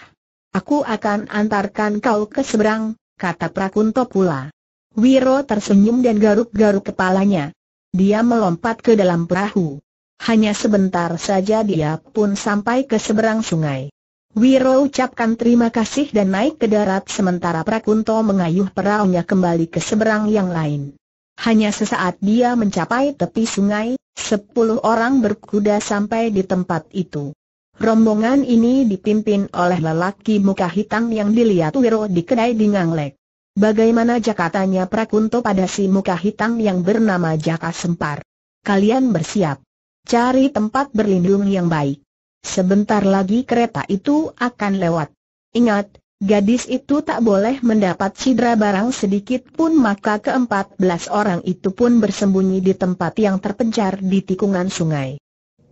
Aku akan antarkan kau ke seberang, kata Prakunto pula. Wiro tersenyum dan garuk-garuk kepalanya. Dia melompat ke dalam perahu. Hanya sebentar saja dia pun sampai ke seberang sungai. Wiro ucapkan terima kasih dan naik ke darat sementara Prakunto mengayuh perahunya kembali ke seberang yang lain. Hanya sesaat dia mencapai tepi sungai, sepuluh orang berkuda sampai di tempat itu. Rombongan ini dipimpin oleh lelaki muka hitam yang dilihat Wiro di kedai di Nganglek. Bagaimana jakatanya Prakunto pada si muka hitam yang bernama Jaka Sempar. Kalian bersiap. Cari tempat berlindung yang baik. Sebentar lagi kereta itu akan lewat. Ingat, Gadis itu tak boleh mendapat cedera barang sedikit pun maka keempat belas orang itu pun bersembunyi di tempat yang terpencar di tikungan sungai.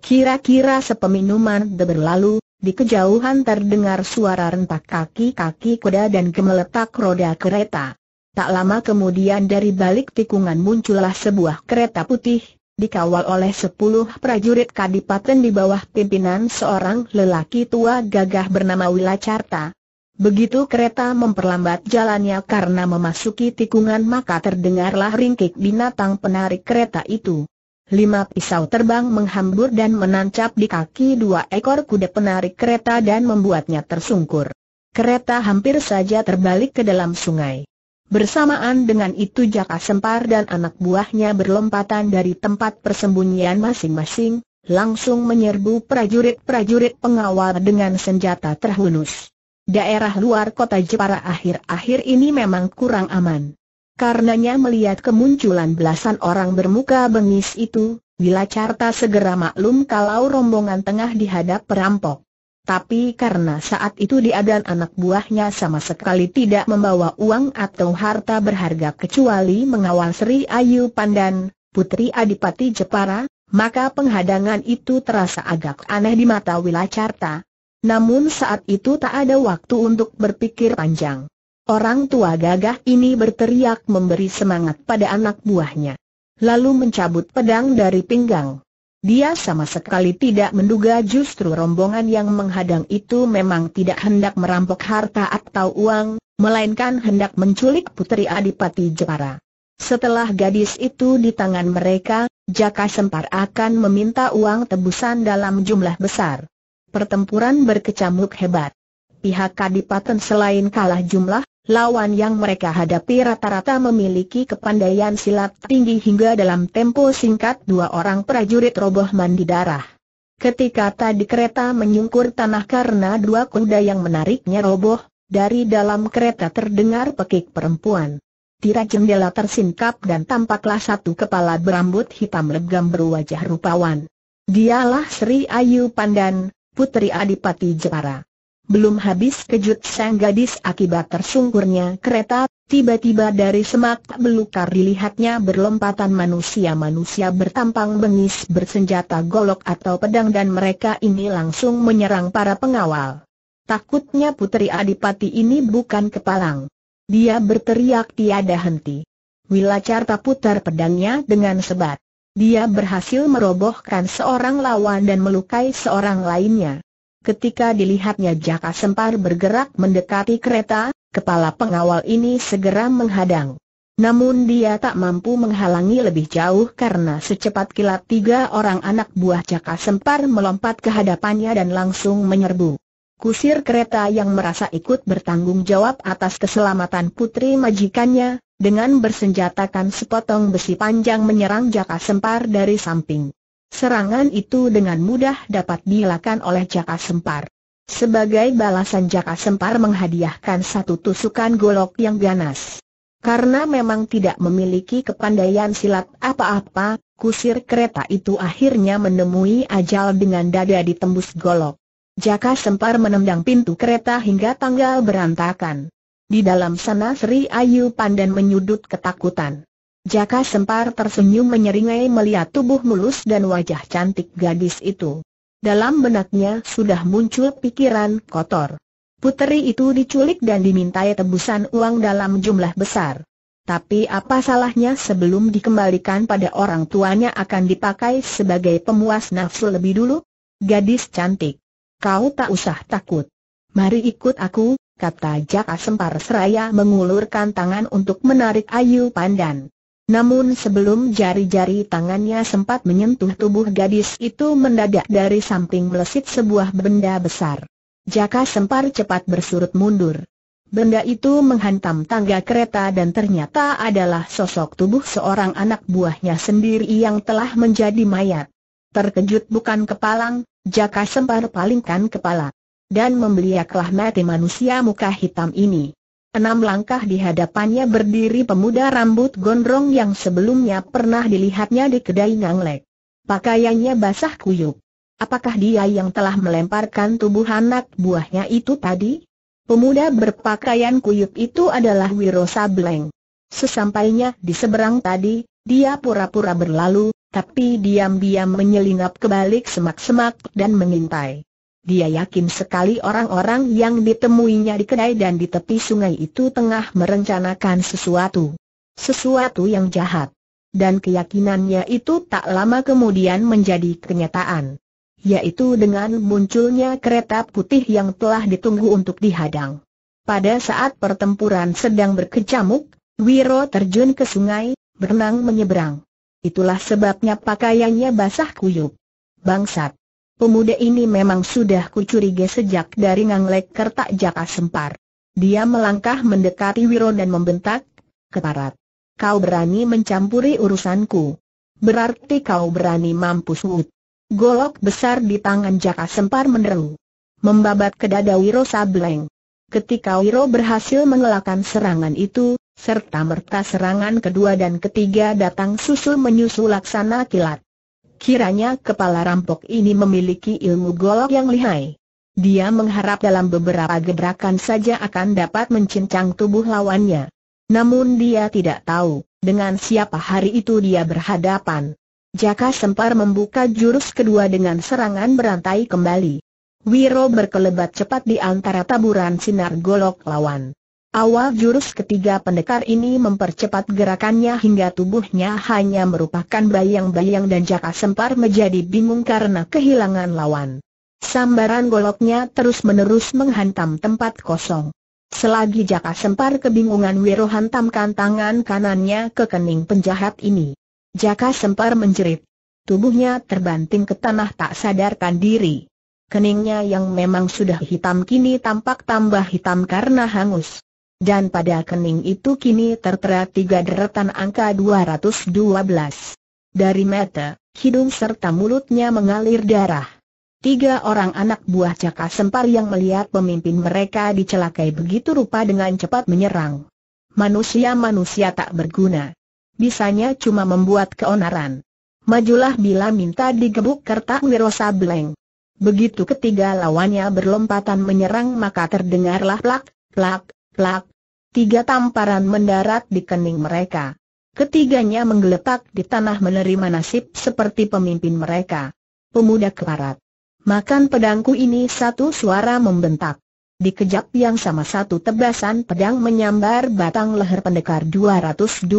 Kira-kira sepeminuman berlalu, di kejauhan terdengar suara rentak kaki-kaki kuda dan gemeletak roda kereta. Tak lama kemudian dari balik tikungan muncullah sebuah kereta putih, dikawal oleh sepuluh prajurit kadipaten di bawah pimpinan seorang lelaki tua gagah bernama Wilacarta Begitu kereta memperlambat jalannya karena memasuki tikungan maka terdengarlah ringkik binatang penarik kereta itu. Lima pisau terbang menghambur dan menancap di kaki dua ekor kuda penarik kereta dan membuatnya tersungkur. Kereta hampir saja terbalik ke dalam sungai. Bersamaan dengan itu Jaka Sempar dan anak buahnya berlompatan dari tempat persembunyian masing-masing, langsung menyerbu prajurit-prajurit pengawal dengan senjata terhunus. Daerah luar kota Jepara akhir-akhir ini memang kurang aman. Karenanya melihat kemunculan belasan orang bermuka bengis itu, Wilacarta segera maklum kalau rombongan tengah dihadap perampok. Tapi karena saat itu dia dan anak buahnya sama sekali tidak membawa uang atau harta berharga kecuali mengawal Sri Ayu Pandan, putri Adipati Jepara, maka penghadangan itu terasa agak aneh di mata Wilacarta. Namun saat itu tak ada waktu untuk berpikir panjang. Orang tua gagah ini berteriak memberi semangat pada anak buahnya. Lalu mencabut pedang dari pinggang. Dia sama sekali tidak menduga justru rombongan yang menghadang itu memang tidak hendak merampok harta atau uang, melainkan hendak menculik putri Adipati Jepara. Setelah gadis itu di tangan mereka, Jaka Sempar akan meminta uang tebusan dalam jumlah besar pertempuran berkecamuk hebat. Pihak Kadipaten selain kalah jumlah, lawan yang mereka hadapi rata-rata memiliki kepandaian silat tinggi hingga dalam tempo singkat dua orang prajurit roboh mandi darah. Ketika tadi kereta menyungkur tanah karena dua kuda yang menariknya roboh, dari dalam kereta terdengar pekik perempuan. Tira jendela tersingkap dan tampaklah satu kepala berambut hitam legam berwajah rupawan. Dialah Sri Ayu Pandan, Putri Adipati Jepara. Belum habis kejut sang gadis akibat tersungkurnya kereta, tiba-tiba dari semak belukar dilihatnya berlompatan manusia-manusia bertampang bengis bersenjata golok atau pedang dan mereka ini langsung menyerang para pengawal. Takutnya putri Adipati ini bukan kepalang. Dia berteriak tiada henti. Wilacarta putar pedangnya dengan sebat. Dia berhasil merobohkan seorang lawan dan melukai seorang lainnya. Ketika dilihatnya Jaka Sempar bergerak mendekati kereta, kepala pengawal ini segera menghadang. Namun dia tak mampu menghalangi lebih jauh karena secepat kilat tiga orang anak buah Jaka Sempar melompat ke hadapannya dan langsung menyerbu. Kusir kereta yang merasa ikut bertanggung jawab atas keselamatan putri majikannya, dengan bersenjatakan sepotong besi panjang menyerang Jaka Sempar dari samping. Serangan itu dengan mudah dapat dilakukan oleh Jaka Sempar. Sebagai balasan Jaka Sempar menghadiahkan satu tusukan golok yang ganas. Karena memang tidak memiliki kepandaian silat apa-apa, kusir kereta itu akhirnya menemui ajal dengan dada ditembus golok. Jaka Sempar menendang pintu kereta hingga tanggal berantakan. Di dalam sana Sri Ayu Pandan menyudut ketakutan. Jaka Sempar tersenyum menyeringai melihat tubuh mulus dan wajah cantik gadis itu. Dalam benaknya sudah muncul pikiran kotor. Puteri itu diculik dan dimintai tebusan uang dalam jumlah besar. Tapi apa salahnya sebelum dikembalikan pada orang tuanya akan dipakai sebagai pemuas nafsu lebih dulu? Gadis cantik, kau tak usah takut. Mari ikut aku, kata Jaka Sempar seraya mengulurkan tangan untuk menarik Ayu Pandan. Namun sebelum jari-jari tangannya sempat menyentuh tubuh gadis itu mendadak dari samping melesit sebuah benda besar. Jaka Sempar cepat bersurut mundur. Benda itu menghantam tangga kereta dan ternyata adalah sosok tubuh seorang anak buahnya sendiri yang telah menjadi mayat. Terkejut bukan kepalang, Jaka Sempar palingkan kepala dan membeliaklah mati manusia muka hitam ini. Enam langkah di hadapannya berdiri pemuda rambut gondrong yang sebelumnya pernah dilihatnya di kedai nganglek. Pakaiannya basah kuyup. Apakah dia yang telah melemparkan tubuh anak buahnya itu tadi? Pemuda berpakaian kuyup itu adalah Wiro Sableng. Sesampainya di seberang tadi, dia pura-pura berlalu, tapi diam-diam menyelinap ke balik semak-semak dan mengintai. Dia yakin sekali orang-orang yang ditemuinya di kedai dan di tepi sungai itu tengah merencanakan sesuatu. Sesuatu yang jahat. Dan keyakinannya itu tak lama kemudian menjadi kenyataan. Yaitu dengan munculnya kereta putih yang telah ditunggu untuk dihadang. Pada saat pertempuran sedang berkecamuk, Wiro terjun ke sungai, berenang menyeberang. Itulah sebabnya pakaiannya basah kuyup. Bangsat. Pemuda ini memang sudah kucuriga sejak dari Nganglek Kertak Jaka Sempar. Dia melangkah mendekati Wiro dan membentak, Keparat! Kau berani mencampuri urusanku. Berarti kau berani mampus wut. Golok besar di tangan Jaka Sempar menderu. Membabat ke dada Wiro Sableng. Ketika Wiro berhasil mengelakkan serangan itu, serta merta serangan kedua dan ketiga datang susul menyusul laksana kilat. Kiranya kepala rampok ini memiliki ilmu golok yang lihai. Dia mengharap dalam beberapa gebrakan saja akan dapat mencincang tubuh lawannya. Namun dia tidak tahu, dengan siapa hari itu dia berhadapan. Jaka Sempar membuka jurus kedua dengan serangan berantai kembali. Wiro berkelebat cepat di antara taburan sinar golok lawan. Awal jurus ketiga pendekar ini mempercepat gerakannya hingga tubuhnya hanya merupakan bayang-bayang dan Jaka Sempar menjadi bingung karena kehilangan lawan. Sambaran goloknya terus-menerus menghantam tempat kosong. Selagi Jaka Sempar kebingungan Wiro hantamkan tangan kanannya ke kening penjahat ini. Jaka Sempar menjerit. Tubuhnya terbanting ke tanah tak sadarkan diri. Keningnya yang memang sudah hitam kini tampak tambah hitam karena hangus dan pada kening itu kini tertera tiga deretan angka 212. Dari mata, hidung serta mulutnya mengalir darah. Tiga orang anak buah Caka Sempar yang melihat pemimpin mereka dicelakai begitu rupa dengan cepat menyerang. Manusia-manusia tak berguna. Bisanya cuma membuat keonaran. Majulah bila minta digebuk kertak Wirosa Bleng. Begitu ketiga lawannya berlompatan menyerang maka terdengarlah plak, plak, plak, tiga tamparan mendarat di kening mereka. Ketiganya menggeletak di tanah menerima nasib seperti pemimpin mereka. Pemuda keparat. Makan pedangku ini satu suara membentak. Dikejap yang sama satu tebasan pedang menyambar batang leher pendekar 212.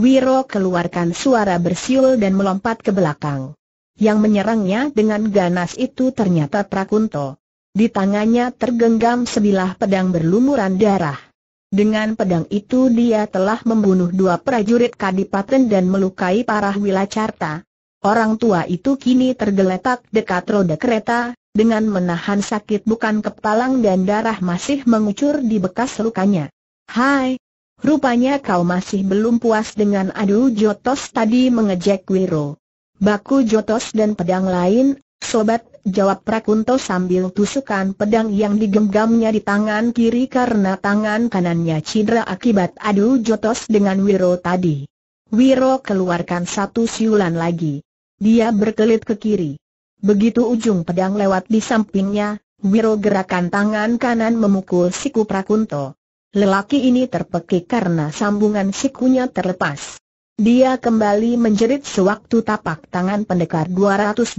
Wiro keluarkan suara bersiul dan melompat ke belakang. Yang menyerangnya dengan ganas itu ternyata Prakunto. Di tangannya tergenggam sebilah pedang berlumuran darah. Dengan pedang itu dia telah membunuh dua prajurit kadipaten dan melukai parah Wilacarta. Orang tua itu kini tergeletak dekat roda kereta, dengan menahan sakit bukan kepalang dan darah masih mengucur di bekas lukanya. Hai, rupanya kau masih belum puas dengan adu jotos tadi mengejek Wiro. Baku jotos dan pedang lain, sobat jawab Prakunto sambil tusukan pedang yang digenggamnya di tangan kiri karena tangan kanannya cedera akibat adu jotos dengan Wiro tadi. Wiro keluarkan satu siulan lagi. Dia berkelit ke kiri. Begitu ujung pedang lewat di sampingnya, Wiro gerakan tangan kanan memukul siku Prakunto. Lelaki ini terpekik karena sambungan sikunya terlepas. Dia kembali menjerit sewaktu tapak tangan pendekar 212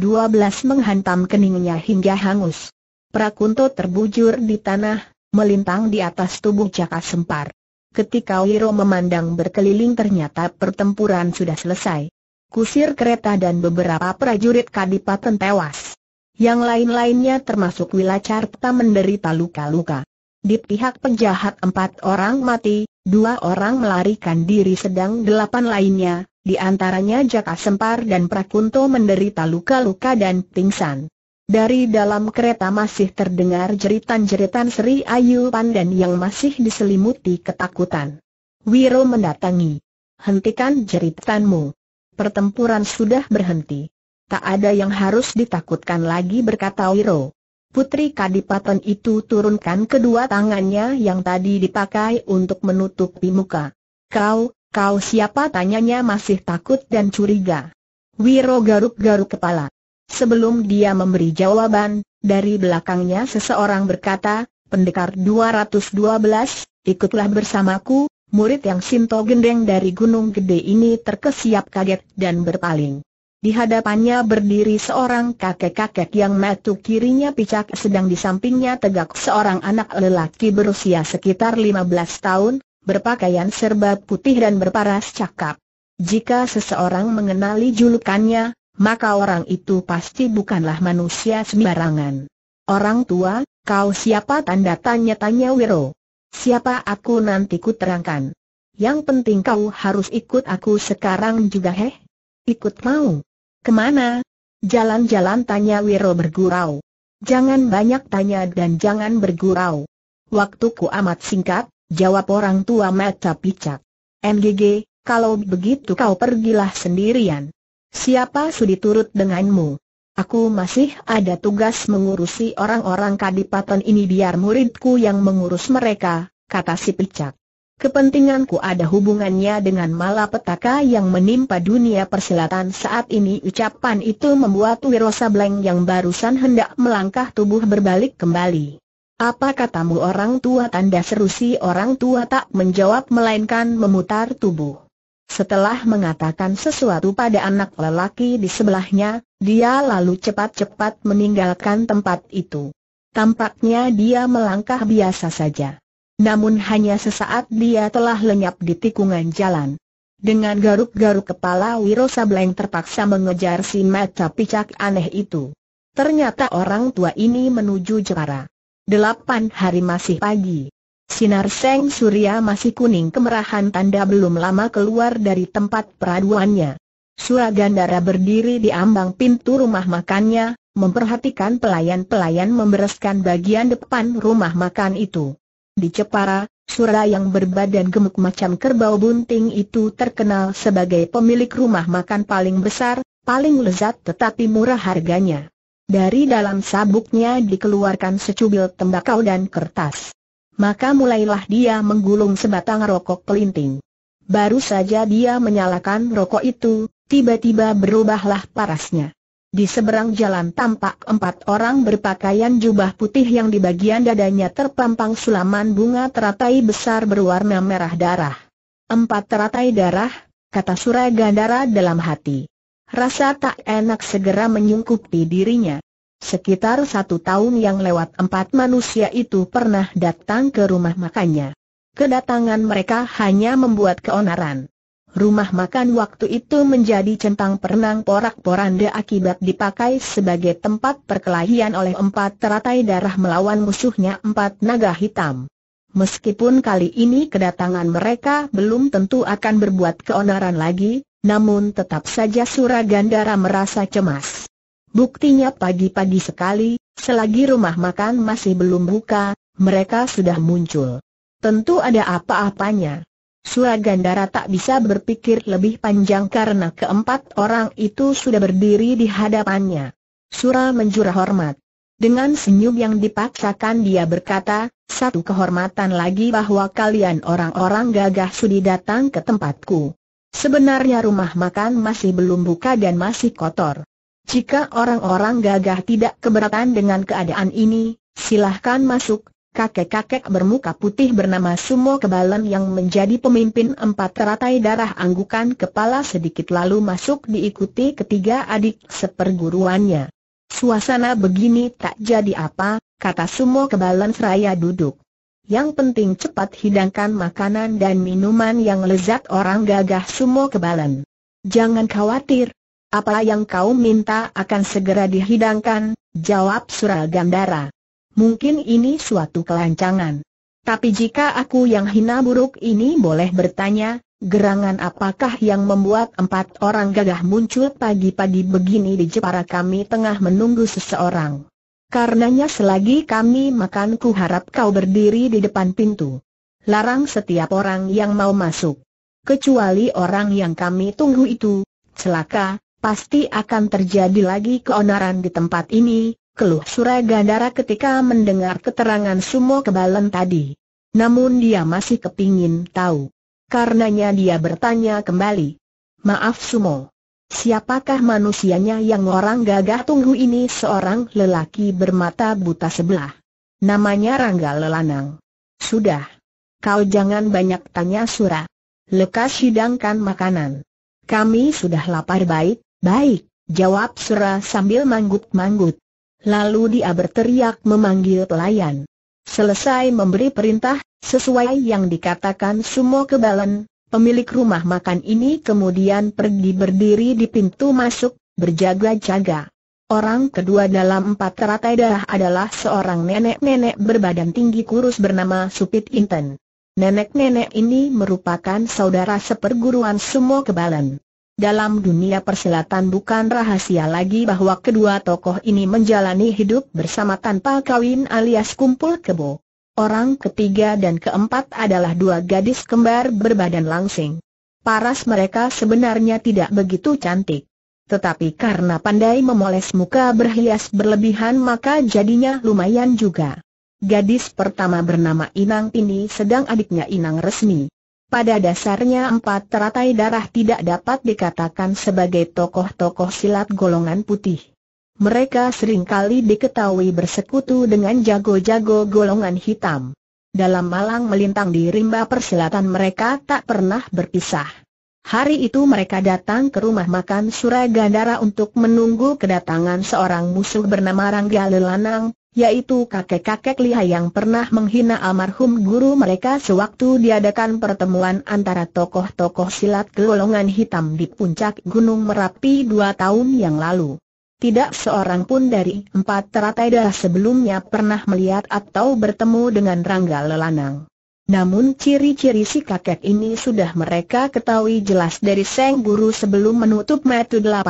menghantam keningnya hingga hangus. Prakunto terbujur di tanah, melintang di atas tubuh Jaka Sempar. Ketika Wiro memandang berkeliling ternyata pertempuran sudah selesai. Kusir kereta dan beberapa prajurit kadipaten tewas. Yang lain-lainnya termasuk Wilacarta menderita luka-luka. Di pihak penjahat empat orang mati, Dua orang melarikan diri sedang delapan lainnya, di antaranya Jaka Sempar dan Prakunto menderita luka-luka dan pingsan. Dari dalam kereta masih terdengar jeritan-jeritan Sri Ayu Pandan yang masih diselimuti ketakutan. Wiro mendatangi. Hentikan jeritanmu. Pertempuran sudah berhenti. Tak ada yang harus ditakutkan lagi berkata Wiro. Putri Kadipaten itu turunkan kedua tangannya yang tadi dipakai untuk menutupi muka. Kau, kau siapa tanyanya masih takut dan curiga. Wiro garuk-garuk kepala. Sebelum dia memberi jawaban, dari belakangnya seseorang berkata, Pendekar 212, ikutlah bersamaku, murid yang Sinto Gendeng dari Gunung Gede ini terkesiap kaget dan berpaling. Di hadapannya berdiri seorang kakek-kakek yang matu kirinya picak sedang di sampingnya tegak seorang anak lelaki berusia sekitar 15 tahun, berpakaian serba putih dan berparas cakap. Jika seseorang mengenali julukannya, maka orang itu pasti bukanlah manusia sembarangan. Orang tua, kau siapa tanda tanya-tanya Wiro? Siapa aku nanti ku terangkan. Yang penting kau harus ikut aku sekarang juga heh. Ikut mau. Kemana? Jalan-jalan tanya Wiro bergurau. Jangan banyak tanya dan jangan bergurau. Waktuku amat singkat, jawab orang tua mata picak. Ngg, kalau begitu kau pergilah sendirian. Siapa sudi turut denganmu? Aku masih ada tugas mengurusi orang-orang kadipaten ini biar muridku yang mengurus mereka, kata si picak. Kepentinganku ada hubungannya dengan malapetaka yang menimpa dunia persilatan saat ini Ucapan itu membuat Wiro Sableng yang barusan hendak melangkah tubuh berbalik kembali Apa katamu orang tua tanda seru si orang tua tak menjawab melainkan memutar tubuh Setelah mengatakan sesuatu pada anak lelaki di sebelahnya, dia lalu cepat-cepat meninggalkan tempat itu Tampaknya dia melangkah biasa saja namun hanya sesaat dia telah lenyap di tikungan jalan. Dengan garuk-garuk kepala Wiro Sableng terpaksa mengejar si mata picak aneh itu. Ternyata orang tua ini menuju Jepara. Delapan hari masih pagi. Sinar seng surya masih kuning kemerahan tanda belum lama keluar dari tempat peraduannya. Suragandara berdiri di ambang pintu rumah makannya, memperhatikan pelayan-pelayan membereskan bagian depan rumah makan itu. Di Jepara, Sura yang berbadan gemuk macam kerbau bunting itu terkenal sebagai pemilik rumah makan paling besar, paling lezat tetapi murah harganya. Dari dalam sabuknya dikeluarkan secubil tembakau dan kertas. Maka mulailah dia menggulung sebatang rokok pelinting. Baru saja dia menyalakan rokok itu, tiba-tiba berubahlah parasnya. Di seberang jalan tampak empat orang berpakaian jubah putih yang di bagian dadanya terpampang sulaman bunga teratai besar berwarna merah darah. Empat teratai darah, kata Gandara dalam hati. Rasa tak enak segera menyungkupi dirinya. Sekitar satu tahun yang lewat empat manusia itu pernah datang ke rumah makannya. Kedatangan mereka hanya membuat keonaran. Rumah makan waktu itu menjadi centang perenang porak-poranda akibat dipakai sebagai tempat perkelahian oleh empat teratai darah melawan musuhnya empat naga hitam. Meskipun kali ini kedatangan mereka belum tentu akan berbuat keonaran lagi, namun tetap saja Suragandara merasa cemas. Buktinya pagi-pagi sekali, selagi rumah makan masih belum buka, mereka sudah muncul. Tentu ada apa-apanya. Gandara tak bisa berpikir lebih panjang karena keempat orang itu sudah berdiri di hadapannya. Sura menjura hormat. Dengan senyum yang dipaksakan dia berkata, satu kehormatan lagi bahwa kalian orang-orang gagah sudi datang ke tempatku. Sebenarnya rumah makan masih belum buka dan masih kotor. Jika orang-orang gagah tidak keberatan dengan keadaan ini, silahkan masuk, kakek-kakek bermuka putih bernama Sumo Kebalan yang menjadi pemimpin empat teratai darah anggukan kepala sedikit lalu masuk diikuti ketiga adik seperguruannya. Suasana begini tak jadi apa, kata Sumo Kebalan seraya duduk. Yang penting cepat hidangkan makanan dan minuman yang lezat orang gagah Sumo Kebalan. Jangan khawatir, apa yang kau minta akan segera dihidangkan, jawab Suragandara. Mungkin ini suatu kelancangan. Tapi jika aku yang hina buruk ini boleh bertanya, gerangan apakah yang membuat empat orang gagah muncul pagi-pagi begini di Jepara kami tengah menunggu seseorang? Karenanya selagi kami makan ku harap kau berdiri di depan pintu. Larang setiap orang yang mau masuk. Kecuali orang yang kami tunggu itu, celaka, pasti akan terjadi lagi keonaran di tempat ini, keluh surai gandara ketika mendengar keterangan Sumo Kebalan tadi. Namun dia masih kepingin tahu. Karenanya dia bertanya kembali. Maaf Sumo. Siapakah manusianya yang orang gagah tunggu ini seorang lelaki bermata buta sebelah? Namanya Rangga Lelanang. Sudah. Kau jangan banyak tanya Sura. Lekas hidangkan makanan. Kami sudah lapar baik, baik, jawab Sura sambil manggut-manggut. Lalu dia berteriak memanggil pelayan. Selesai memberi perintah, sesuai yang dikatakan Sumo Kebalen, pemilik rumah makan ini kemudian pergi berdiri di pintu masuk, berjaga-jaga. Orang kedua dalam empat teratai darah adalah seorang nenek-nenek berbadan tinggi kurus bernama Supit Inten. Nenek-nenek ini merupakan saudara seperguruan Sumo Kebalen. Dalam dunia persilatan bukan rahasia lagi bahwa kedua tokoh ini menjalani hidup bersama tanpa kawin alias kumpul kebo. Orang ketiga dan keempat adalah dua gadis kembar berbadan langsing. Paras mereka sebenarnya tidak begitu cantik. Tetapi karena pandai memoles muka berhias berlebihan maka jadinya lumayan juga. Gadis pertama bernama Inang ini sedang adiknya Inang resmi. Pada dasarnya empat teratai darah tidak dapat dikatakan sebagai tokoh-tokoh silat golongan putih. Mereka seringkali diketahui bersekutu dengan jago-jago golongan hitam. Dalam malang melintang di rimba persilatan mereka tak pernah berpisah. Hari itu mereka datang ke rumah makan Suragandara untuk menunggu kedatangan seorang musuh bernama Rangga Lelanang, yaitu kakek-kakek lihai yang pernah menghina almarhum guru mereka sewaktu diadakan pertemuan antara tokoh-tokoh silat golongan hitam di puncak Gunung Merapi dua tahun yang lalu. Tidak seorang pun dari empat teratai dah sebelumnya pernah melihat atau bertemu dengan Rangga Lelanang. Namun ciri-ciri si kakek ini sudah mereka ketahui jelas dari Seng Guru sebelum menutup metu 18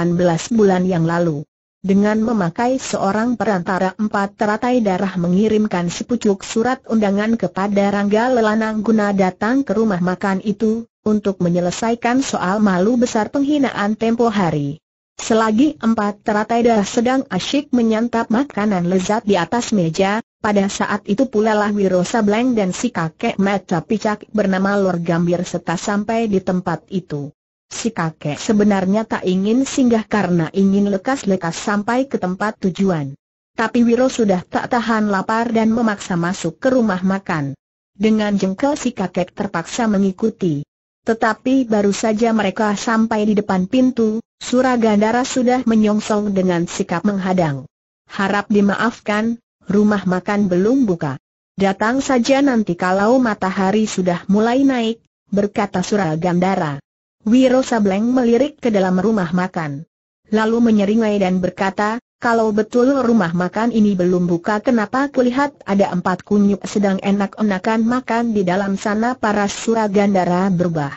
bulan yang lalu dengan memakai seorang perantara empat teratai darah mengirimkan sepucuk surat undangan kepada Rangga Lelanang guna datang ke rumah makan itu, untuk menyelesaikan soal malu besar penghinaan tempo hari. Selagi empat teratai darah sedang asyik menyantap makanan lezat di atas meja, pada saat itu pula lah Wiro Sableng dan si kakek mata picak bernama Lor Gambir serta sampai di tempat itu. Si kakek sebenarnya tak ingin singgah karena ingin lekas-lekas sampai ke tempat tujuan. Tapi Wiro sudah tak tahan lapar dan memaksa masuk ke rumah makan. Dengan jengkel si kakek terpaksa mengikuti. Tetapi baru saja mereka sampai di depan pintu, Suragandara sudah menyongsong dengan sikap menghadang. Harap dimaafkan, rumah makan belum buka. Datang saja nanti kalau matahari sudah mulai naik, berkata Suragandara. Wiro Sableng melirik ke dalam rumah makan. Lalu menyeringai dan berkata, kalau betul rumah makan ini belum buka kenapa kulihat ada empat kunyuk sedang enak-enakan makan di dalam sana para suragandara berubah.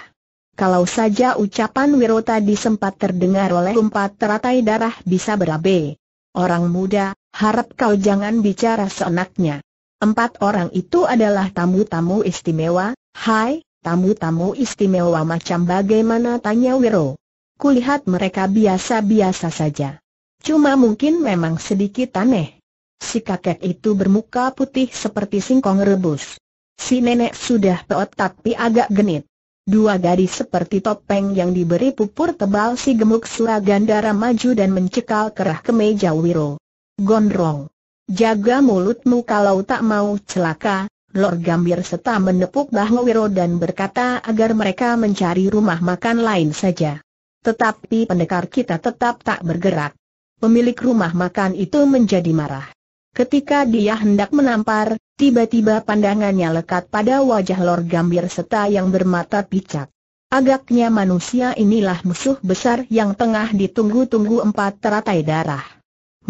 Kalau saja ucapan Wiro tadi sempat terdengar oleh empat teratai darah bisa berabe. Orang muda, harap kau jangan bicara seenaknya. Empat orang itu adalah tamu-tamu istimewa, hai, Tamu-tamu istimewa macam bagaimana tanya Wiro. Kulihat mereka biasa-biasa saja. Cuma mungkin memang sedikit aneh. Si kakek itu bermuka putih seperti singkong rebus. Si nenek sudah peot tapi agak genit. Dua gadis seperti topeng yang diberi pupur tebal si gemuk gandara maju dan mencekal kerah ke meja Wiro. Gondrong. Jaga mulutmu kalau tak mau celaka, Lord Gambir seta menepuk bahu Wiro dan berkata agar mereka mencari rumah makan lain saja. Tetapi pendekar kita tetap tak bergerak. Pemilik rumah makan itu menjadi marah. Ketika dia hendak menampar, tiba-tiba pandangannya lekat pada wajah Lord Gambir seta yang bermata picak. Agaknya manusia inilah musuh besar yang tengah ditunggu-tunggu empat teratai darah.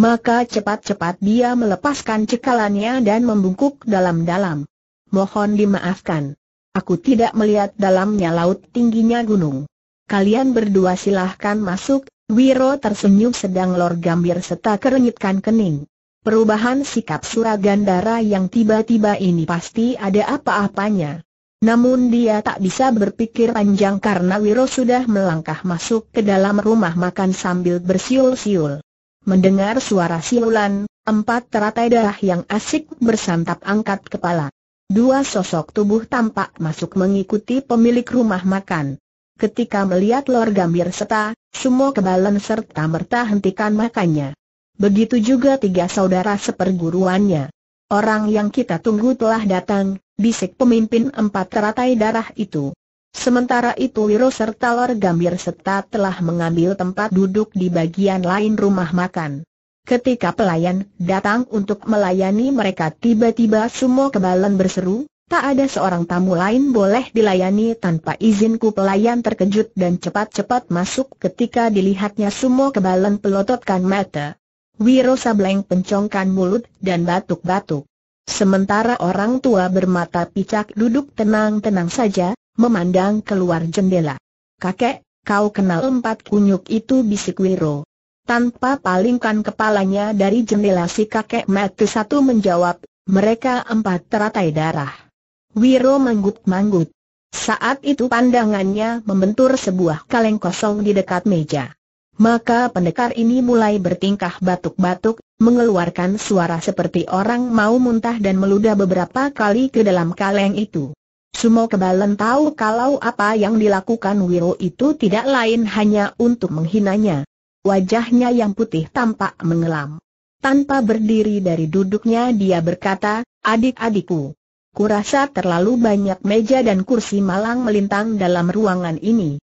Maka cepat-cepat dia melepaskan cekalannya dan membungkuk dalam-dalam mohon dimaafkan. Aku tidak melihat dalamnya laut tingginya gunung. Kalian berdua silahkan masuk, Wiro tersenyum sedang Lor Gambir serta kerenyitkan kening. Perubahan sikap Suragandara yang tiba-tiba ini pasti ada apa-apanya. Namun dia tak bisa berpikir panjang karena Wiro sudah melangkah masuk ke dalam rumah makan sambil bersiul-siul. Mendengar suara siulan, empat teratai darah yang asik bersantap angkat kepala. Dua sosok tubuh tampak masuk mengikuti pemilik rumah makan. Ketika melihat Lor Gambir serta, semua kebalan serta merta hentikan makannya. Begitu juga tiga saudara seperguruannya. Orang yang kita tunggu telah datang, bisik pemimpin empat teratai darah itu. Sementara itu Wiro serta Lor Gambir serta telah mengambil tempat duduk di bagian lain rumah makan. Ketika pelayan datang untuk melayani mereka tiba-tiba semua Kebalan berseru, tak ada seorang tamu lain boleh dilayani tanpa izinku pelayan terkejut dan cepat-cepat masuk ketika dilihatnya semua Kebalan pelototkan mata. Wiro Sableng pencongkan mulut dan batuk-batuk. Sementara orang tua bermata picak duduk tenang-tenang saja, memandang keluar jendela. Kakek, kau kenal empat kunyuk itu bisik Wiro. Tanpa palingkan kepalanya dari jendela si kakek mati satu menjawab, mereka empat teratai darah. Wiro manggut-manggut. Saat itu pandangannya membentur sebuah kaleng kosong di dekat meja. Maka pendekar ini mulai bertingkah batuk-batuk, mengeluarkan suara seperti orang mau muntah dan meludah beberapa kali ke dalam kaleng itu. Sumo Kebalan tahu kalau apa yang dilakukan Wiro itu tidak lain hanya untuk menghinanya. Wajahnya yang putih tampak mengelam. Tanpa berdiri dari duduknya dia berkata, adik-adikku. Kurasa terlalu banyak meja dan kursi malang melintang dalam ruangan ini.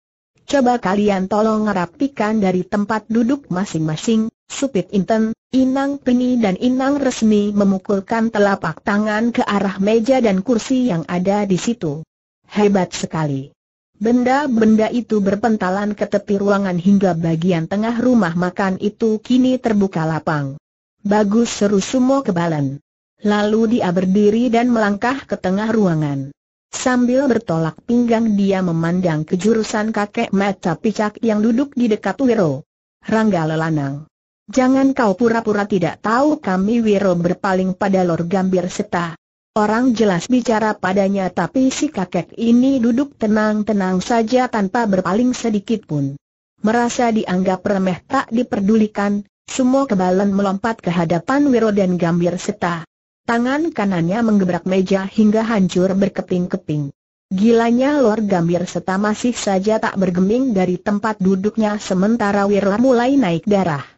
Coba kalian tolong rapikan dari tempat duduk masing-masing, Supit Inten, Inang Peni dan Inang Resmi memukulkan telapak tangan ke arah meja dan kursi yang ada di situ. Hebat sekali. Benda-benda itu berpentalan ke tepi ruangan hingga bagian tengah rumah makan itu kini terbuka lapang. Bagus seru Sumo kebalan. Lalu dia berdiri dan melangkah ke tengah ruangan. Sambil bertolak pinggang dia memandang ke jurusan kakek mata picak yang duduk di dekat Wiro. Rangga lelanang. Jangan kau pura-pura tidak tahu kami Wiro berpaling pada Lor Gambir Seta. Orang jelas bicara padanya tapi si kakek ini duduk tenang-tenang saja tanpa berpaling sedikit pun. Merasa dianggap remeh tak diperdulikan, semua kebalan melompat ke hadapan Wiro dan Gambir Seta. Tangan kanannya menggebrak meja hingga hancur berkeping-keping. Gilanya Lord Gambir Seta masih saja tak bergeming dari tempat duduknya sementara Wiro mulai naik darah.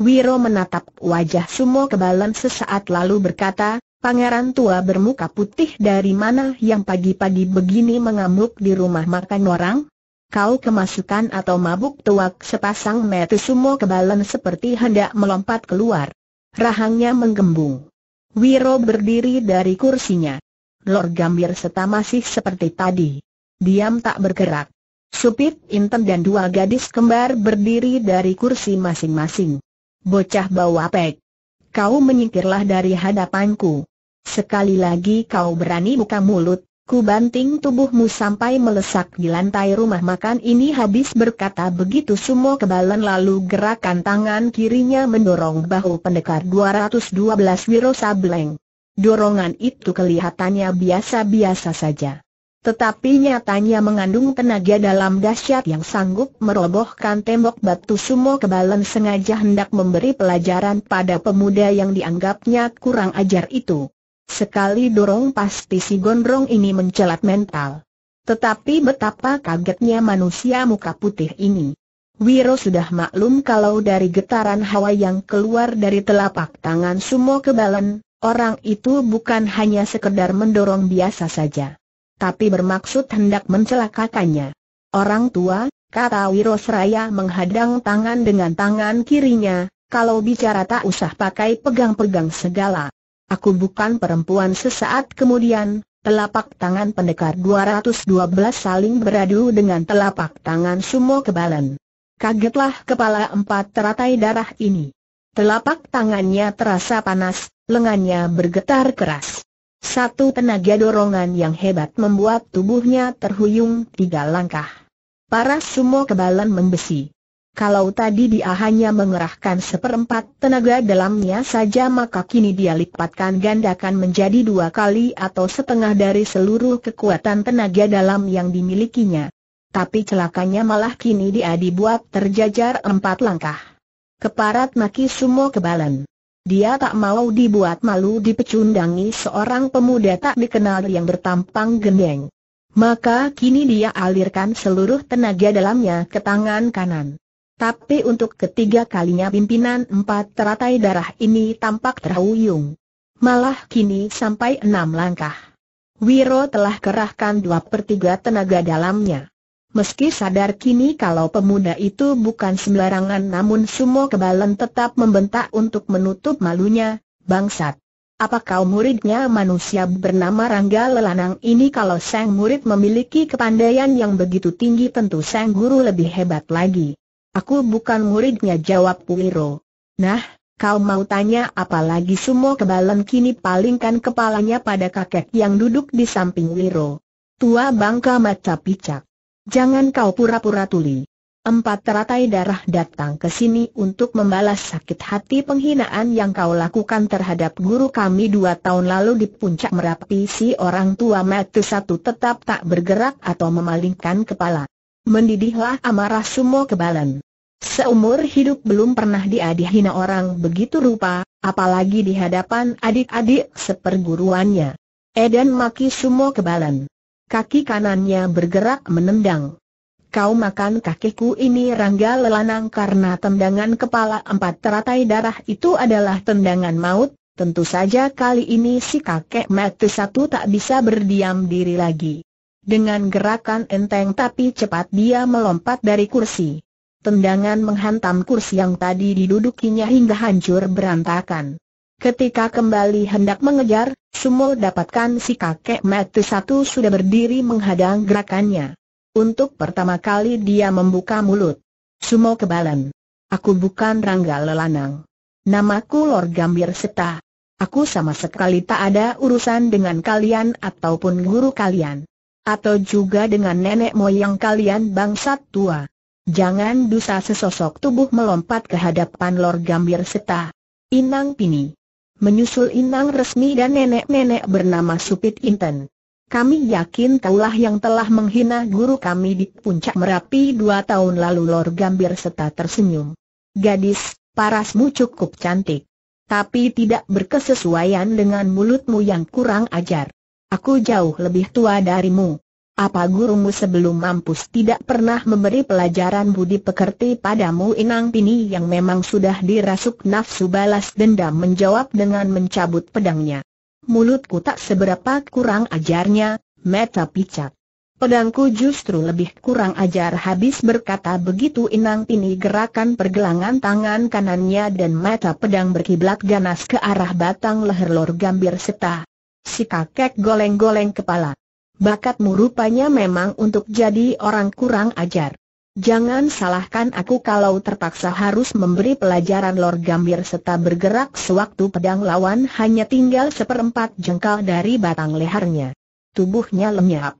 Wiro menatap wajah semua Kebalan sesaat lalu berkata, Pangeran tua bermuka putih dari mana yang pagi-pagi begini mengamuk di rumah makan orang? Kau kemasukan atau mabuk tuak sepasang sumo kebalan seperti hendak melompat keluar. Rahangnya menggembung. Wiro berdiri dari kursinya. Lord Gambir serta masih seperti tadi. Diam tak bergerak. Supit Inten dan dua gadis kembar berdiri dari kursi masing-masing. Bocah bawa pek. Kau menyingkirlah dari hadapanku. Sekali lagi kau berani buka mulut, ku banting tubuhmu sampai melesak di lantai rumah makan ini habis berkata begitu semua kebalan lalu gerakan tangan kirinya mendorong bahu pendekar 212 Wiro Sableng. Dorongan itu kelihatannya biasa-biasa saja. Tetapi nyatanya mengandung tenaga dalam dahsyat yang sanggup merobohkan tembok batu sumo kebalan sengaja hendak memberi pelajaran pada pemuda yang dianggapnya kurang ajar itu. Sekali dorong pasti si gondrong ini mencelat mental. Tetapi betapa kagetnya manusia muka putih ini. Wiro sudah maklum kalau dari getaran hawa yang keluar dari telapak tangan Sumo Kebalan, orang itu bukan hanya sekedar mendorong biasa saja. Tapi bermaksud hendak mencelakakannya. Orang tua, kata Wiro Seraya menghadang tangan dengan tangan kirinya, kalau bicara tak usah pakai pegang-pegang segala. Aku bukan perempuan sesaat kemudian, telapak tangan pendekar 212 saling beradu dengan telapak tangan sumo kebalan. Kagetlah kepala empat teratai darah ini. Telapak tangannya terasa panas, lengannya bergetar keras. Satu tenaga dorongan yang hebat membuat tubuhnya terhuyung tiga langkah. Para sumo kebalan membesi. Kalau tadi dia hanya mengerahkan seperempat tenaga dalamnya saja maka kini dia lipatkan gandakan menjadi dua kali atau setengah dari seluruh kekuatan tenaga dalam yang dimilikinya. Tapi celakanya malah kini dia dibuat terjajar empat langkah. Keparat maki sumo kebalan. Dia tak mau dibuat malu dipecundangi seorang pemuda tak dikenal yang bertampang gendeng. Maka kini dia alirkan seluruh tenaga dalamnya ke tangan kanan. Tapi untuk ketiga kalinya pimpinan empat teratai darah ini tampak terhuyung. Malah kini sampai enam langkah. Wiro telah kerahkan dua per tiga tenaga dalamnya. Meski sadar kini kalau pemuda itu bukan sembarangan namun Sumo Kebalan tetap membentak untuk menutup malunya, bangsat. Apa kau muridnya manusia bernama Rangga Lelanang ini kalau sang murid memiliki kepandaian yang begitu tinggi tentu sang guru lebih hebat lagi. Aku bukan muridnya jawab Wiro. Nah, kau mau tanya apa lagi Semua kebalan kini palingkan kepalanya pada kakek yang duduk di samping Wiro. Tua bangka mata picak. Jangan kau pura-pura tuli. Empat teratai darah datang ke sini untuk membalas sakit hati penghinaan yang kau lakukan terhadap guru kami dua tahun lalu di puncak Merapi si orang tua mata satu tetap tak bergerak atau memalingkan kepala. Mendidihlah amarah semua kebalan. Seumur hidup belum pernah dia dihina orang begitu rupa, apalagi di hadapan adik-adik seperguruannya. Eden maki semua kebalan. Kaki kanannya bergerak menendang. Kau makan kakiku ini Rangga lelanang karena tendangan kepala empat teratai darah itu adalah tendangan maut, tentu saja kali ini si kakek mati satu tak bisa berdiam diri lagi. Dengan gerakan enteng tapi cepat dia melompat dari kursi. Tendangan menghantam kursi yang tadi didudukinya hingga hancur berantakan. Ketika kembali hendak mengejar, Sumo dapatkan si kakek mati satu sudah berdiri menghadang gerakannya. Untuk pertama kali dia membuka mulut. Sumo kebalan. Aku bukan Rangga Lelanang. Namaku Lord Gambir Seta. Aku sama sekali tak ada urusan dengan kalian ataupun guru kalian. Atau juga dengan nenek moyang kalian bangsat tua. Jangan dusa sesosok tubuh melompat ke hadapan Lor Gambir Seta. Inang Pini. Menyusul Inang Resmi dan nenek-nenek bernama Supit Inten. Kami yakin kaulah yang telah menghina guru kami di puncak Merapi dua tahun lalu Lor Gambir Seta tersenyum. Gadis, parasmu cukup cantik. Tapi tidak berkesesuaian dengan mulutmu yang kurang ajar. Aku jauh lebih tua darimu. Apa gurumu sebelum mampus tidak pernah memberi pelajaran budi pekerti padamu Inang Pini yang memang sudah dirasuk nafsu balas dendam menjawab dengan mencabut pedangnya. Mulutku tak seberapa kurang ajarnya, Meta picat. Pedangku justru lebih kurang ajar habis berkata begitu Inang Pini gerakan pergelangan tangan kanannya dan mata pedang berkiblat ganas ke arah batang leher Lor Gambir Seta. Si kakek goleng-goleng kepala. Bakatmu rupanya memang untuk jadi orang kurang ajar. Jangan salahkan aku kalau terpaksa harus memberi pelajaran Lord Gambir serta bergerak sewaktu pedang lawan hanya tinggal seperempat jengkal dari batang lehernya. Tubuhnya lenyap.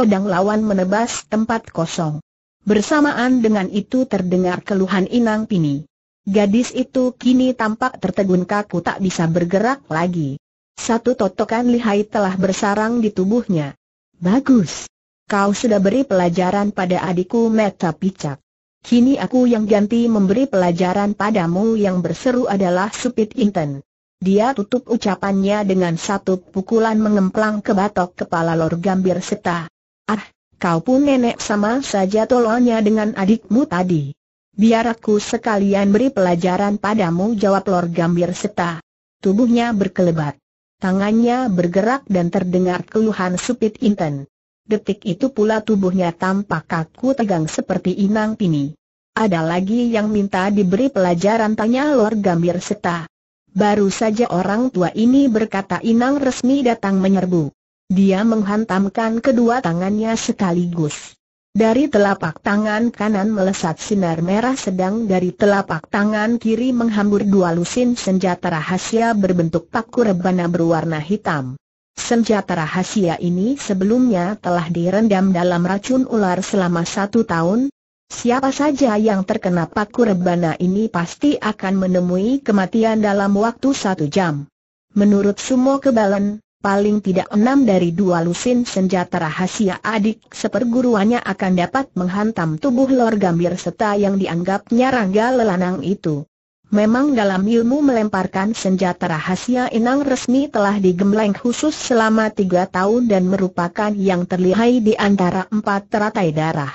Pedang lawan menebas tempat kosong. Bersamaan dengan itu terdengar keluhan Inang Pini. Gadis itu kini tampak tertegun kaku tak bisa bergerak lagi. Satu totokan lihai telah bersarang di tubuhnya. Bagus. Kau sudah beri pelajaran pada adikku Meta Picak. Kini aku yang ganti memberi pelajaran padamu yang berseru adalah Supit Inten. Dia tutup ucapannya dengan satu pukulan mengemplang ke batok kepala Lor Gambir Seta. Ah, kau pun nenek sama saja tolonya dengan adikmu tadi. Biar aku sekalian beri pelajaran padamu jawab Lor Gambir Seta. Tubuhnya berkelebat tangannya bergerak dan terdengar keluhan supit inten. Detik itu pula tubuhnya tampak kaku tegang seperti inang pini. Ada lagi yang minta diberi pelajaran tanya Lor Gambir Seta. Baru saja orang tua ini berkata inang resmi datang menyerbu. Dia menghantamkan kedua tangannya sekaligus. Dari telapak tangan kanan melesat sinar merah sedang dari telapak tangan kiri menghambur dua lusin senjata rahasia berbentuk paku rebana berwarna hitam. Senjata rahasia ini sebelumnya telah direndam dalam racun ular selama satu tahun. Siapa saja yang terkena paku rebana ini pasti akan menemui kematian dalam waktu satu jam. Menurut Sumo Kebalen, paling tidak enam dari dua lusin senjata rahasia adik seperguruannya akan dapat menghantam tubuh Lor Gambir serta yang dianggapnya Rangga Lelanang itu. Memang dalam ilmu melemparkan senjata rahasia inang resmi telah digembleng khusus selama tiga tahun dan merupakan yang terlihai di antara empat teratai darah.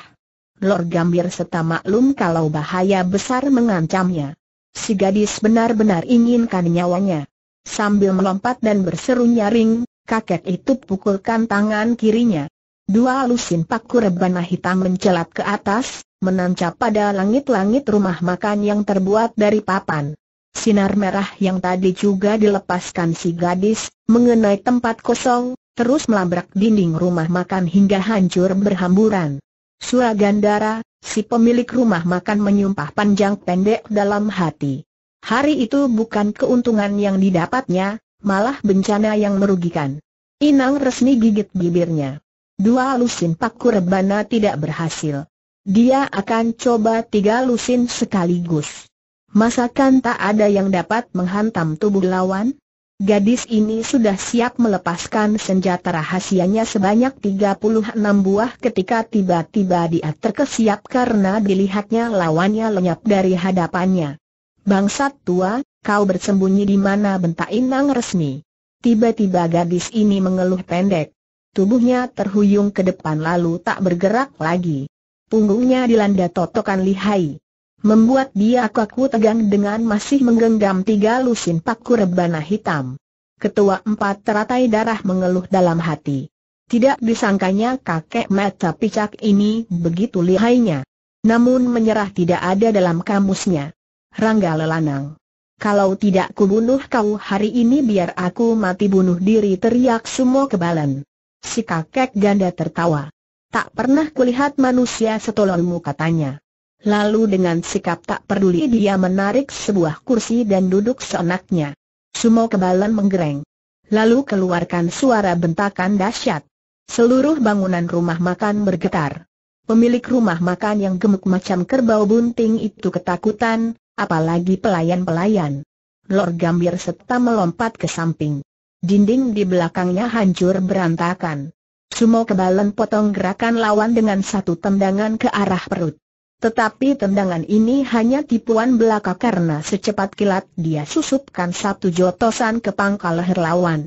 Lor Gambir serta maklum kalau bahaya besar mengancamnya. Si gadis benar-benar inginkan nyawanya. Sambil melompat dan berseru nyaring, kakek itu pukulkan tangan kirinya. Dua lusin paku rebana hitam mencelat ke atas, menancap pada langit-langit rumah makan yang terbuat dari papan. Sinar merah yang tadi juga dilepaskan si gadis, mengenai tempat kosong, terus melabrak dinding rumah makan hingga hancur berhamburan. Suragandara, si pemilik rumah makan menyumpah panjang pendek dalam hati. Hari itu bukan keuntungan yang didapatnya, malah bencana yang merugikan. Inang resmi gigit bibirnya. Dua lusin paku rebana tidak berhasil. Dia akan coba tiga lusin sekaligus. Masakan tak ada yang dapat menghantam tubuh lawan? Gadis ini sudah siap melepaskan senjata rahasianya sebanyak 36 buah ketika tiba-tiba dia terkesiap karena dilihatnya lawannya lenyap dari hadapannya. Bangsat tua, kau bersembunyi di mana bentak Inang resmi. Tiba-tiba gadis ini mengeluh pendek. Tubuhnya terhuyung ke depan lalu tak bergerak lagi. Punggungnya dilanda totokan lihai. Membuat dia kaku tegang dengan masih menggenggam tiga lusin paku rebana hitam. Ketua empat teratai darah mengeluh dalam hati. Tidak disangkanya kakek mata picak ini begitu lihainya. Namun menyerah tidak ada dalam kamusnya. Rangga Lelanang. Kalau tidak kubunuh kau hari ini biar aku mati bunuh diri teriak Sumo Kebalan. Si kakek ganda tertawa. Tak pernah kulihat manusia setolongmu, katanya. Lalu dengan sikap tak peduli dia menarik sebuah kursi dan duduk seenaknya. Sumo Kebalan menggereng. Lalu keluarkan suara bentakan dahsyat. Seluruh bangunan rumah makan bergetar. Pemilik rumah makan yang gemuk macam kerbau bunting itu ketakutan, apalagi pelayan-pelayan. Lord Gambir serta melompat ke samping. Dinding di belakangnya hancur berantakan. Sumo kebalan potong gerakan lawan dengan satu tendangan ke arah perut. Tetapi tendangan ini hanya tipuan belaka karena secepat kilat dia susupkan satu jotosan ke pangkal leher lawan.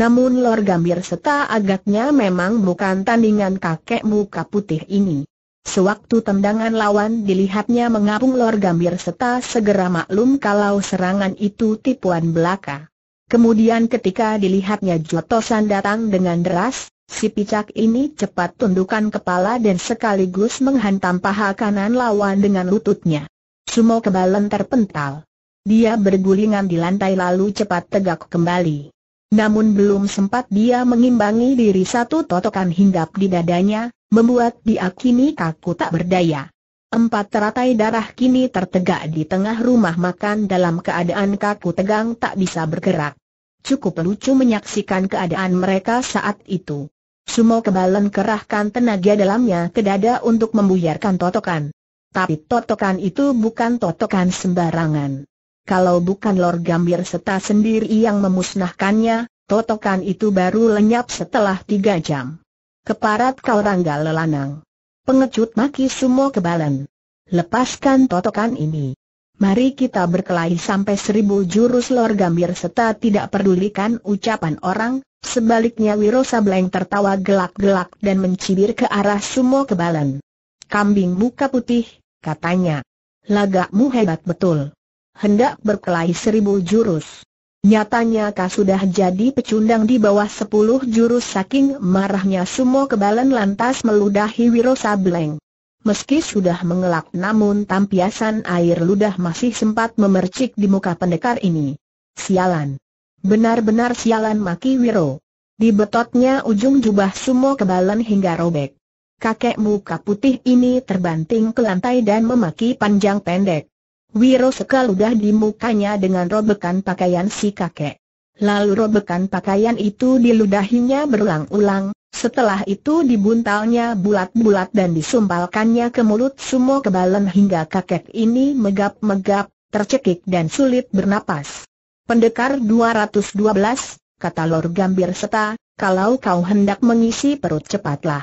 Namun Lord Gambir serta agaknya memang bukan tandingan kakek muka putih ini. Sewaktu tendangan lawan dilihatnya mengapung Lor Gambir serta segera maklum kalau serangan itu tipuan belaka. Kemudian ketika dilihatnya Jotosan datang dengan deras, si picak ini cepat tundukkan kepala dan sekaligus menghantam paha kanan lawan dengan lututnya. Sumo kebalan terpental. Dia bergulingan di lantai lalu cepat tegak kembali. Namun belum sempat dia mengimbangi diri satu totokan hinggap di dadanya, membuat dia kini kaku tak berdaya. Empat teratai darah kini tertegak di tengah rumah makan dalam keadaan kaku tegang tak bisa bergerak. Cukup lucu menyaksikan keadaan mereka saat itu. Sumo kebalan kerahkan tenaga dalamnya ke dada untuk membuyarkan totokan. Tapi totokan itu bukan totokan sembarangan. Kalau bukan Lord Gambir serta sendiri yang memusnahkannya, totokan itu baru lenyap setelah tiga jam. Keparat kau rangga lelanang. Pengecut maki sumo kebalan. Lepaskan totokan ini. Mari kita berkelahi sampai seribu jurus lor gambir serta tidak pedulikan ucapan orang, sebaliknya Wiro Sableng tertawa gelak-gelak dan mencibir ke arah sumo kebalan. Kambing muka putih, katanya. Lagakmu hebat betul. Hendak berkelahi seribu jurus. Nyatanya kau sudah jadi pecundang di bawah sepuluh jurus saking marahnya Sumo Kebalan lantas meludahi Wiro Sableng. Meski sudah mengelak namun tampiasan air ludah masih sempat memercik di muka pendekar ini. Sialan. Benar-benar sialan maki Wiro. Di betotnya ujung jubah Sumo Kebalan hingga robek. Kakek muka putih ini terbanting ke lantai dan memaki panjang pendek. Wiro udah di mukanya dengan robekan pakaian si kakek. Lalu robekan pakaian itu diludahinya berulang-ulang, setelah itu dibuntalnya bulat-bulat dan disumpalkannya ke mulut sumo kebalan hingga kakek ini megap-megap, tercekik dan sulit bernapas. Pendekar 212, kata Lor Gambir Seta, kalau kau hendak mengisi perut cepatlah.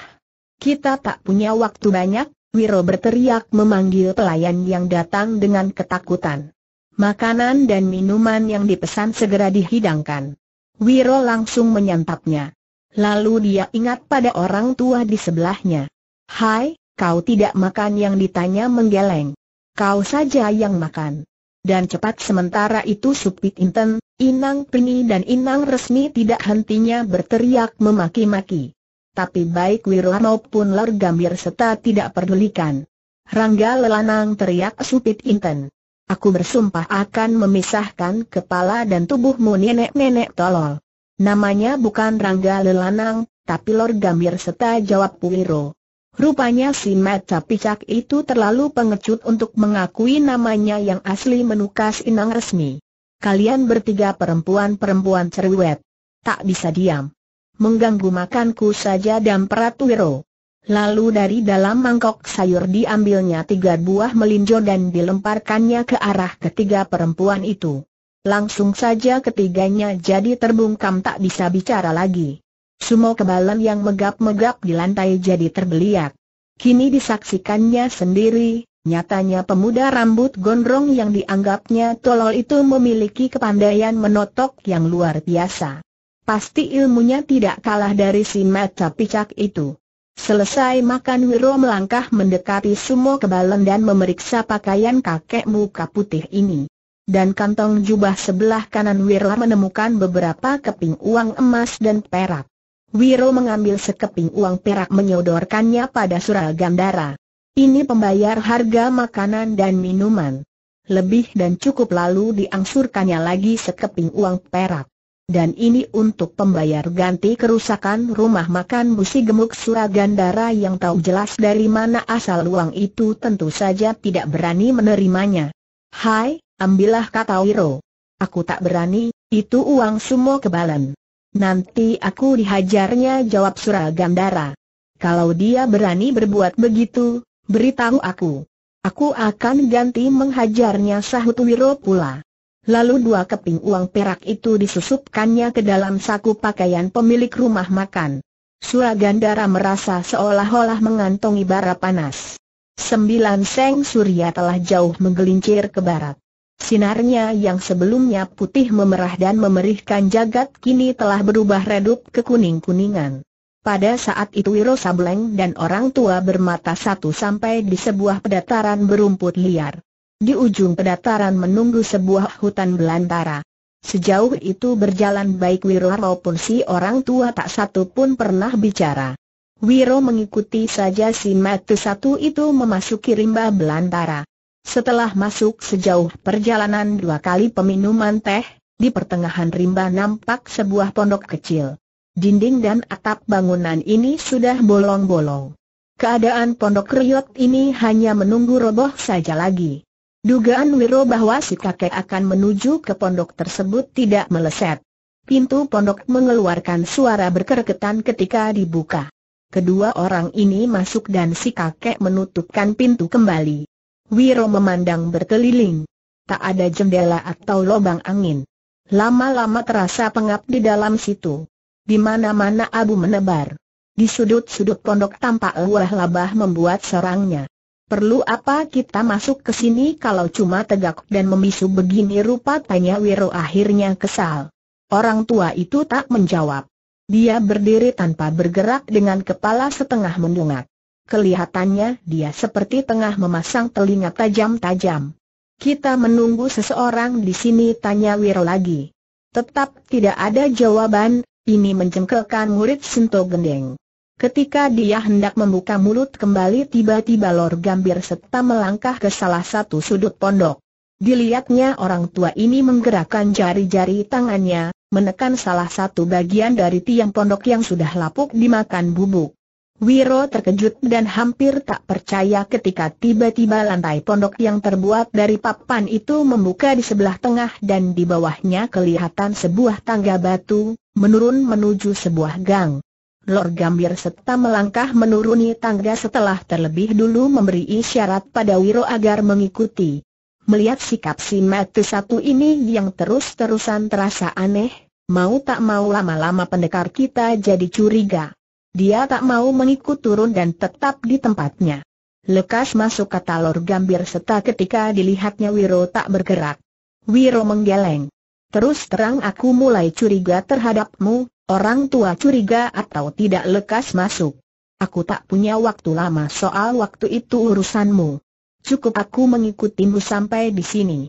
Kita tak punya waktu banyak, Wiro berteriak memanggil pelayan yang datang dengan ketakutan. Makanan dan minuman yang dipesan segera dihidangkan. Wiro langsung menyantapnya. Lalu dia ingat pada orang tua di sebelahnya. Hai, kau tidak makan yang ditanya menggeleng. Kau saja yang makan. Dan cepat sementara itu Supit Inten, Inang Pini dan Inang Resmi tidak hentinya berteriak memaki-maki tapi baik Wiro maupun Lor Gambir serta tidak pedulikan. Rangga Lelanang teriak supit Inten. Aku bersumpah akan memisahkan kepala dan tubuhmu nenek-nenek tolol. Namanya bukan Rangga Lelanang, tapi Lor Gambir serta jawab Wiro. Rupanya si Meta picak itu terlalu pengecut untuk mengakui namanya yang asli menukas inang resmi. Kalian bertiga perempuan-perempuan cerewet. Tak bisa diam mengganggu makanku saja dan Damperatuwiro. Lalu dari dalam mangkok sayur diambilnya tiga buah melinjo dan dilemparkannya ke arah ketiga perempuan itu. Langsung saja ketiganya jadi terbungkam tak bisa bicara lagi. Sumo kebalan yang megap-megap di lantai jadi terbeliak. Kini disaksikannya sendiri, nyatanya pemuda rambut gondrong yang dianggapnya tolol itu memiliki kepandaian menotok yang luar biasa. Pasti ilmunya tidak kalah dari si mata picak itu. Selesai makan Wiro melangkah mendekati Sumo Kebalan dan memeriksa pakaian kakek muka putih ini. Dan kantong jubah sebelah kanan Wiro menemukan beberapa keping uang emas dan perak. Wiro mengambil sekeping uang perak menyodorkannya pada Sural Gandara. Ini pembayar harga makanan dan minuman. Lebih dan cukup lalu diangsurkannya lagi sekeping uang perak. Dan ini untuk pembayar ganti kerusakan rumah makan busi gemuk Suragandara yang tahu jelas dari mana asal uang itu tentu saja tidak berani menerimanya. Hai, ambillah kata Wiro. Aku tak berani, itu uang sumo kebalan. Nanti aku dihajarnya jawab Suragandara. Kalau dia berani berbuat begitu, beritahu aku. Aku akan ganti menghajarnya sahut Wiro pula. Lalu dua keping uang perak itu disusupkannya ke dalam saku pakaian pemilik rumah makan. Suragandara merasa seolah-olah mengantongi bara panas. Sembilan seng surya telah jauh menggelincir ke barat. Sinarnya yang sebelumnya putih memerah dan memerihkan jagat kini telah berubah redup ke kuning-kuningan. Pada saat itu Wiro Sableng dan orang tua bermata satu sampai di sebuah pedataran berumput liar. Di ujung pedataran menunggu sebuah hutan belantara. Sejauh itu berjalan baik Wiro maupun si orang tua tak satu pun pernah bicara. Wiro mengikuti saja si matu satu itu memasuki rimba belantara. Setelah masuk sejauh perjalanan dua kali peminuman teh, di pertengahan rimba nampak sebuah pondok kecil. Dinding dan atap bangunan ini sudah bolong-bolong. Keadaan pondok riot ini hanya menunggu roboh saja lagi. Dugaan Wiro bahwa si kakek akan menuju ke pondok tersebut tidak meleset. Pintu pondok mengeluarkan suara berkerketan ketika dibuka. Kedua orang ini masuk dan si kakek menutupkan pintu kembali. Wiro memandang berkeliling. Tak ada jendela atau lubang angin. Lama-lama terasa pengap di dalam situ. Di mana-mana abu menebar. Di sudut-sudut pondok tampak ulah labah membuat sarangnya. Perlu apa kita masuk ke sini kalau cuma tegak dan memisu begini rupa tanya Wiro akhirnya kesal. Orang tua itu tak menjawab. Dia berdiri tanpa bergerak dengan kepala setengah mendungak. Kelihatannya dia seperti tengah memasang telinga tajam-tajam. Kita menunggu seseorang di sini tanya Wiro lagi. Tetap tidak ada jawaban, ini mencengkelkan murid Sinto Gendeng. Ketika dia hendak membuka mulut kembali tiba-tiba Lor Gambir serta melangkah ke salah satu sudut pondok. Dilihatnya orang tua ini menggerakkan jari-jari tangannya, menekan salah satu bagian dari tiang pondok yang sudah lapuk dimakan bubuk. Wiro terkejut dan hampir tak percaya ketika tiba-tiba lantai pondok yang terbuat dari papan itu membuka di sebelah tengah dan di bawahnya kelihatan sebuah tangga batu, menurun menuju sebuah gang. Lord Gambir serta melangkah menuruni tangga setelah terlebih dulu memberi isyarat pada Wiro agar mengikuti. Melihat sikap si Matu satu ini yang terus-terusan terasa aneh, mau tak mau lama-lama pendekar kita jadi curiga. Dia tak mau mengikut turun dan tetap di tempatnya. Lekas masuk kata Lord Gambir serta ketika dilihatnya Wiro tak bergerak. Wiro menggeleng. Terus terang aku mulai curiga terhadapmu, Orang tua curiga atau tidak lekas masuk. Aku tak punya waktu lama soal waktu itu urusanmu. Cukup aku mengikutimu sampai di sini.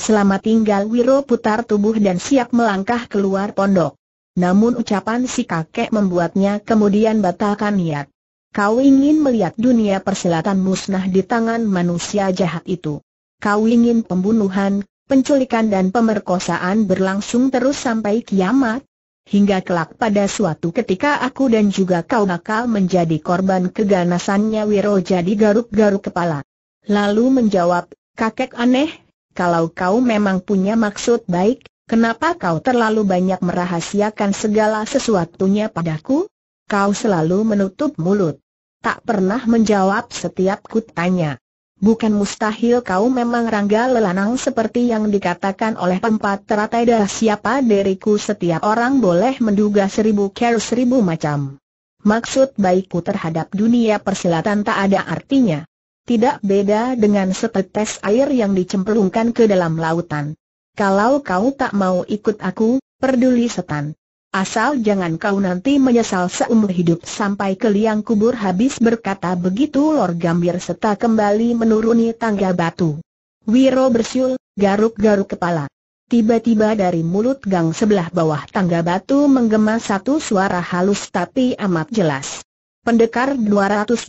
Selamat tinggal Wiro putar tubuh dan siap melangkah keluar pondok. Namun ucapan si kakek membuatnya kemudian batalkan niat. Kau ingin melihat dunia persilatan musnah di tangan manusia jahat itu. Kau ingin pembunuhan, penculikan dan pemerkosaan berlangsung terus sampai kiamat? Hingga kelak pada suatu ketika aku dan juga kau bakal menjadi korban keganasannya Wiro jadi garuk-garuk kepala. Lalu menjawab, kakek aneh, kalau kau memang punya maksud baik, kenapa kau terlalu banyak merahasiakan segala sesuatunya padaku? Kau selalu menutup mulut. Tak pernah menjawab setiap kutanya. Bukan mustahil kau memang rangga lelanang seperti yang dikatakan oleh tempat teratai dah siapa diriku setiap orang boleh menduga seribu kera seribu macam. Maksud baikku terhadap dunia persilatan tak ada artinya. Tidak beda dengan setetes air yang dicemplungkan ke dalam lautan. Kalau kau tak mau ikut aku, peduli setan. Asal jangan kau nanti menyesal seumur hidup sampai ke liang kubur habis berkata begitu Lor Gambir serta kembali menuruni tangga batu. Wiro bersiul, garuk-garuk kepala. Tiba-tiba dari mulut gang sebelah bawah tangga batu menggema satu suara halus tapi amat jelas. Pendekar 212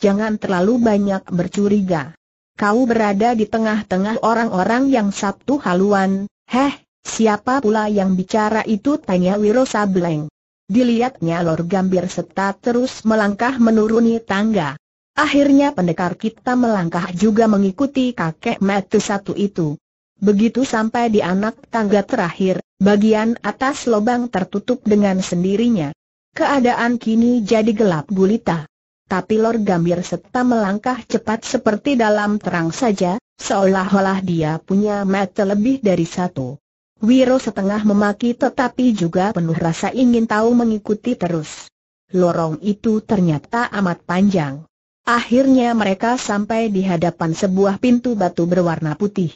jangan terlalu banyak bercuriga. Kau berada di tengah-tengah orang-orang yang Sabtu haluan, heh, Siapa pula yang bicara itu tanya Wiro Sableng. Dilihatnya Lor Gambir serta terus melangkah menuruni tangga. Akhirnya pendekar kita melangkah juga mengikuti kakek matu satu itu. Begitu sampai di anak tangga terakhir, bagian atas lubang tertutup dengan sendirinya. Keadaan kini jadi gelap gulita. Tapi Lor Gambir serta melangkah cepat seperti dalam terang saja, seolah-olah dia punya mata lebih dari satu. Wiro setengah memaki tetapi juga penuh rasa ingin tahu mengikuti terus. Lorong itu ternyata amat panjang. Akhirnya mereka sampai di hadapan sebuah pintu batu berwarna putih.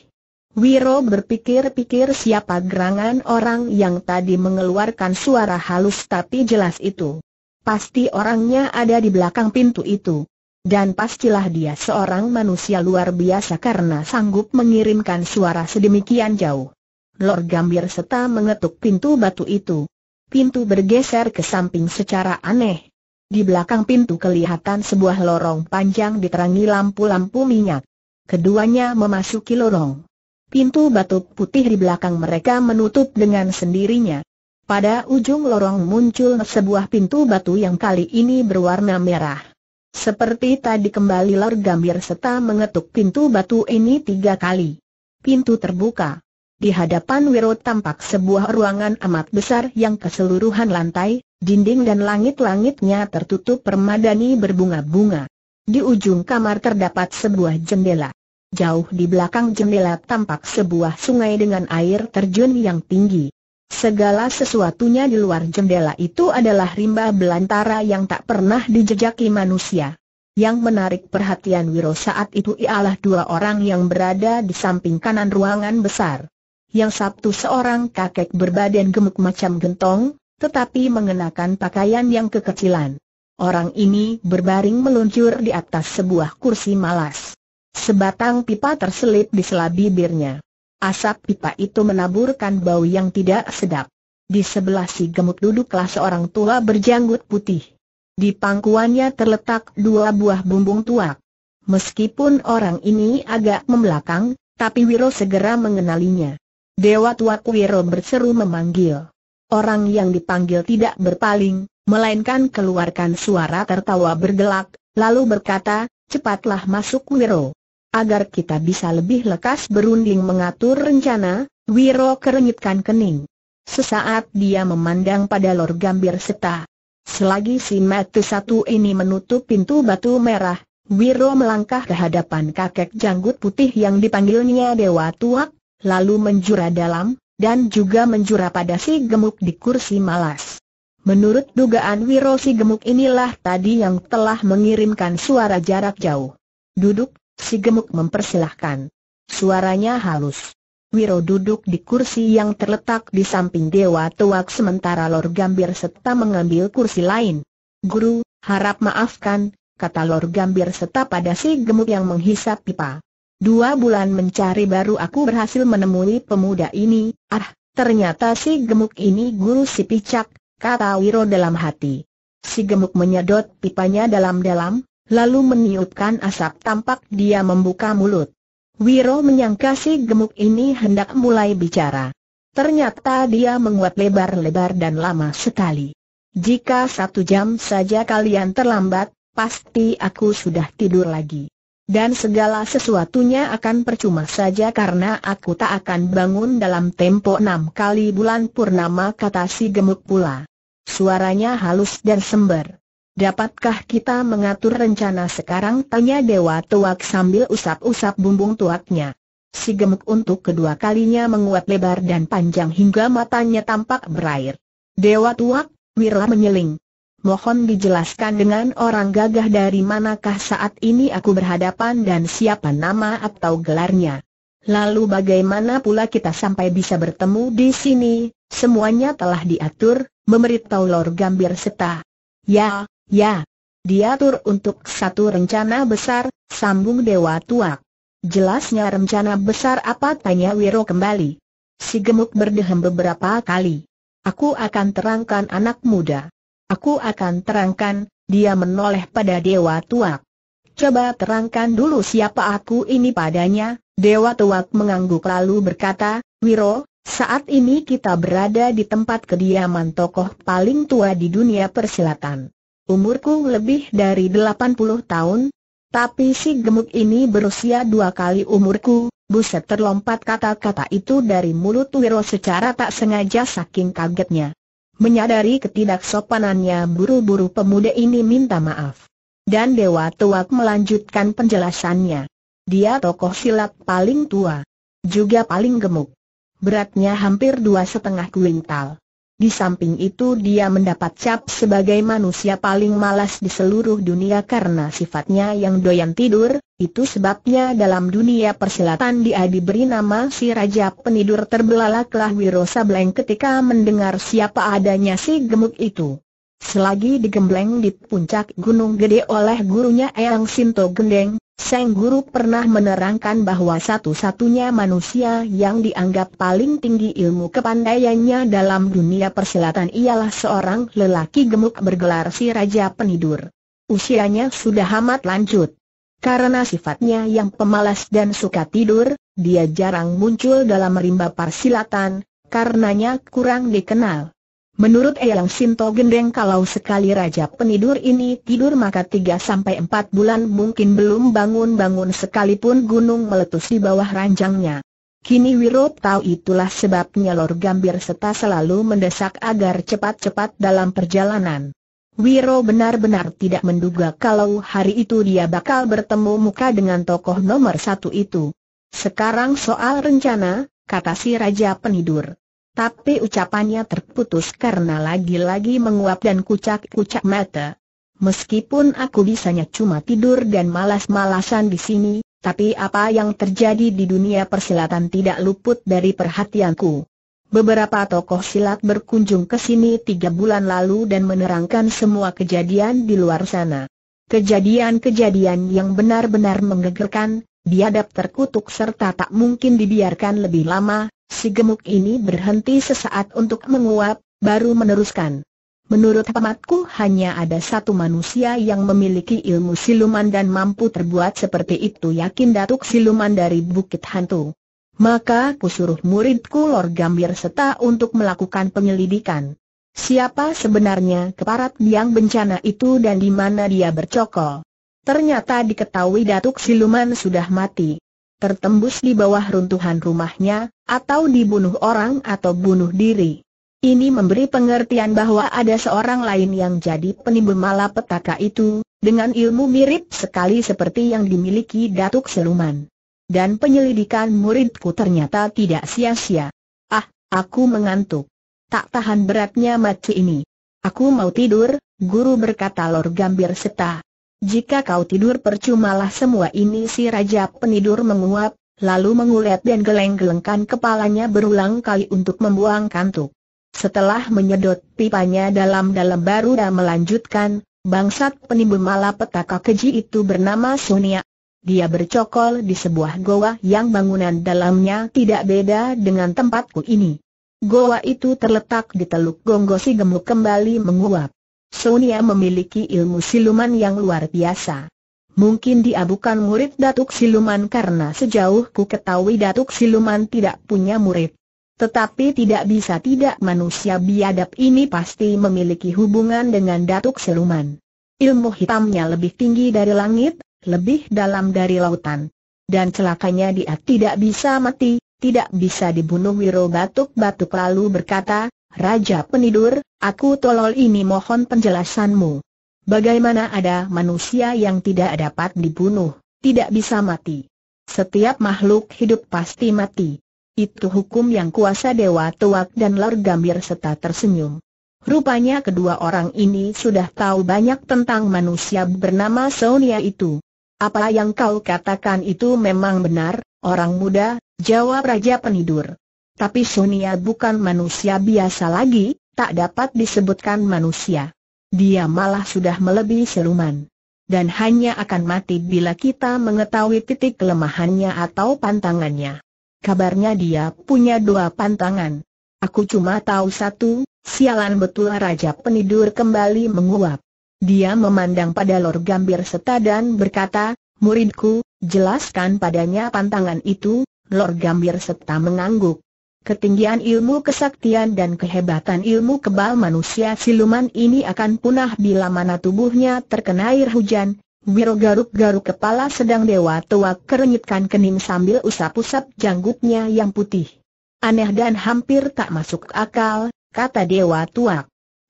Wiro berpikir-pikir siapa gerangan orang yang tadi mengeluarkan suara halus tapi jelas itu. Pasti orangnya ada di belakang pintu itu. Dan pastilah dia seorang manusia luar biasa karena sanggup mengirimkan suara sedemikian jauh. Lord Gambir serta mengetuk pintu batu itu. Pintu bergeser ke samping secara aneh. Di belakang pintu kelihatan sebuah lorong panjang diterangi lampu-lampu minyak. Keduanya memasuki lorong. Pintu batu putih di belakang mereka menutup dengan sendirinya. Pada ujung lorong muncul sebuah pintu batu yang kali ini berwarna merah. Seperti tadi kembali Lord Gambir serta mengetuk pintu batu ini tiga kali. Pintu terbuka. Di hadapan Wiro tampak sebuah ruangan amat besar yang keseluruhan lantai, dinding dan langit-langitnya tertutup permadani berbunga-bunga. Di ujung kamar terdapat sebuah jendela. Jauh di belakang jendela tampak sebuah sungai dengan air terjun yang tinggi. Segala sesuatunya di luar jendela itu adalah rimba belantara yang tak pernah dijejaki manusia. Yang menarik perhatian Wiro saat itu ialah dua orang yang berada di samping kanan ruangan besar yang satu seorang kakek berbadan gemuk macam gentong, tetapi mengenakan pakaian yang kekecilan. Orang ini berbaring meluncur di atas sebuah kursi malas. Sebatang pipa terselip di sela bibirnya. Asap pipa itu menaburkan bau yang tidak sedap. Di sebelah si gemuk duduklah seorang tua berjanggut putih. Di pangkuannya terletak dua buah bumbung tuak. Meskipun orang ini agak membelakang, tapi Wiro segera mengenalinya. Dewa Tua Kuiro berseru memanggil. Orang yang dipanggil tidak berpaling, melainkan keluarkan suara tertawa bergelak, lalu berkata, cepatlah masuk Wiro. Agar kita bisa lebih lekas berunding mengatur rencana, Wiro kerenyitkan kening. Sesaat dia memandang pada Lor Gambir Seta. Selagi si mati satu ini menutup pintu batu merah, Wiro melangkah ke hadapan kakek janggut putih yang dipanggilnya Dewa Tuak, lalu menjura dalam, dan juga menjura pada si gemuk di kursi malas. Menurut dugaan Wiro si gemuk inilah tadi yang telah mengirimkan suara jarak jauh. Duduk, si gemuk mempersilahkan. Suaranya halus. Wiro duduk di kursi yang terletak di samping Dewa Tuak sementara Lor Gambir serta mengambil kursi lain. Guru, harap maafkan, kata Lor Gambir serta pada si gemuk yang menghisap pipa. Dua bulan mencari baru aku berhasil menemui pemuda ini, ah, ternyata si gemuk ini guru si picak, kata Wiro dalam hati. Si gemuk menyedot pipanya dalam-dalam, lalu meniupkan asap tampak dia membuka mulut. Wiro menyangka si gemuk ini hendak mulai bicara. Ternyata dia menguat lebar-lebar dan lama sekali. Jika satu jam saja kalian terlambat, pasti aku sudah tidur lagi dan segala sesuatunya akan percuma saja karena aku tak akan bangun dalam tempo enam kali bulan purnama kata si gemuk pula. Suaranya halus dan sember. Dapatkah kita mengatur rencana sekarang? Tanya Dewa Tuak sambil usap-usap bumbung tuaknya. Si gemuk untuk kedua kalinya menguat lebar dan panjang hingga matanya tampak berair. Dewa Tuak, Wira menyeling mohon dijelaskan dengan orang gagah dari manakah saat ini aku berhadapan dan siapa nama atau gelarnya. Lalu bagaimana pula kita sampai bisa bertemu di sini, semuanya telah diatur, memberitahu Lord Gambir Seta. Ya, ya. Diatur untuk satu rencana besar, sambung Dewa tua. Jelasnya rencana besar apa tanya Wiro kembali. Si gemuk berdehem beberapa kali. Aku akan terangkan anak muda. Aku akan terangkan, dia menoleh pada Dewa Tuak. Coba terangkan dulu siapa aku ini padanya, Dewa Tuak mengangguk lalu berkata, Wiro, saat ini kita berada di tempat kediaman tokoh paling tua di dunia persilatan. Umurku lebih dari 80 tahun, tapi si gemuk ini berusia dua kali umurku, buset terlompat kata-kata itu dari mulut Wiro secara tak sengaja saking kagetnya. Menyadari ketidak sopanannya, buru-buru pemuda ini minta maaf. Dan Dewa Tuak melanjutkan penjelasannya. Dia tokoh silat paling tua. Juga paling gemuk. Beratnya hampir dua setengah kuintal. Di samping itu dia mendapat cap sebagai manusia paling malas di seluruh dunia karena sifatnya yang doyan tidur, itu sebabnya dalam dunia persilatan dia diberi nama si Raja Penidur Terbelalaklah Wiro Sableng ketika mendengar siapa adanya si gemuk itu. Selagi digembleng di puncak Gunung Gede oleh gurunya Eyang Sinto Gendeng, Sang Guru pernah menerangkan bahwa satu-satunya manusia yang dianggap paling tinggi ilmu kepandaiannya dalam dunia persilatan ialah seorang lelaki gemuk bergelar si Raja Penidur. Usianya sudah amat lanjut. Karena sifatnya yang pemalas dan suka tidur, dia jarang muncul dalam rimba persilatan, karenanya kurang dikenal. Menurut Eyang Sinto Gendeng kalau sekali Raja Penidur ini tidur maka 3-4 bulan mungkin belum bangun-bangun sekalipun gunung meletus di bawah ranjangnya. Kini Wiro tahu itulah sebabnya Lor Gambir serta selalu mendesak agar cepat-cepat dalam perjalanan. Wiro benar-benar tidak menduga kalau hari itu dia bakal bertemu muka dengan tokoh nomor satu itu. Sekarang soal rencana, kata si Raja Penidur. Tapi ucapannya terputus karena lagi-lagi menguap dan kucak-kucak mata. Meskipun aku bisanya cuma tidur dan malas-malasan di sini, tapi apa yang terjadi di dunia persilatan tidak luput dari perhatianku. Beberapa tokoh silat berkunjung ke sini tiga bulan lalu dan menerangkan semua kejadian di luar sana. Kejadian-kejadian yang benar-benar menggegerkan, Biadab terkutuk serta tak mungkin dibiarkan lebih lama, si gemuk ini berhenti sesaat untuk menguap, baru meneruskan. Menurut pamatku hanya ada satu manusia yang memiliki ilmu siluman dan mampu terbuat seperti itu yakin datuk siluman dari Bukit Hantu. Maka kusuruh muridku Lord Gambir serta untuk melakukan penyelidikan. Siapa sebenarnya keparat yang bencana itu dan di mana dia bercokol? Ternyata diketahui Datuk Siluman sudah mati. Tertembus di bawah runtuhan rumahnya, atau dibunuh orang atau bunuh diri. Ini memberi pengertian bahwa ada seorang lain yang jadi penimbul malapetaka itu, dengan ilmu mirip sekali seperti yang dimiliki Datuk Siluman. Dan penyelidikan muridku ternyata tidak sia-sia. Ah, aku mengantuk. Tak tahan beratnya mati ini. Aku mau tidur, guru berkata Lor Gambir Seta. Jika kau tidur percumalah semua ini si Raja Penidur menguap, lalu mengulet dan geleng-gelengkan kepalanya berulang kali untuk membuang kantuk. Setelah menyedot pipanya dalam-dalam baru dan melanjutkan, bangsat penimbun malapetaka keji itu bernama Sonia. Dia bercokol di sebuah goa yang bangunan dalamnya tidak beda dengan tempatku ini. Goa itu terletak di Teluk Gonggosi gemuk kembali menguap. Sonia memiliki ilmu siluman yang luar biasa. Mungkin dia bukan murid Datuk Siluman karena sejauh ku ketahui Datuk Siluman tidak punya murid. Tetapi tidak bisa tidak manusia biadab ini pasti memiliki hubungan dengan Datuk Siluman. Ilmu hitamnya lebih tinggi dari langit, lebih dalam dari lautan. Dan celakanya dia tidak bisa mati, tidak bisa dibunuh Wiro batuk-batuk lalu berkata, Raja penidur, aku tolol ini mohon penjelasanmu. Bagaimana ada manusia yang tidak dapat dibunuh, tidak bisa mati? Setiap makhluk hidup pasti mati. Itu hukum yang kuasa Dewa Tuak dan Lor Gambir serta tersenyum. Rupanya kedua orang ini sudah tahu banyak tentang manusia bernama Sonia itu. Apa yang kau katakan itu memang benar, orang muda, jawab Raja Penidur. Tapi Sonia bukan manusia biasa lagi, tak dapat disebutkan manusia. Dia malah sudah melebihi siluman. Dan hanya akan mati bila kita mengetahui titik kelemahannya atau pantangannya. Kabarnya dia punya dua pantangan. Aku cuma tahu satu, sialan betul Raja Penidur kembali menguap. Dia memandang pada Lord Gambir Seta dan berkata, Muridku, jelaskan padanya pantangan itu, Lord Gambir Seta mengangguk ketinggian ilmu kesaktian dan kehebatan ilmu kebal manusia siluman ini akan punah bila mana tubuhnya terkena air hujan. Wiro garuk-garuk kepala sedang dewa tua kerenyitkan kening sambil usap-usap janggutnya yang putih. Aneh dan hampir tak masuk akal, kata dewa tua.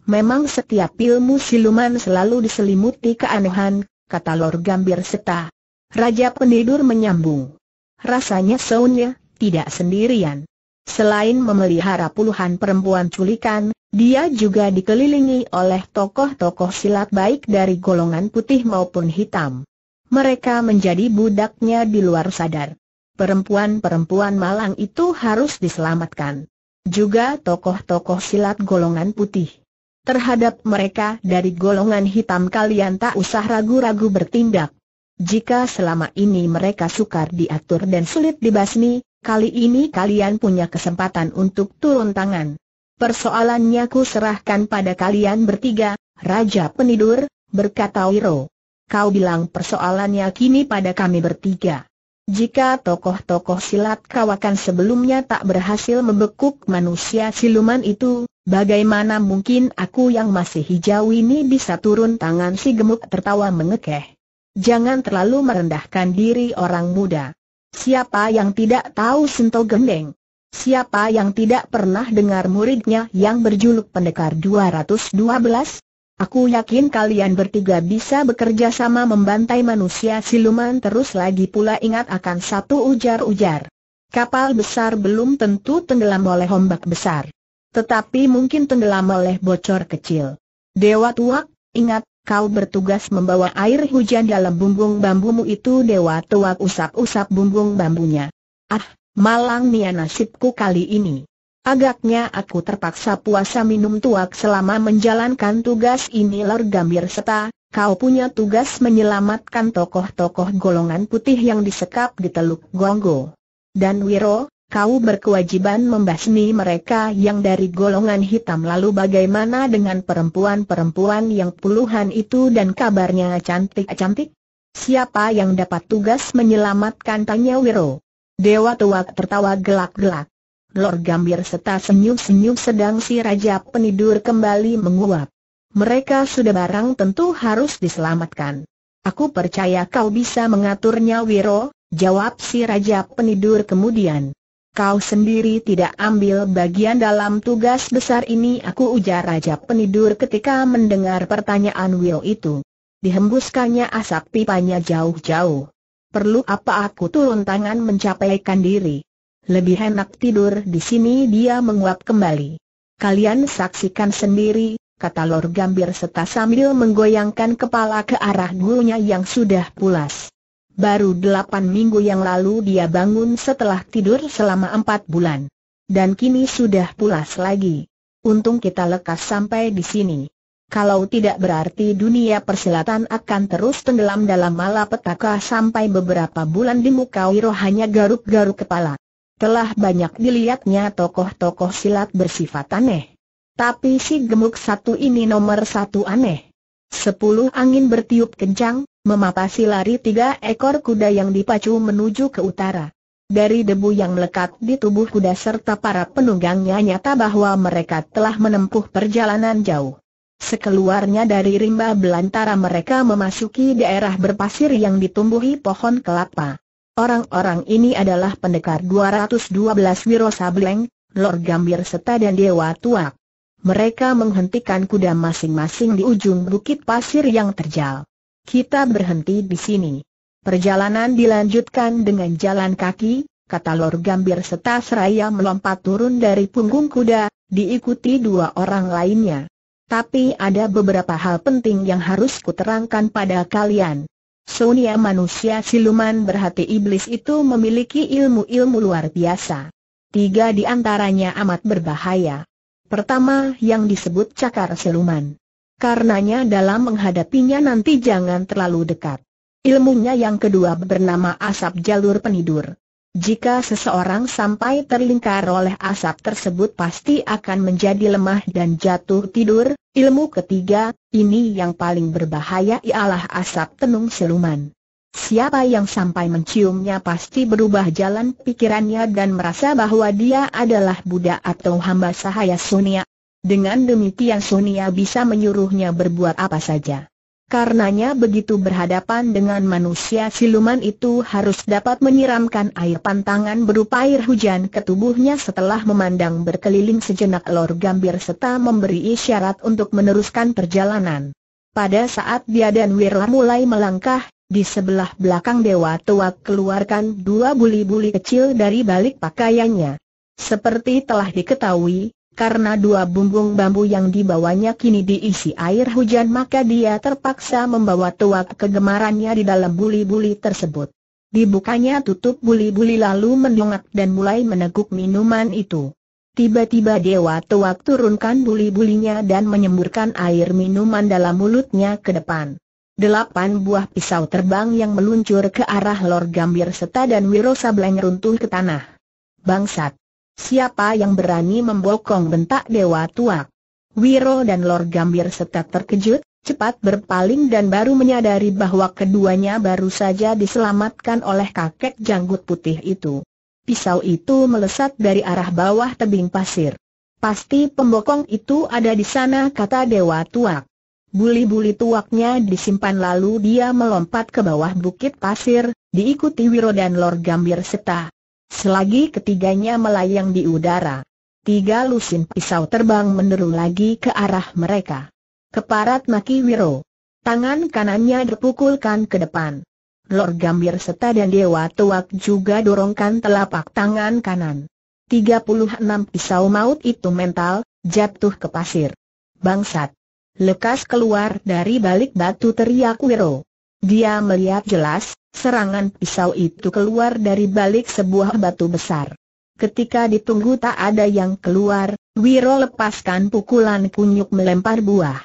Memang setiap ilmu siluman selalu diselimuti keanehan, kata Lor Gambir Seta. Raja Penidur menyambung. Rasanya Sonya tidak sendirian. Selain memelihara puluhan perempuan culikan, dia juga dikelilingi oleh tokoh-tokoh silat baik dari golongan putih maupun hitam. Mereka menjadi budaknya di luar sadar. Perempuan-perempuan malang itu harus diselamatkan. Juga tokoh-tokoh silat golongan putih. Terhadap mereka dari golongan hitam kalian tak usah ragu-ragu bertindak. Jika selama ini mereka sukar diatur dan sulit dibasmi, kali ini kalian punya kesempatan untuk turun tangan. Persoalannya ku serahkan pada kalian bertiga, Raja Penidur, berkata Wiro. Kau bilang persoalannya kini pada kami bertiga. Jika tokoh-tokoh silat kawakan sebelumnya tak berhasil membekuk manusia siluman itu, bagaimana mungkin aku yang masih hijau ini bisa turun tangan si gemuk tertawa mengekeh. Jangan terlalu merendahkan diri orang muda. Siapa yang tidak tahu Sento Gendeng? Siapa yang tidak pernah dengar muridnya yang berjuluk pendekar 212? Aku yakin kalian bertiga bisa bekerja sama membantai manusia siluman terus lagi pula ingat akan satu ujar-ujar. Kapal besar belum tentu tenggelam oleh ombak besar. Tetapi mungkin tenggelam oleh bocor kecil. Dewa tua, ingat, kau bertugas membawa air hujan dalam bumbung bambumu itu Dewa Tuak usap-usap bumbung bambunya. Ah, malang nia nasibku kali ini. Agaknya aku terpaksa puasa minum tuak selama menjalankan tugas ini Lor Gambir Seta, kau punya tugas menyelamatkan tokoh-tokoh golongan putih yang disekap di Teluk Gonggo. Dan Wiro, kau berkewajiban membasmi mereka yang dari golongan hitam lalu bagaimana dengan perempuan-perempuan yang puluhan itu dan kabarnya cantik-cantik? Siapa yang dapat tugas menyelamatkan tanya Wiro? Dewa tua tertawa gelak-gelak. Lord Gambir serta senyum-senyum sedang si Raja Penidur kembali menguap. Mereka sudah barang tentu harus diselamatkan. Aku percaya kau bisa mengaturnya Wiro, jawab si Raja Penidur kemudian. Kau sendiri tidak ambil bagian dalam tugas besar ini aku ujar Raja Penidur ketika mendengar pertanyaan Will itu. Dihembuskannya asap pipanya jauh-jauh. Perlu apa aku turun tangan mencapaikan diri? Lebih enak tidur di sini dia menguap kembali. Kalian saksikan sendiri, kata Lord Gambir serta sambil menggoyangkan kepala ke arah gurunya yang sudah pulas. Baru delapan minggu yang lalu dia bangun setelah tidur selama empat bulan. Dan kini sudah pulas lagi. Untung kita lekas sampai di sini. Kalau tidak berarti dunia persilatan akan terus tenggelam dalam malapetaka sampai beberapa bulan di muka Wiro hanya garuk-garuk kepala. Telah banyak dilihatnya tokoh-tokoh silat bersifat aneh. Tapi si gemuk satu ini nomor satu aneh. Sepuluh angin bertiup kencang, memapasi lari tiga ekor kuda yang dipacu menuju ke utara. Dari debu yang melekat di tubuh kuda serta para penunggangnya nyata bahwa mereka telah menempuh perjalanan jauh. Sekeluarnya dari rimba belantara mereka memasuki daerah berpasir yang ditumbuhi pohon kelapa. Orang-orang ini adalah pendekar 212 Wiro Sableng, Lord Gambir serta dan Dewa Tuak. Mereka menghentikan kuda masing-masing di ujung bukit pasir yang terjal. Kita berhenti di sini. Perjalanan dilanjutkan dengan jalan kaki, kata Lor Gambir serta seraya melompat turun dari punggung kuda, diikuti dua orang lainnya. Tapi ada beberapa hal penting yang harus kuterangkan pada kalian. Sonia manusia siluman berhati iblis itu memiliki ilmu-ilmu luar biasa. Tiga di antaranya amat berbahaya. Pertama yang disebut cakar siluman. Karenanya dalam menghadapinya nanti jangan terlalu dekat. Ilmunya yang kedua bernama asap jalur penidur. Jika seseorang sampai terlingkar oleh asap tersebut pasti akan menjadi lemah dan jatuh tidur. Ilmu ketiga, ini yang paling berbahaya ialah asap tenung siluman. Siapa yang sampai menciumnya pasti berubah jalan pikirannya dan merasa bahwa dia adalah Buddha atau hamba sahaya sunia. Dengan demikian Sonia bisa menyuruhnya berbuat apa saja. Karenanya begitu berhadapan dengan manusia siluman itu harus dapat menyiramkan air pantangan berupa air hujan ke tubuhnya setelah memandang berkeliling sejenak Lor Gambir serta memberi isyarat untuk meneruskan perjalanan. Pada saat dia dan Wirla mulai melangkah, di sebelah belakang Dewa Tuak keluarkan dua buli-buli kecil dari balik pakaiannya. Seperti telah diketahui, karena dua bumbung bambu yang dibawanya kini diisi air hujan maka dia terpaksa membawa tuak kegemarannya di dalam buli-buli tersebut. Dibukanya tutup buli-buli lalu mendongak dan mulai meneguk minuman itu. Tiba-tiba Dewa Tuak turunkan buli-bulinya dan menyemburkan air minuman dalam mulutnya ke depan. Delapan buah pisau terbang yang meluncur ke arah Lord Gambir serta dan Wiro Sableng runtuh ke tanah. Bangsat! Siapa yang berani membokong bentak Dewa tua. Wiro dan Lord Gambir setak terkejut, cepat berpaling dan baru menyadari bahwa keduanya baru saja diselamatkan oleh kakek janggut putih itu. Pisau itu melesat dari arah bawah tebing pasir. Pasti pembokong itu ada di sana kata Dewa tua. Buli-buli tuaknya disimpan lalu dia melompat ke bawah bukit pasir, diikuti Wiro dan Lord Gambir Seta. Selagi ketiganya melayang di udara, tiga lusin pisau terbang menderu lagi ke arah mereka. Keparat Maki Wiro. Tangan kanannya dipukulkan ke depan. Lord Gambir serta dan Dewa Tuak juga dorongkan telapak tangan kanan. 36 pisau maut itu mental, jatuh ke pasir. Bangsat! Lekas keluar dari balik batu teriak Wiro. Dia melihat jelas, Serangan pisau itu keluar dari balik sebuah batu besar. Ketika ditunggu tak ada yang keluar, Wiro lepaskan pukulan kunyuk melempar buah.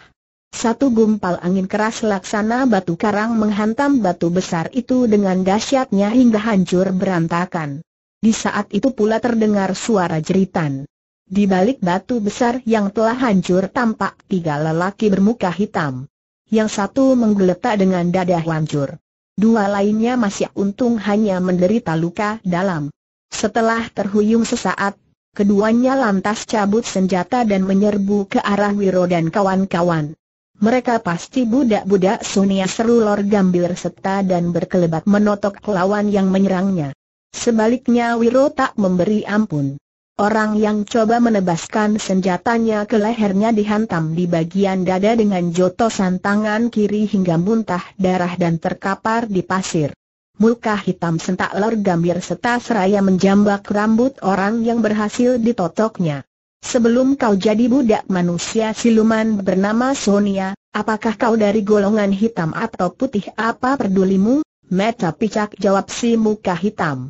Satu gumpal angin keras laksana batu karang menghantam batu besar itu dengan dahsyatnya hingga hancur berantakan. Di saat itu pula terdengar suara jeritan. Di balik batu besar yang telah hancur tampak tiga lelaki bermuka hitam. Yang satu menggeletak dengan dada hancur. Dua lainnya masih untung hanya menderita luka dalam. Setelah terhuyung sesaat, keduanya lantas cabut senjata dan menyerbu ke arah Wiro dan kawan-kawan. Mereka pasti budak-budak Sunia seru Lor Gambir serta dan berkelebat menotok lawan yang menyerangnya. Sebaliknya Wiro tak memberi ampun. Orang yang coba menebaskan senjatanya ke lehernya dihantam di bagian dada dengan jotosan tangan kiri hingga muntah darah dan terkapar di pasir. Muka hitam sentak lor gambir setas seraya menjambak rambut orang yang berhasil ditotoknya. Sebelum kau jadi budak manusia siluman bernama Sonia, apakah kau dari golongan hitam atau putih apa pedulimu? Meta picak jawab si muka hitam.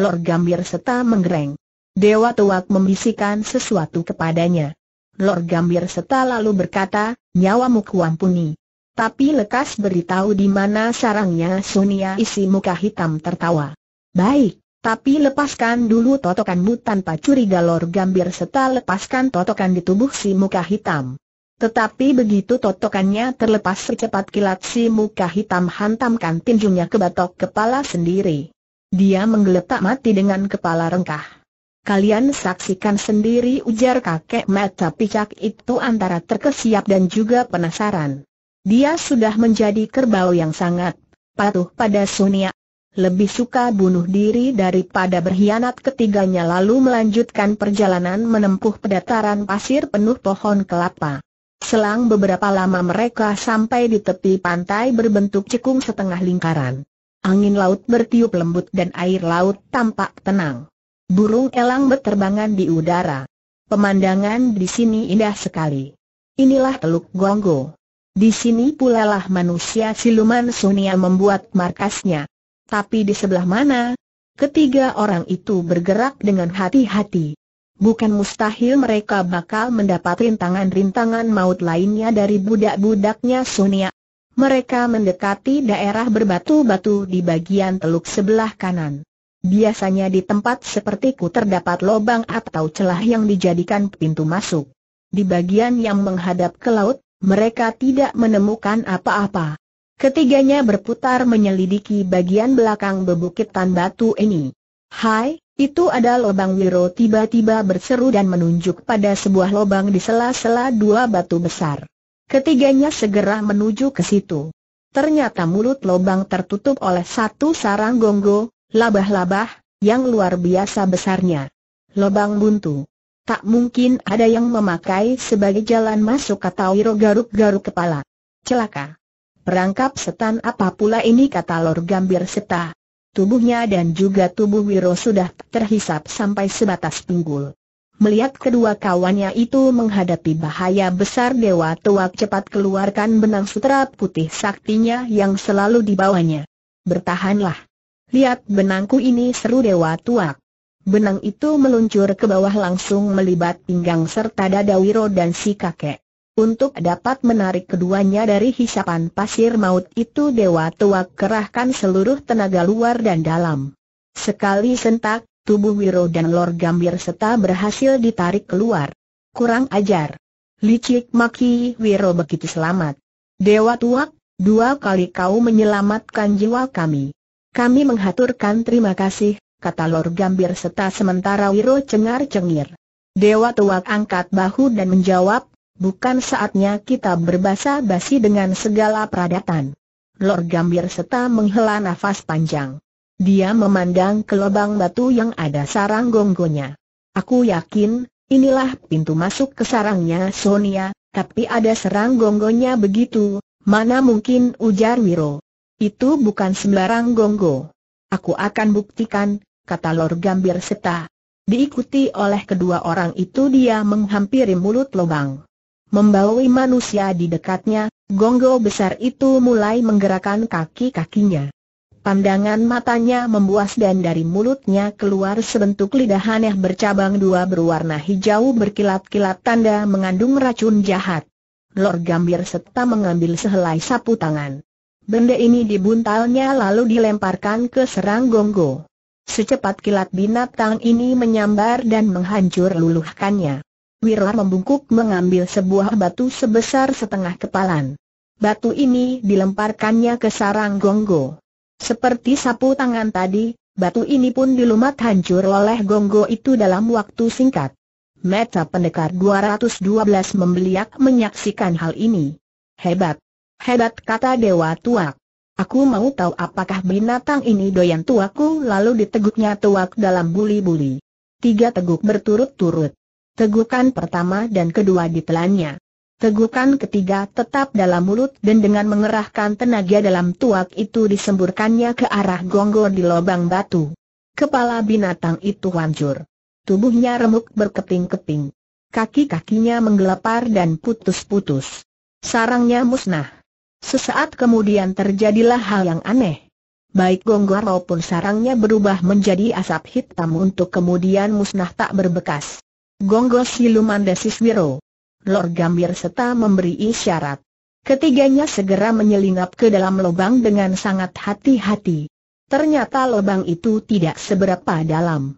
Lor gambir Seta menggereng. Dewa Tuak membisikkan sesuatu kepadanya. Lord Gambir serta lalu berkata, nyawamu kuampuni. Tapi lekas beritahu di mana sarangnya Sunia isi muka hitam tertawa. Baik, tapi lepaskan dulu totokanmu tanpa curiga Lord Gambir serta lepaskan totokan di tubuh si muka hitam. Tetapi begitu totokannya terlepas secepat kilat si muka hitam hantamkan tinjunya ke batok kepala sendiri. Dia menggeletak mati dengan kepala rengkah. Kalian saksikan sendiri ujar kakek mata picak itu antara terkesiap dan juga penasaran. Dia sudah menjadi kerbau yang sangat patuh pada Sonia. Lebih suka bunuh diri daripada berkhianat ketiganya lalu melanjutkan perjalanan menempuh pedataran pasir penuh pohon kelapa. Selang beberapa lama mereka sampai di tepi pantai berbentuk cekung setengah lingkaran. Angin laut bertiup lembut dan air laut tampak tenang. Burung elang berterbangan di udara. Pemandangan di sini indah sekali. Inilah Teluk Gonggo. Di sini pula lah manusia siluman Sunia membuat markasnya. Tapi di sebelah mana? Ketiga orang itu bergerak dengan hati-hati. Bukan mustahil mereka bakal mendapat rintangan-rintangan maut lainnya dari budak-budaknya Sunia. Mereka mendekati daerah berbatu-batu di bagian teluk sebelah kanan. Biasanya di tempat seperti ku terdapat lubang atau celah yang dijadikan pintu masuk. Di bagian yang menghadap ke laut, mereka tidak menemukan apa-apa. Ketiganya berputar menyelidiki bagian belakang bebukitan batu ini. Hai, itu ada lubang Wiro tiba-tiba berseru dan menunjuk pada sebuah lubang di sela-sela dua batu besar. Ketiganya segera menuju ke situ. Ternyata mulut lubang tertutup oleh satu sarang gonggo, Labah-labah, yang luar biasa besarnya. Lobang buntu. Tak mungkin ada yang memakai sebagai jalan masuk kata Wiro garuk-garuk kepala. Celaka. Perangkap setan apa pula ini kata Lor Gambir Seta. Tubuhnya dan juga tubuh Wiro sudah terhisap sampai sebatas pinggul. Melihat kedua kawannya itu menghadapi bahaya besar Dewa Tuak cepat keluarkan benang sutra putih saktinya yang selalu dibawanya. Bertahanlah. Lihat benangku ini seru dewa tuak. Benang itu meluncur ke bawah langsung melibat pinggang serta dada Wiro dan si kakek. Untuk dapat menarik keduanya dari hisapan pasir maut itu Dewa Tuak kerahkan seluruh tenaga luar dan dalam. Sekali sentak, tubuh Wiro dan Lor Gambir serta berhasil ditarik keluar. Kurang ajar. Licik maki Wiro begitu selamat. Dewa Tuak, dua kali kau menyelamatkan jiwa kami. Kami menghaturkan terima kasih, kata Lor Gambir serta sementara Wiro cengar-cengir. Dewa tua angkat bahu dan menjawab, bukan saatnya kita berbasa basi dengan segala peradatan. Lor Gambir serta menghela nafas panjang. Dia memandang ke lubang batu yang ada sarang gonggonya. Aku yakin, inilah pintu masuk ke sarangnya Sonia, tapi ada sarang gonggonya begitu, mana mungkin ujar Wiro. Itu bukan sembarang gonggo. Aku akan buktikan, kata Lor Gambir Seta. Diikuti oleh kedua orang itu dia menghampiri mulut lubang. Membawai manusia di dekatnya, gonggo besar itu mulai menggerakkan kaki-kakinya. Pandangan matanya membuas dan dari mulutnya keluar sebentuk lidah aneh bercabang dua berwarna hijau berkilat-kilat tanda mengandung racun jahat. Lor Gambir serta mengambil sehelai sapu tangan. Benda ini dibuntalnya lalu dilemparkan ke serang gonggo. Secepat kilat binatang ini menyambar dan menghancur luluhkannya. Wira membungkuk mengambil sebuah batu sebesar setengah kepalan. Batu ini dilemparkannya ke sarang gonggo. Seperti sapu tangan tadi, batu ini pun dilumat hancur oleh gonggo itu dalam waktu singkat. Meta pendekar 212 membeliak menyaksikan hal ini. Hebat! Hebat kata Dewa Tuak. Aku mau tahu apakah binatang ini doyan tuaku lalu diteguknya tuak dalam buli-buli. Tiga teguk berturut-turut. Tegukan pertama dan kedua ditelannya. Tegukan ketiga tetap dalam mulut dan dengan mengerahkan tenaga dalam tuak itu disemburkannya ke arah gonggor di lubang batu. Kepala binatang itu hancur. Tubuhnya remuk berkeping-keping. Kaki-kakinya menggelepar dan putus-putus. Sarangnya musnah. Sesaat kemudian terjadilah hal yang aneh. Baik gonggor maupun sarangnya berubah menjadi asap hitam untuk kemudian musnah tak berbekas. Gonggo siluman desis Wiro. Lord Gambir serta memberi isyarat. Ketiganya segera menyelinap ke dalam lubang dengan sangat hati-hati. Ternyata lubang itu tidak seberapa dalam.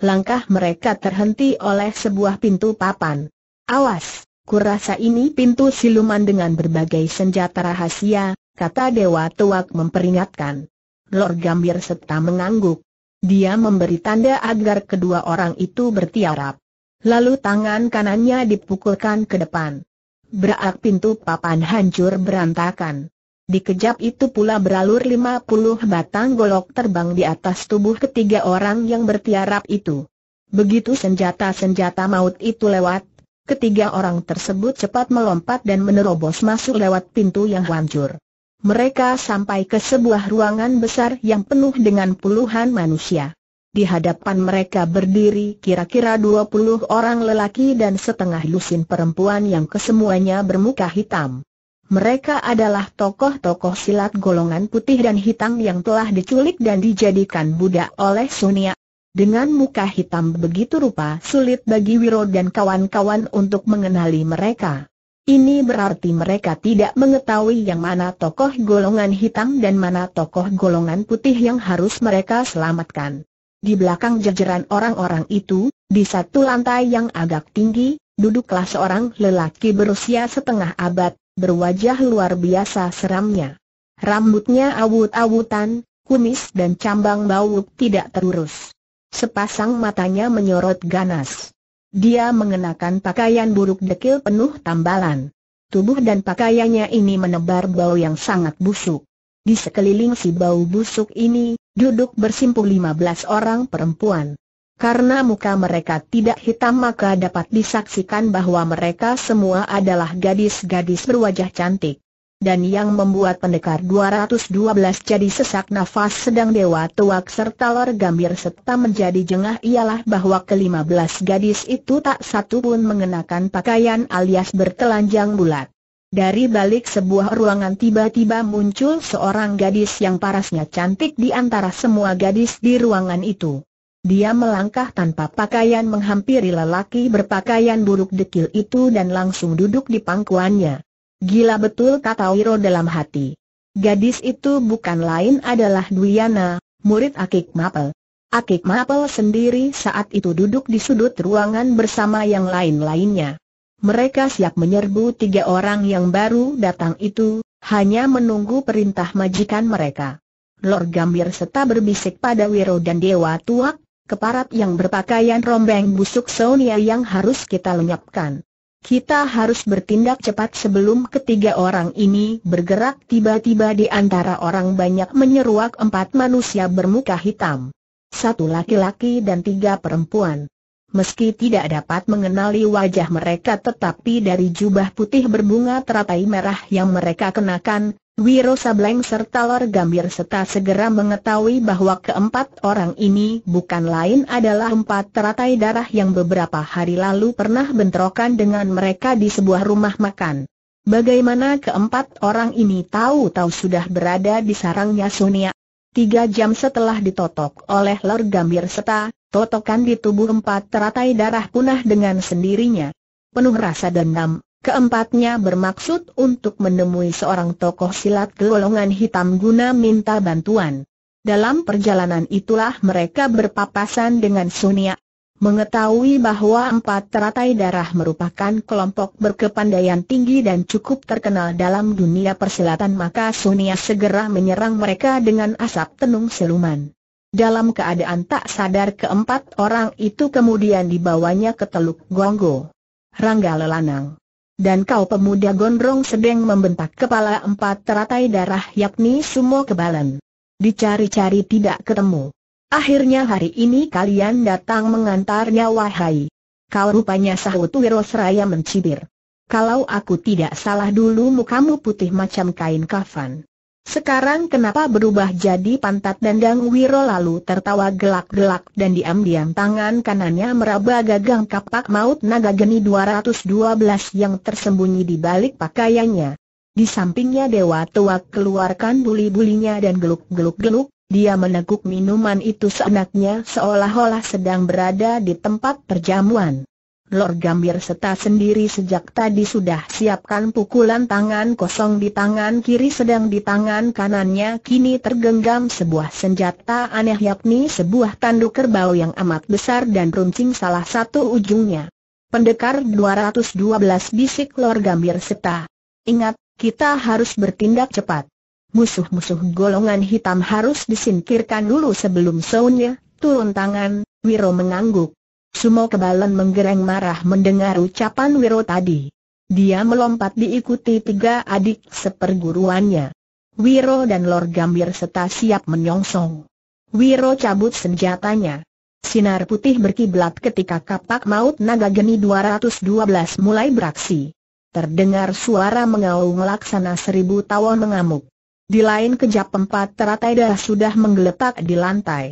Langkah mereka terhenti oleh sebuah pintu papan. Awas! Kurasa ini pintu siluman dengan berbagai senjata rahasia, kata Dewa Tuak memperingatkan. Lord Gambir serta mengangguk. Dia memberi tanda agar kedua orang itu bertiarap. Lalu tangan kanannya dipukulkan ke depan. Berak pintu papan hancur berantakan. Dikejap itu pula beralur 50 batang golok terbang di atas tubuh ketiga orang yang bertiarap itu. Begitu senjata-senjata maut itu lewat, Ketiga orang tersebut cepat melompat dan menerobos masuk lewat pintu yang hancur. Mereka sampai ke sebuah ruangan besar yang penuh dengan puluhan manusia. Di hadapan mereka berdiri kira-kira 20 orang lelaki dan setengah lusin perempuan yang kesemuanya bermuka hitam. Mereka adalah tokoh-tokoh silat golongan putih dan hitam yang telah diculik dan dijadikan budak oleh Sunia dengan muka hitam begitu rupa sulit bagi Wiro dan kawan-kawan untuk mengenali mereka. Ini berarti mereka tidak mengetahui yang mana tokoh golongan hitam dan mana tokoh golongan putih yang harus mereka selamatkan. Di belakang jajaran orang-orang itu, di satu lantai yang agak tinggi, duduklah seorang lelaki berusia setengah abad, berwajah luar biasa seramnya. Rambutnya awut-awutan, kumis dan cambang bau tidak terurus. Sepasang matanya menyorot ganas. Dia mengenakan pakaian buruk dekil penuh tambalan. Tubuh dan pakaiannya ini menebar bau yang sangat busuk. Di sekeliling si bau busuk ini, duduk bersimpul belas orang perempuan. Karena muka mereka tidak hitam maka dapat disaksikan bahwa mereka semua adalah gadis-gadis berwajah cantik dan yang membuat pendekar 212 jadi sesak nafas sedang dewa tuak serta lor gambir serta menjadi jengah ialah bahwa ke-15 gadis itu tak satu pun mengenakan pakaian alias bertelanjang bulat. Dari balik sebuah ruangan tiba-tiba muncul seorang gadis yang parasnya cantik di antara semua gadis di ruangan itu. Dia melangkah tanpa pakaian menghampiri lelaki berpakaian buruk dekil itu dan langsung duduk di pangkuannya. Gila betul kata Wiro dalam hati. Gadis itu bukan lain adalah Dwiana, murid Akik Mapel. Akik Mapel sendiri saat itu duduk di sudut ruangan bersama yang lain-lainnya. Mereka siap menyerbu tiga orang yang baru datang itu, hanya menunggu perintah majikan mereka. Lord Gambir serta berbisik pada Wiro dan Dewa Tuak, keparat yang berpakaian rombeng busuk Sonia yang harus kita lenyapkan. Kita harus bertindak cepat sebelum ketiga orang ini bergerak tiba-tiba di antara orang banyak menyeruak empat manusia bermuka hitam. Satu laki-laki dan tiga perempuan. Meski tidak dapat mengenali wajah mereka tetapi dari jubah putih berbunga teratai merah yang mereka kenakan, Wiro Sableng serta Lor Gambir serta segera mengetahui bahwa keempat orang ini bukan lain adalah empat teratai darah yang beberapa hari lalu pernah bentrokan dengan mereka di sebuah rumah makan. Bagaimana keempat orang ini tahu-tahu sudah berada di sarangnya Sonia? Tiga jam setelah ditotok oleh Lor Gambir serta, totokan di tubuh empat teratai darah punah dengan sendirinya. Penuh rasa dendam, Keempatnya bermaksud untuk menemui seorang tokoh silat golongan hitam guna minta bantuan. Dalam perjalanan itulah mereka berpapasan dengan Sunia. Mengetahui bahwa empat teratai darah merupakan kelompok berkepandaian tinggi dan cukup terkenal dalam dunia persilatan maka Sunia segera menyerang mereka dengan asap tenung siluman. Dalam keadaan tak sadar keempat orang itu kemudian dibawanya ke Teluk Gonggo. Rangga Lelanang dan kau pemuda gondrong sedang membentak kepala empat teratai darah yakni Sumo Kebalan. Dicari-cari tidak ketemu. Akhirnya hari ini kalian datang mengantarnya wahai. Kau rupanya sahut Wirosraya mencibir. Kalau aku tidak salah dulu mukamu putih macam kain kafan. Sekarang kenapa berubah jadi pantat dandang Wiro lalu tertawa gelak-gelak dan diam-diam tangan kanannya meraba gagang kapak maut naga geni 212 yang tersembunyi di balik pakaiannya. Di sampingnya Dewa Tua keluarkan buli-bulinya dan geluk-geluk-geluk, dia meneguk minuman itu seenaknya seolah-olah sedang berada di tempat perjamuan. Lord Gambir Seta sendiri sejak tadi sudah siapkan pukulan tangan kosong di tangan kiri sedang di tangan kanannya kini tergenggam sebuah senjata aneh yakni sebuah tanduk kerbau yang amat besar dan runcing salah satu ujungnya. Pendekar 212 bisik Lord Gambir Seta. Ingat, kita harus bertindak cepat. Musuh-musuh golongan hitam harus disingkirkan dulu sebelum Sonya turun tangan, Wiro mengangguk. Sumo Kebalan menggereng marah mendengar ucapan Wiro tadi. Dia melompat diikuti tiga adik seperguruannya. Wiro dan Lord Gambir serta siap menyongsong. Wiro cabut senjatanya. Sinar putih berkiblat ketika kapak maut naga geni 212 mulai beraksi. Terdengar suara mengaung laksana seribu tawon mengamuk. Di lain kejap empat teratai dah sudah menggeletak di lantai.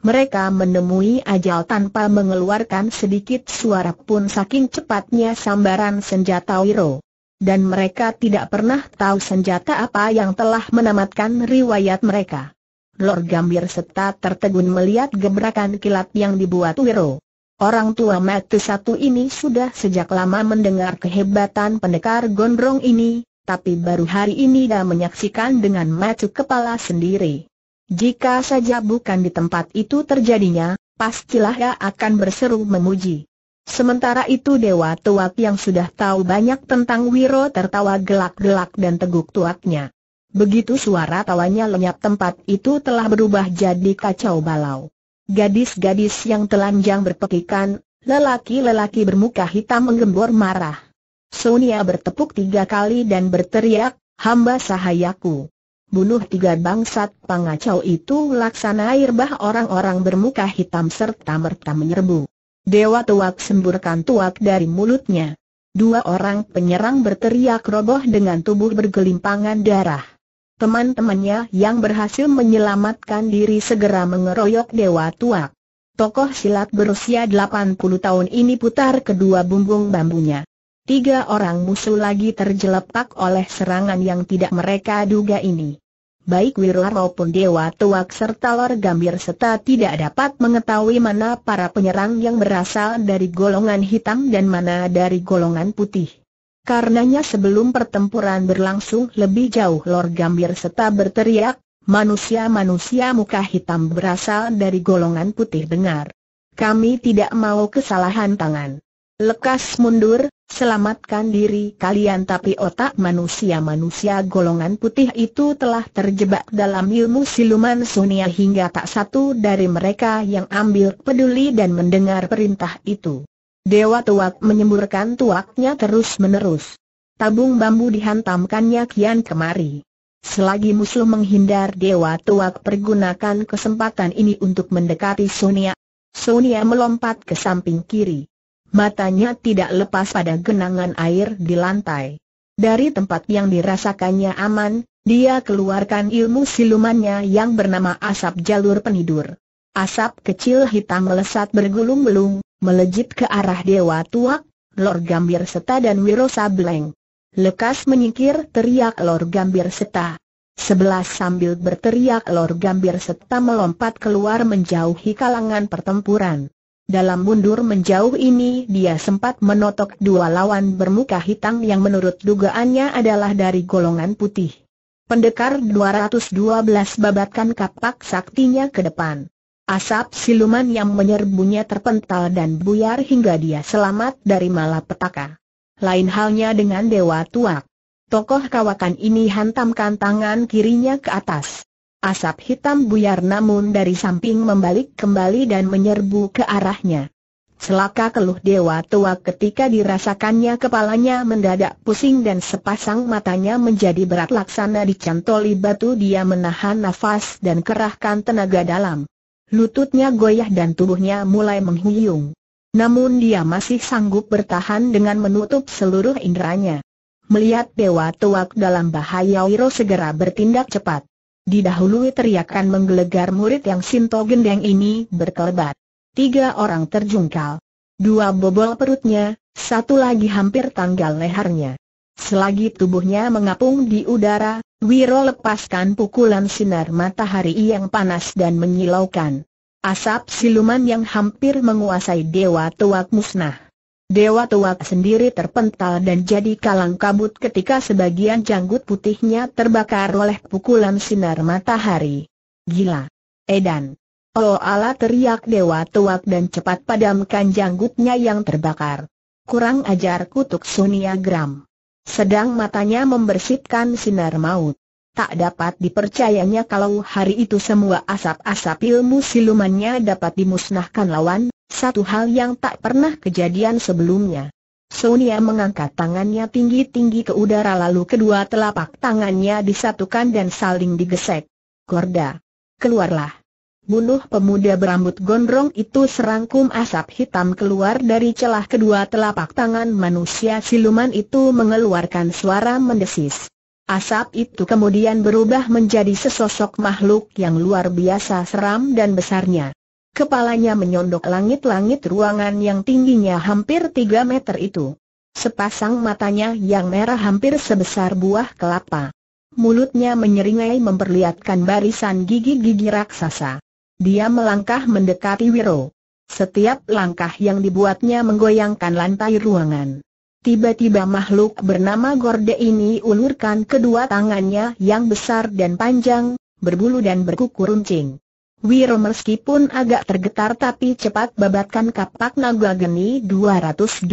Mereka menemui ajal tanpa mengeluarkan sedikit suara pun saking cepatnya sambaran senjata Wiro. Dan mereka tidak pernah tahu senjata apa yang telah menamatkan riwayat mereka. Lord Gambir serta tertegun melihat gebrakan kilat yang dibuat Wiro. Orang tua mati satu ini sudah sejak lama mendengar kehebatan pendekar gondrong ini, tapi baru hari ini dia menyaksikan dengan mati kepala sendiri. Jika saja bukan di tempat itu terjadinya, pastilah ia akan berseru memuji. Sementara itu Dewa Tuak yang sudah tahu banyak tentang Wiro tertawa gelak-gelak dan teguk tuaknya. Begitu suara tawanya lenyap tempat itu telah berubah jadi kacau balau. Gadis-gadis yang telanjang berpekikan, lelaki-lelaki bermuka hitam menggembor marah. Sonia bertepuk tiga kali dan berteriak, hamba sahayaku bunuh tiga bangsat pangacau itu laksana air bah orang-orang bermuka hitam serta merta menyerbu. Dewa tuak semburkan tuak dari mulutnya. Dua orang penyerang berteriak roboh dengan tubuh bergelimpangan darah. Teman-temannya yang berhasil menyelamatkan diri segera mengeroyok Dewa Tuak. Tokoh silat berusia 80 tahun ini putar kedua bumbung bambunya tiga orang musuh lagi terjelepak oleh serangan yang tidak mereka duga ini. Baik Wirlar maupun Dewa Tuak serta Lor Gambir serta tidak dapat mengetahui mana para penyerang yang berasal dari golongan hitam dan mana dari golongan putih. Karenanya sebelum pertempuran berlangsung lebih jauh Lor Gambir serta berteriak, manusia-manusia muka hitam berasal dari golongan putih dengar. Kami tidak mau kesalahan tangan. Lekas mundur, selamatkan diri kalian tapi otak manusia-manusia golongan putih itu telah terjebak dalam ilmu siluman sunia hingga tak satu dari mereka yang ambil peduli dan mendengar perintah itu. Dewa Tuak menyemburkan tuaknya terus-menerus. Tabung bambu dihantamkannya kian kemari. Selagi musuh menghindar Dewa Tuak pergunakan kesempatan ini untuk mendekati Sonia. Sonia melompat ke samping kiri. Matanya tidak lepas pada genangan air di lantai. Dari tempat yang dirasakannya aman, dia keluarkan ilmu silumannya yang bernama asap jalur penidur. Asap kecil hitam melesat bergulung-gulung, melejit ke arah Dewa Tuak, Lor Gambir Seta dan Wiro Sableng. Lekas menyingkir teriak Lor Gambir Seta. Sebelas sambil berteriak Lor Gambir Seta melompat keluar menjauhi kalangan pertempuran. Dalam mundur menjauh ini dia sempat menotok dua lawan bermuka hitam yang menurut dugaannya adalah dari golongan putih. Pendekar 212 babatkan kapak saktinya ke depan. Asap siluman yang menyerbunya terpental dan buyar hingga dia selamat dari malapetaka. Lain halnya dengan Dewa Tuak. Tokoh kawakan ini hantamkan tangan kirinya ke atas. Asap hitam buyar namun dari samping membalik kembali dan menyerbu ke arahnya. Selaka keluh dewa tua ketika dirasakannya kepalanya mendadak pusing dan sepasang matanya menjadi berat laksana dicantoli batu dia menahan nafas dan kerahkan tenaga dalam. Lututnya goyah dan tubuhnya mulai menghuyung. Namun dia masih sanggup bertahan dengan menutup seluruh inderanya. Melihat dewa tuak dalam bahaya Wiro segera bertindak cepat. Didahului teriakan menggelegar murid yang Sinto Gendeng ini berkelebat. Tiga orang terjungkal. Dua bobol perutnya, satu lagi hampir tanggal lehernya. Selagi tubuhnya mengapung di udara, Wiro lepaskan pukulan sinar matahari yang panas dan menyilaukan. Asap siluman yang hampir menguasai dewa tuak musnah. Dewa Tuak sendiri terpental dan jadi kalang kabut ketika sebagian janggut putihnya terbakar oleh pukulan sinar matahari. Gila! Edan! Oh Allah! teriak Dewa Tuak dan cepat padamkan janggutnya yang terbakar. Kurang ajar kutuk Gram. Sedang matanya membersihkan sinar maut. Tak dapat dipercayanya kalau hari itu semua asap-asap ilmu silumannya dapat dimusnahkan lawan, satu hal yang tak pernah kejadian sebelumnya. Sonia mengangkat tangannya tinggi-tinggi ke udara lalu kedua telapak tangannya disatukan dan saling digesek. Korda. Keluarlah. Bunuh pemuda berambut gondrong itu serangkum asap hitam keluar dari celah kedua telapak tangan manusia siluman itu mengeluarkan suara mendesis. Asap itu kemudian berubah menjadi sesosok makhluk yang luar biasa seram dan besarnya. Kepalanya menyondok langit-langit ruangan yang tingginya hampir 3 meter itu. Sepasang matanya yang merah hampir sebesar buah kelapa. Mulutnya menyeringai memperlihatkan barisan gigi-gigi raksasa. Dia melangkah mendekati Wiro. Setiap langkah yang dibuatnya menggoyangkan lantai ruangan. Tiba-tiba makhluk bernama Gorde ini ulurkan kedua tangannya yang besar dan panjang, berbulu dan berkuku runcing. Wiro meskipun agak tergetar tapi cepat babatkan kapak naga geni 212.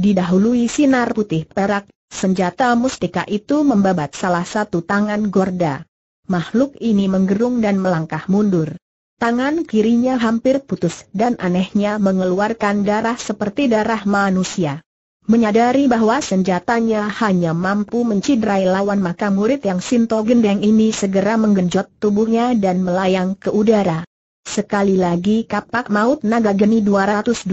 Didahului sinar putih perak, senjata mustika itu membabat salah satu tangan Gorda. Makhluk ini menggerung dan melangkah mundur. Tangan kirinya hampir putus dan anehnya mengeluarkan darah seperti darah manusia. Menyadari bahwa senjatanya hanya mampu menciderai lawan maka murid yang Sinto Gendeng ini segera menggenjot tubuhnya dan melayang ke udara. Sekali lagi kapak maut naga geni 212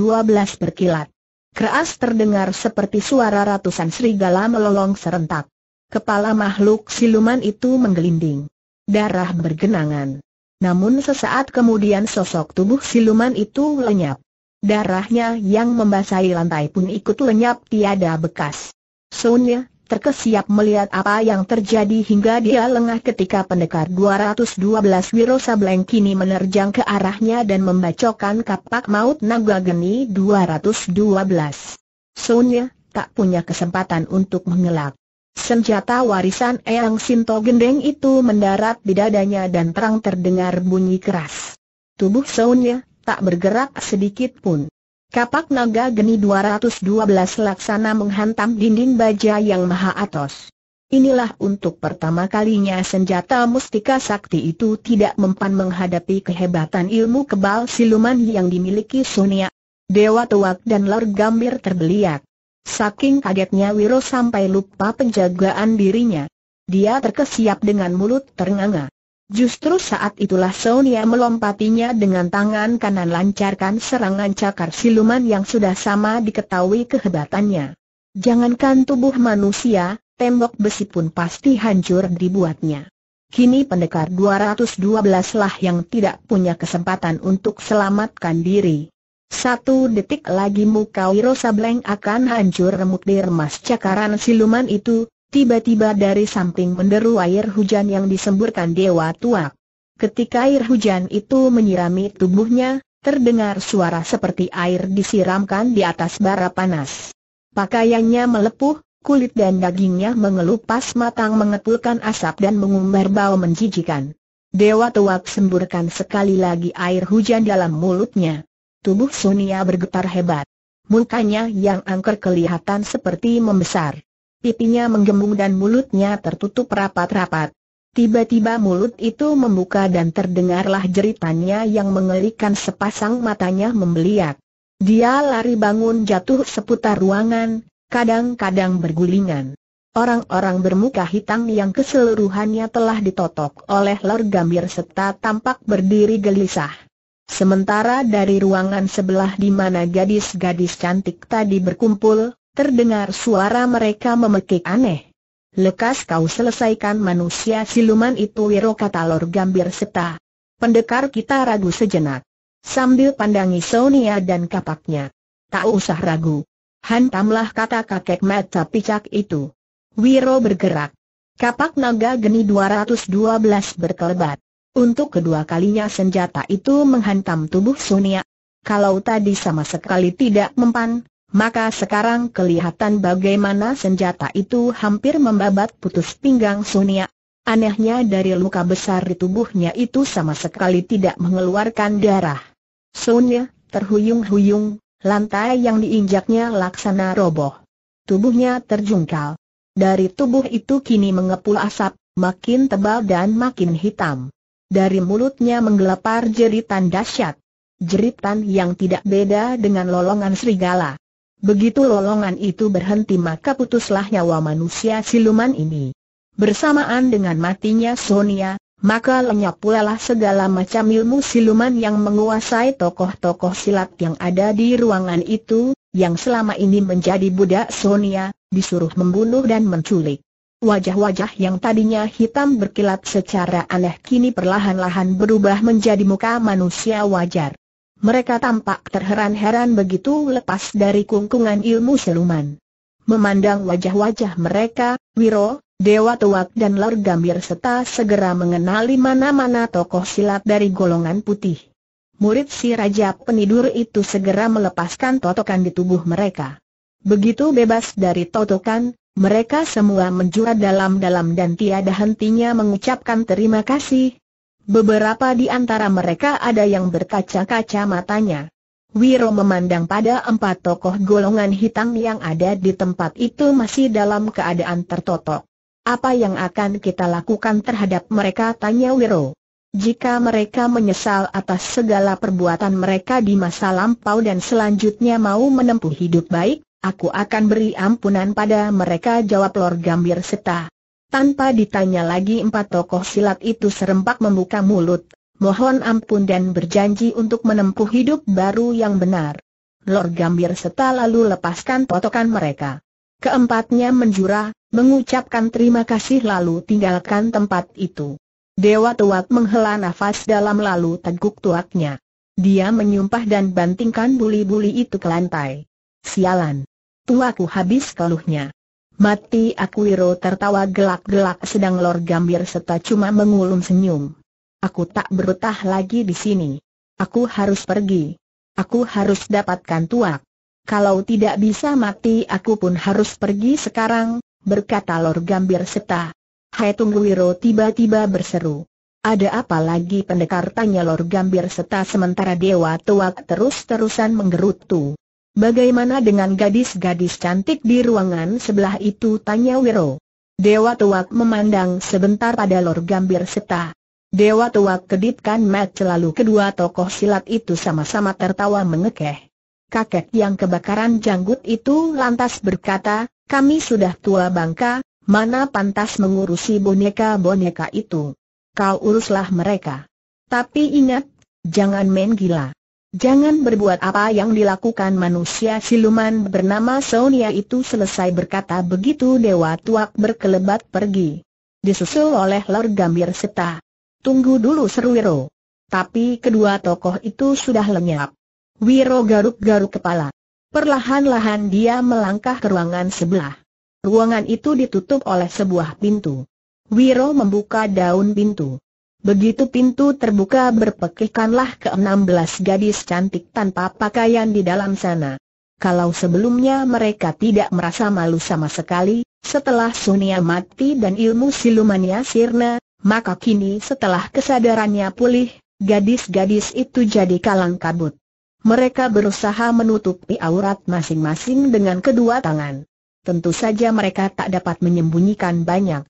berkilat. Keras terdengar seperti suara ratusan serigala melolong serentak. Kepala makhluk siluman itu menggelinding. Darah bergenangan. Namun sesaat kemudian sosok tubuh siluman itu lenyap. Darahnya yang membasahi lantai pun ikut lenyap tiada bekas. Sonya, terkesiap melihat apa yang terjadi hingga dia lengah ketika pendekar 212 Wiro Sableng kini menerjang ke arahnya dan membacokan kapak maut naga geni 212. Sonya, tak punya kesempatan untuk mengelak. Senjata warisan Eyang Sinto Gendeng itu mendarat di dadanya dan terang terdengar bunyi keras. Tubuh Sonya, tak bergerak sedikit pun. Kapak naga geni 212 laksana menghantam dinding baja yang maha atas. Inilah untuk pertama kalinya senjata mustika sakti itu tidak mempan menghadapi kehebatan ilmu kebal siluman yang dimiliki Sonia. Dewa Tuak dan Lord Gambir terbeliak. Saking kagetnya Wiro sampai lupa penjagaan dirinya. Dia terkesiap dengan mulut ternganga. Justru saat itulah Sonia melompatinya dengan tangan kanan lancarkan serangan cakar siluman yang sudah sama diketahui kehebatannya. Jangankan tubuh manusia, tembok besi pun pasti hancur dibuatnya. Kini pendekar 212 lah yang tidak punya kesempatan untuk selamatkan diri. Satu detik lagi muka Wiro Sableng akan hancur remuk di remas cakaran siluman itu, Tiba-tiba dari samping menderu air hujan yang disemburkan Dewa tua. Ketika air hujan itu menyirami tubuhnya, terdengar suara seperti air disiramkan di atas bara panas. Pakaiannya melepuh, kulit dan dagingnya mengelupas matang mengepulkan asap dan mengumbar bau menjijikan. Dewa tua semburkan sekali lagi air hujan dalam mulutnya. Tubuh Sunia bergetar hebat. Mukanya yang angker kelihatan seperti membesar pipinya menggembung dan mulutnya tertutup rapat-rapat. Tiba-tiba mulut itu membuka dan terdengarlah jeritannya yang mengerikan sepasang matanya membeliak. Dia lari bangun jatuh seputar ruangan, kadang-kadang bergulingan. Orang-orang bermuka hitam yang keseluruhannya telah ditotok oleh Lord Gambir serta tampak berdiri gelisah. Sementara dari ruangan sebelah di mana gadis-gadis cantik tadi berkumpul, terdengar suara mereka memekik aneh. Lekas kau selesaikan manusia siluman itu Wiro kata Lor Gambir Seta. Pendekar kita ragu sejenak. Sambil pandangi Sonia dan kapaknya. Tak usah ragu. Hantamlah kata kakek mata picak itu. Wiro bergerak. Kapak naga geni 212 berkelebat. Untuk kedua kalinya senjata itu menghantam tubuh Sonia. Kalau tadi sama sekali tidak mempan, maka sekarang kelihatan bagaimana senjata itu hampir membabat putus pinggang Sunia. Anehnya dari luka besar di tubuhnya itu sama sekali tidak mengeluarkan darah. Sunia, terhuyung-huyung, lantai yang diinjaknya laksana roboh. Tubuhnya terjungkal. Dari tubuh itu kini mengepul asap, makin tebal dan makin hitam. Dari mulutnya menggelepar jeritan dahsyat. Jeritan yang tidak beda dengan lolongan serigala. Begitu lolongan itu berhenti maka putuslah nyawa manusia siluman ini. Bersamaan dengan matinya Sonia, maka lenyap pulalah segala macam ilmu siluman yang menguasai tokoh-tokoh silat yang ada di ruangan itu, yang selama ini menjadi budak Sonia, disuruh membunuh dan menculik. Wajah-wajah yang tadinya hitam berkilat secara aneh kini perlahan-lahan berubah menjadi muka manusia wajar. Mereka tampak terheran-heran begitu lepas dari kungkungan ilmu siluman. Memandang wajah-wajah mereka, Wiro, Dewa Tuak dan Lord Gambir serta segera mengenali mana-mana tokoh silat dari golongan putih. Murid si Raja Penidur itu segera melepaskan totokan di tubuh mereka. Begitu bebas dari totokan, mereka semua menjurat dalam-dalam dan tiada hentinya mengucapkan terima kasih, Beberapa di antara mereka ada yang berkaca-kaca matanya. Wiro memandang pada empat tokoh golongan hitam yang ada di tempat itu masih dalam keadaan tertotok. Apa yang akan kita lakukan terhadap mereka tanya Wiro. Jika mereka menyesal atas segala perbuatan mereka di masa lampau dan selanjutnya mau menempuh hidup baik, aku akan beri ampunan pada mereka jawab Lord Gambir Seta. Tanpa ditanya lagi empat tokoh silat itu serempak membuka mulut, mohon ampun dan berjanji untuk menempuh hidup baru yang benar. Lord Gambir setelah lalu lepaskan potokan mereka. Keempatnya menjura, mengucapkan terima kasih lalu tinggalkan tempat itu. Dewa Tuak menghela nafas dalam lalu teguk tuaknya. Dia menyumpah dan bantingkan buli-buli itu ke lantai. Sialan. Tuaku habis keluhnya. Mati aku Wiro tertawa gelak-gelak sedang Lord Gambir serta cuma mengulung senyum. Aku tak berutah lagi di sini. Aku harus pergi. Aku harus dapatkan tuak. Kalau tidak bisa mati aku pun harus pergi sekarang, berkata Lord Gambir serta. Hai Wiro tiba-tiba berseru. Ada apa lagi pendekar tanya Lord Gambir serta sementara Dewa Tuak terus-terusan menggerutu. Bagaimana dengan gadis-gadis cantik di ruangan sebelah itu? Tanya Wiro. Dewa Tuak memandang sebentar pada Lor Gambir Seta. Dewa Tuak kedipkan mat selalu kedua tokoh silat itu sama-sama tertawa mengekeh. Kakek yang kebakaran janggut itu lantas berkata, kami sudah tua bangka, mana pantas mengurusi boneka-boneka itu. Kau uruslah mereka. Tapi ingat, jangan main gila. Jangan berbuat apa yang dilakukan manusia siluman bernama Sonia itu selesai berkata begitu Dewa Tuak berkelebat pergi. Disusul oleh Lord Gambir Seta. Tunggu dulu seru Wiro. Tapi kedua tokoh itu sudah lenyap. Wiro garuk-garuk kepala. Perlahan-lahan dia melangkah ke ruangan sebelah. Ruangan itu ditutup oleh sebuah pintu. Wiro membuka daun pintu. Begitu pintu terbuka berpekikanlah ke enam belas gadis cantik tanpa pakaian di dalam sana. Kalau sebelumnya mereka tidak merasa malu sama sekali, setelah Sunia mati dan ilmu silumannya sirna, maka kini setelah kesadarannya pulih, gadis-gadis itu jadi kalang kabut. Mereka berusaha menutupi aurat masing-masing dengan kedua tangan. Tentu saja mereka tak dapat menyembunyikan banyak.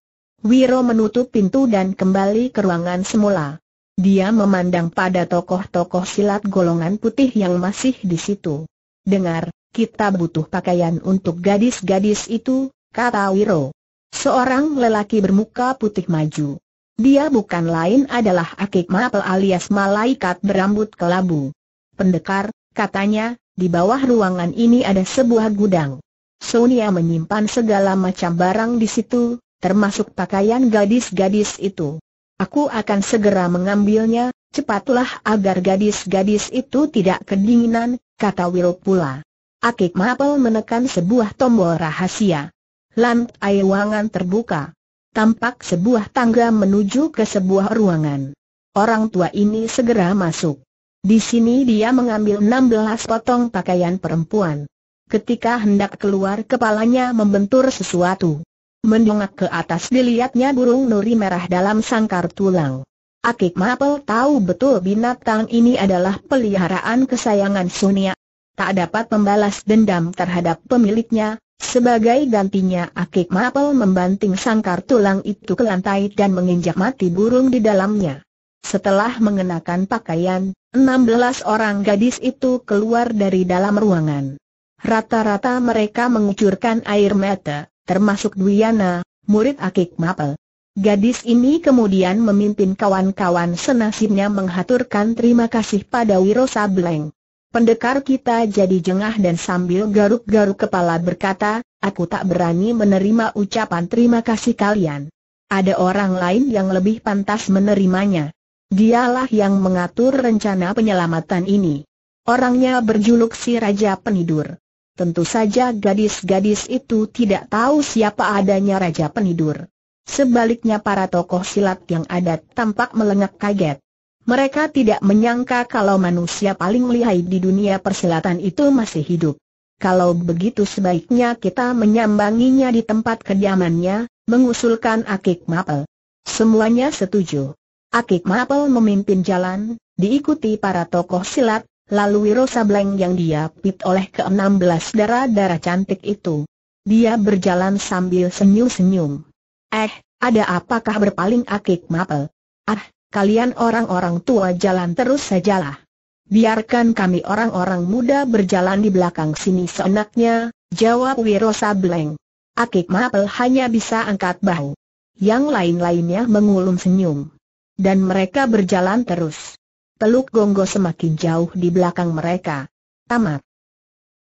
Wiro menutup pintu dan kembali ke ruangan semula. Dia memandang pada tokoh-tokoh silat golongan putih yang masih di situ. Dengar, kita butuh pakaian untuk gadis-gadis itu, kata Wiro. Seorang lelaki bermuka putih maju. Dia bukan lain adalah Akik Mapel alias malaikat berambut kelabu. Pendekar, katanya, di bawah ruangan ini ada sebuah gudang. Sonia menyimpan segala macam barang di situ, termasuk pakaian gadis-gadis itu. Aku akan segera mengambilnya, cepatlah agar gadis-gadis itu tidak kedinginan, kata Will pula. Akik Mapel menekan sebuah tombol rahasia. Lantai ruangan terbuka. Tampak sebuah tangga menuju ke sebuah ruangan. Orang tua ini segera masuk. Di sini dia mengambil 16 potong pakaian perempuan. Ketika hendak keluar kepalanya membentur sesuatu. Mendongak ke atas dilihatnya burung nuri merah dalam sangkar tulang. Akik Mapel tahu betul binatang ini adalah peliharaan kesayangan Sunia. Tak dapat membalas dendam terhadap pemiliknya, sebagai gantinya Akik Mapel membanting sangkar tulang itu ke lantai dan menginjak mati burung di dalamnya. Setelah mengenakan pakaian, 16 orang gadis itu keluar dari dalam ruangan. Rata-rata mereka mengucurkan air mata termasuk Dwiana, murid Akik Mapel. Gadis ini kemudian memimpin kawan-kawan senasibnya menghaturkan terima kasih pada Wiro Sableng. Pendekar kita jadi jengah dan sambil garuk-garuk kepala berkata, aku tak berani menerima ucapan terima kasih kalian. Ada orang lain yang lebih pantas menerimanya. Dialah yang mengatur rencana penyelamatan ini. Orangnya berjuluk si Raja Penidur. Tentu saja gadis-gadis itu tidak tahu siapa adanya Raja Penidur. Sebaliknya para tokoh silat yang ada tampak melengak kaget. Mereka tidak menyangka kalau manusia paling lihai di dunia persilatan itu masih hidup. Kalau begitu sebaiknya kita menyambanginya di tempat kediamannya, mengusulkan Akik Mapel. Semuanya setuju. Akik Mapel memimpin jalan, diikuti para tokoh silat, lalu Wiro Sableng yang dia pit oleh ke-16 darah-darah cantik itu. Dia berjalan sambil senyum-senyum. Eh, ada apakah berpaling akik mapel? Ah, kalian orang-orang tua jalan terus sajalah. Biarkan kami orang-orang muda berjalan di belakang sini seenaknya, jawab Wiro Sableng. Akik Mapel hanya bisa angkat bahu. Yang lain-lainnya mengulum senyum. Dan mereka berjalan terus. Teluk Gonggo semakin jauh di belakang mereka. Tamat.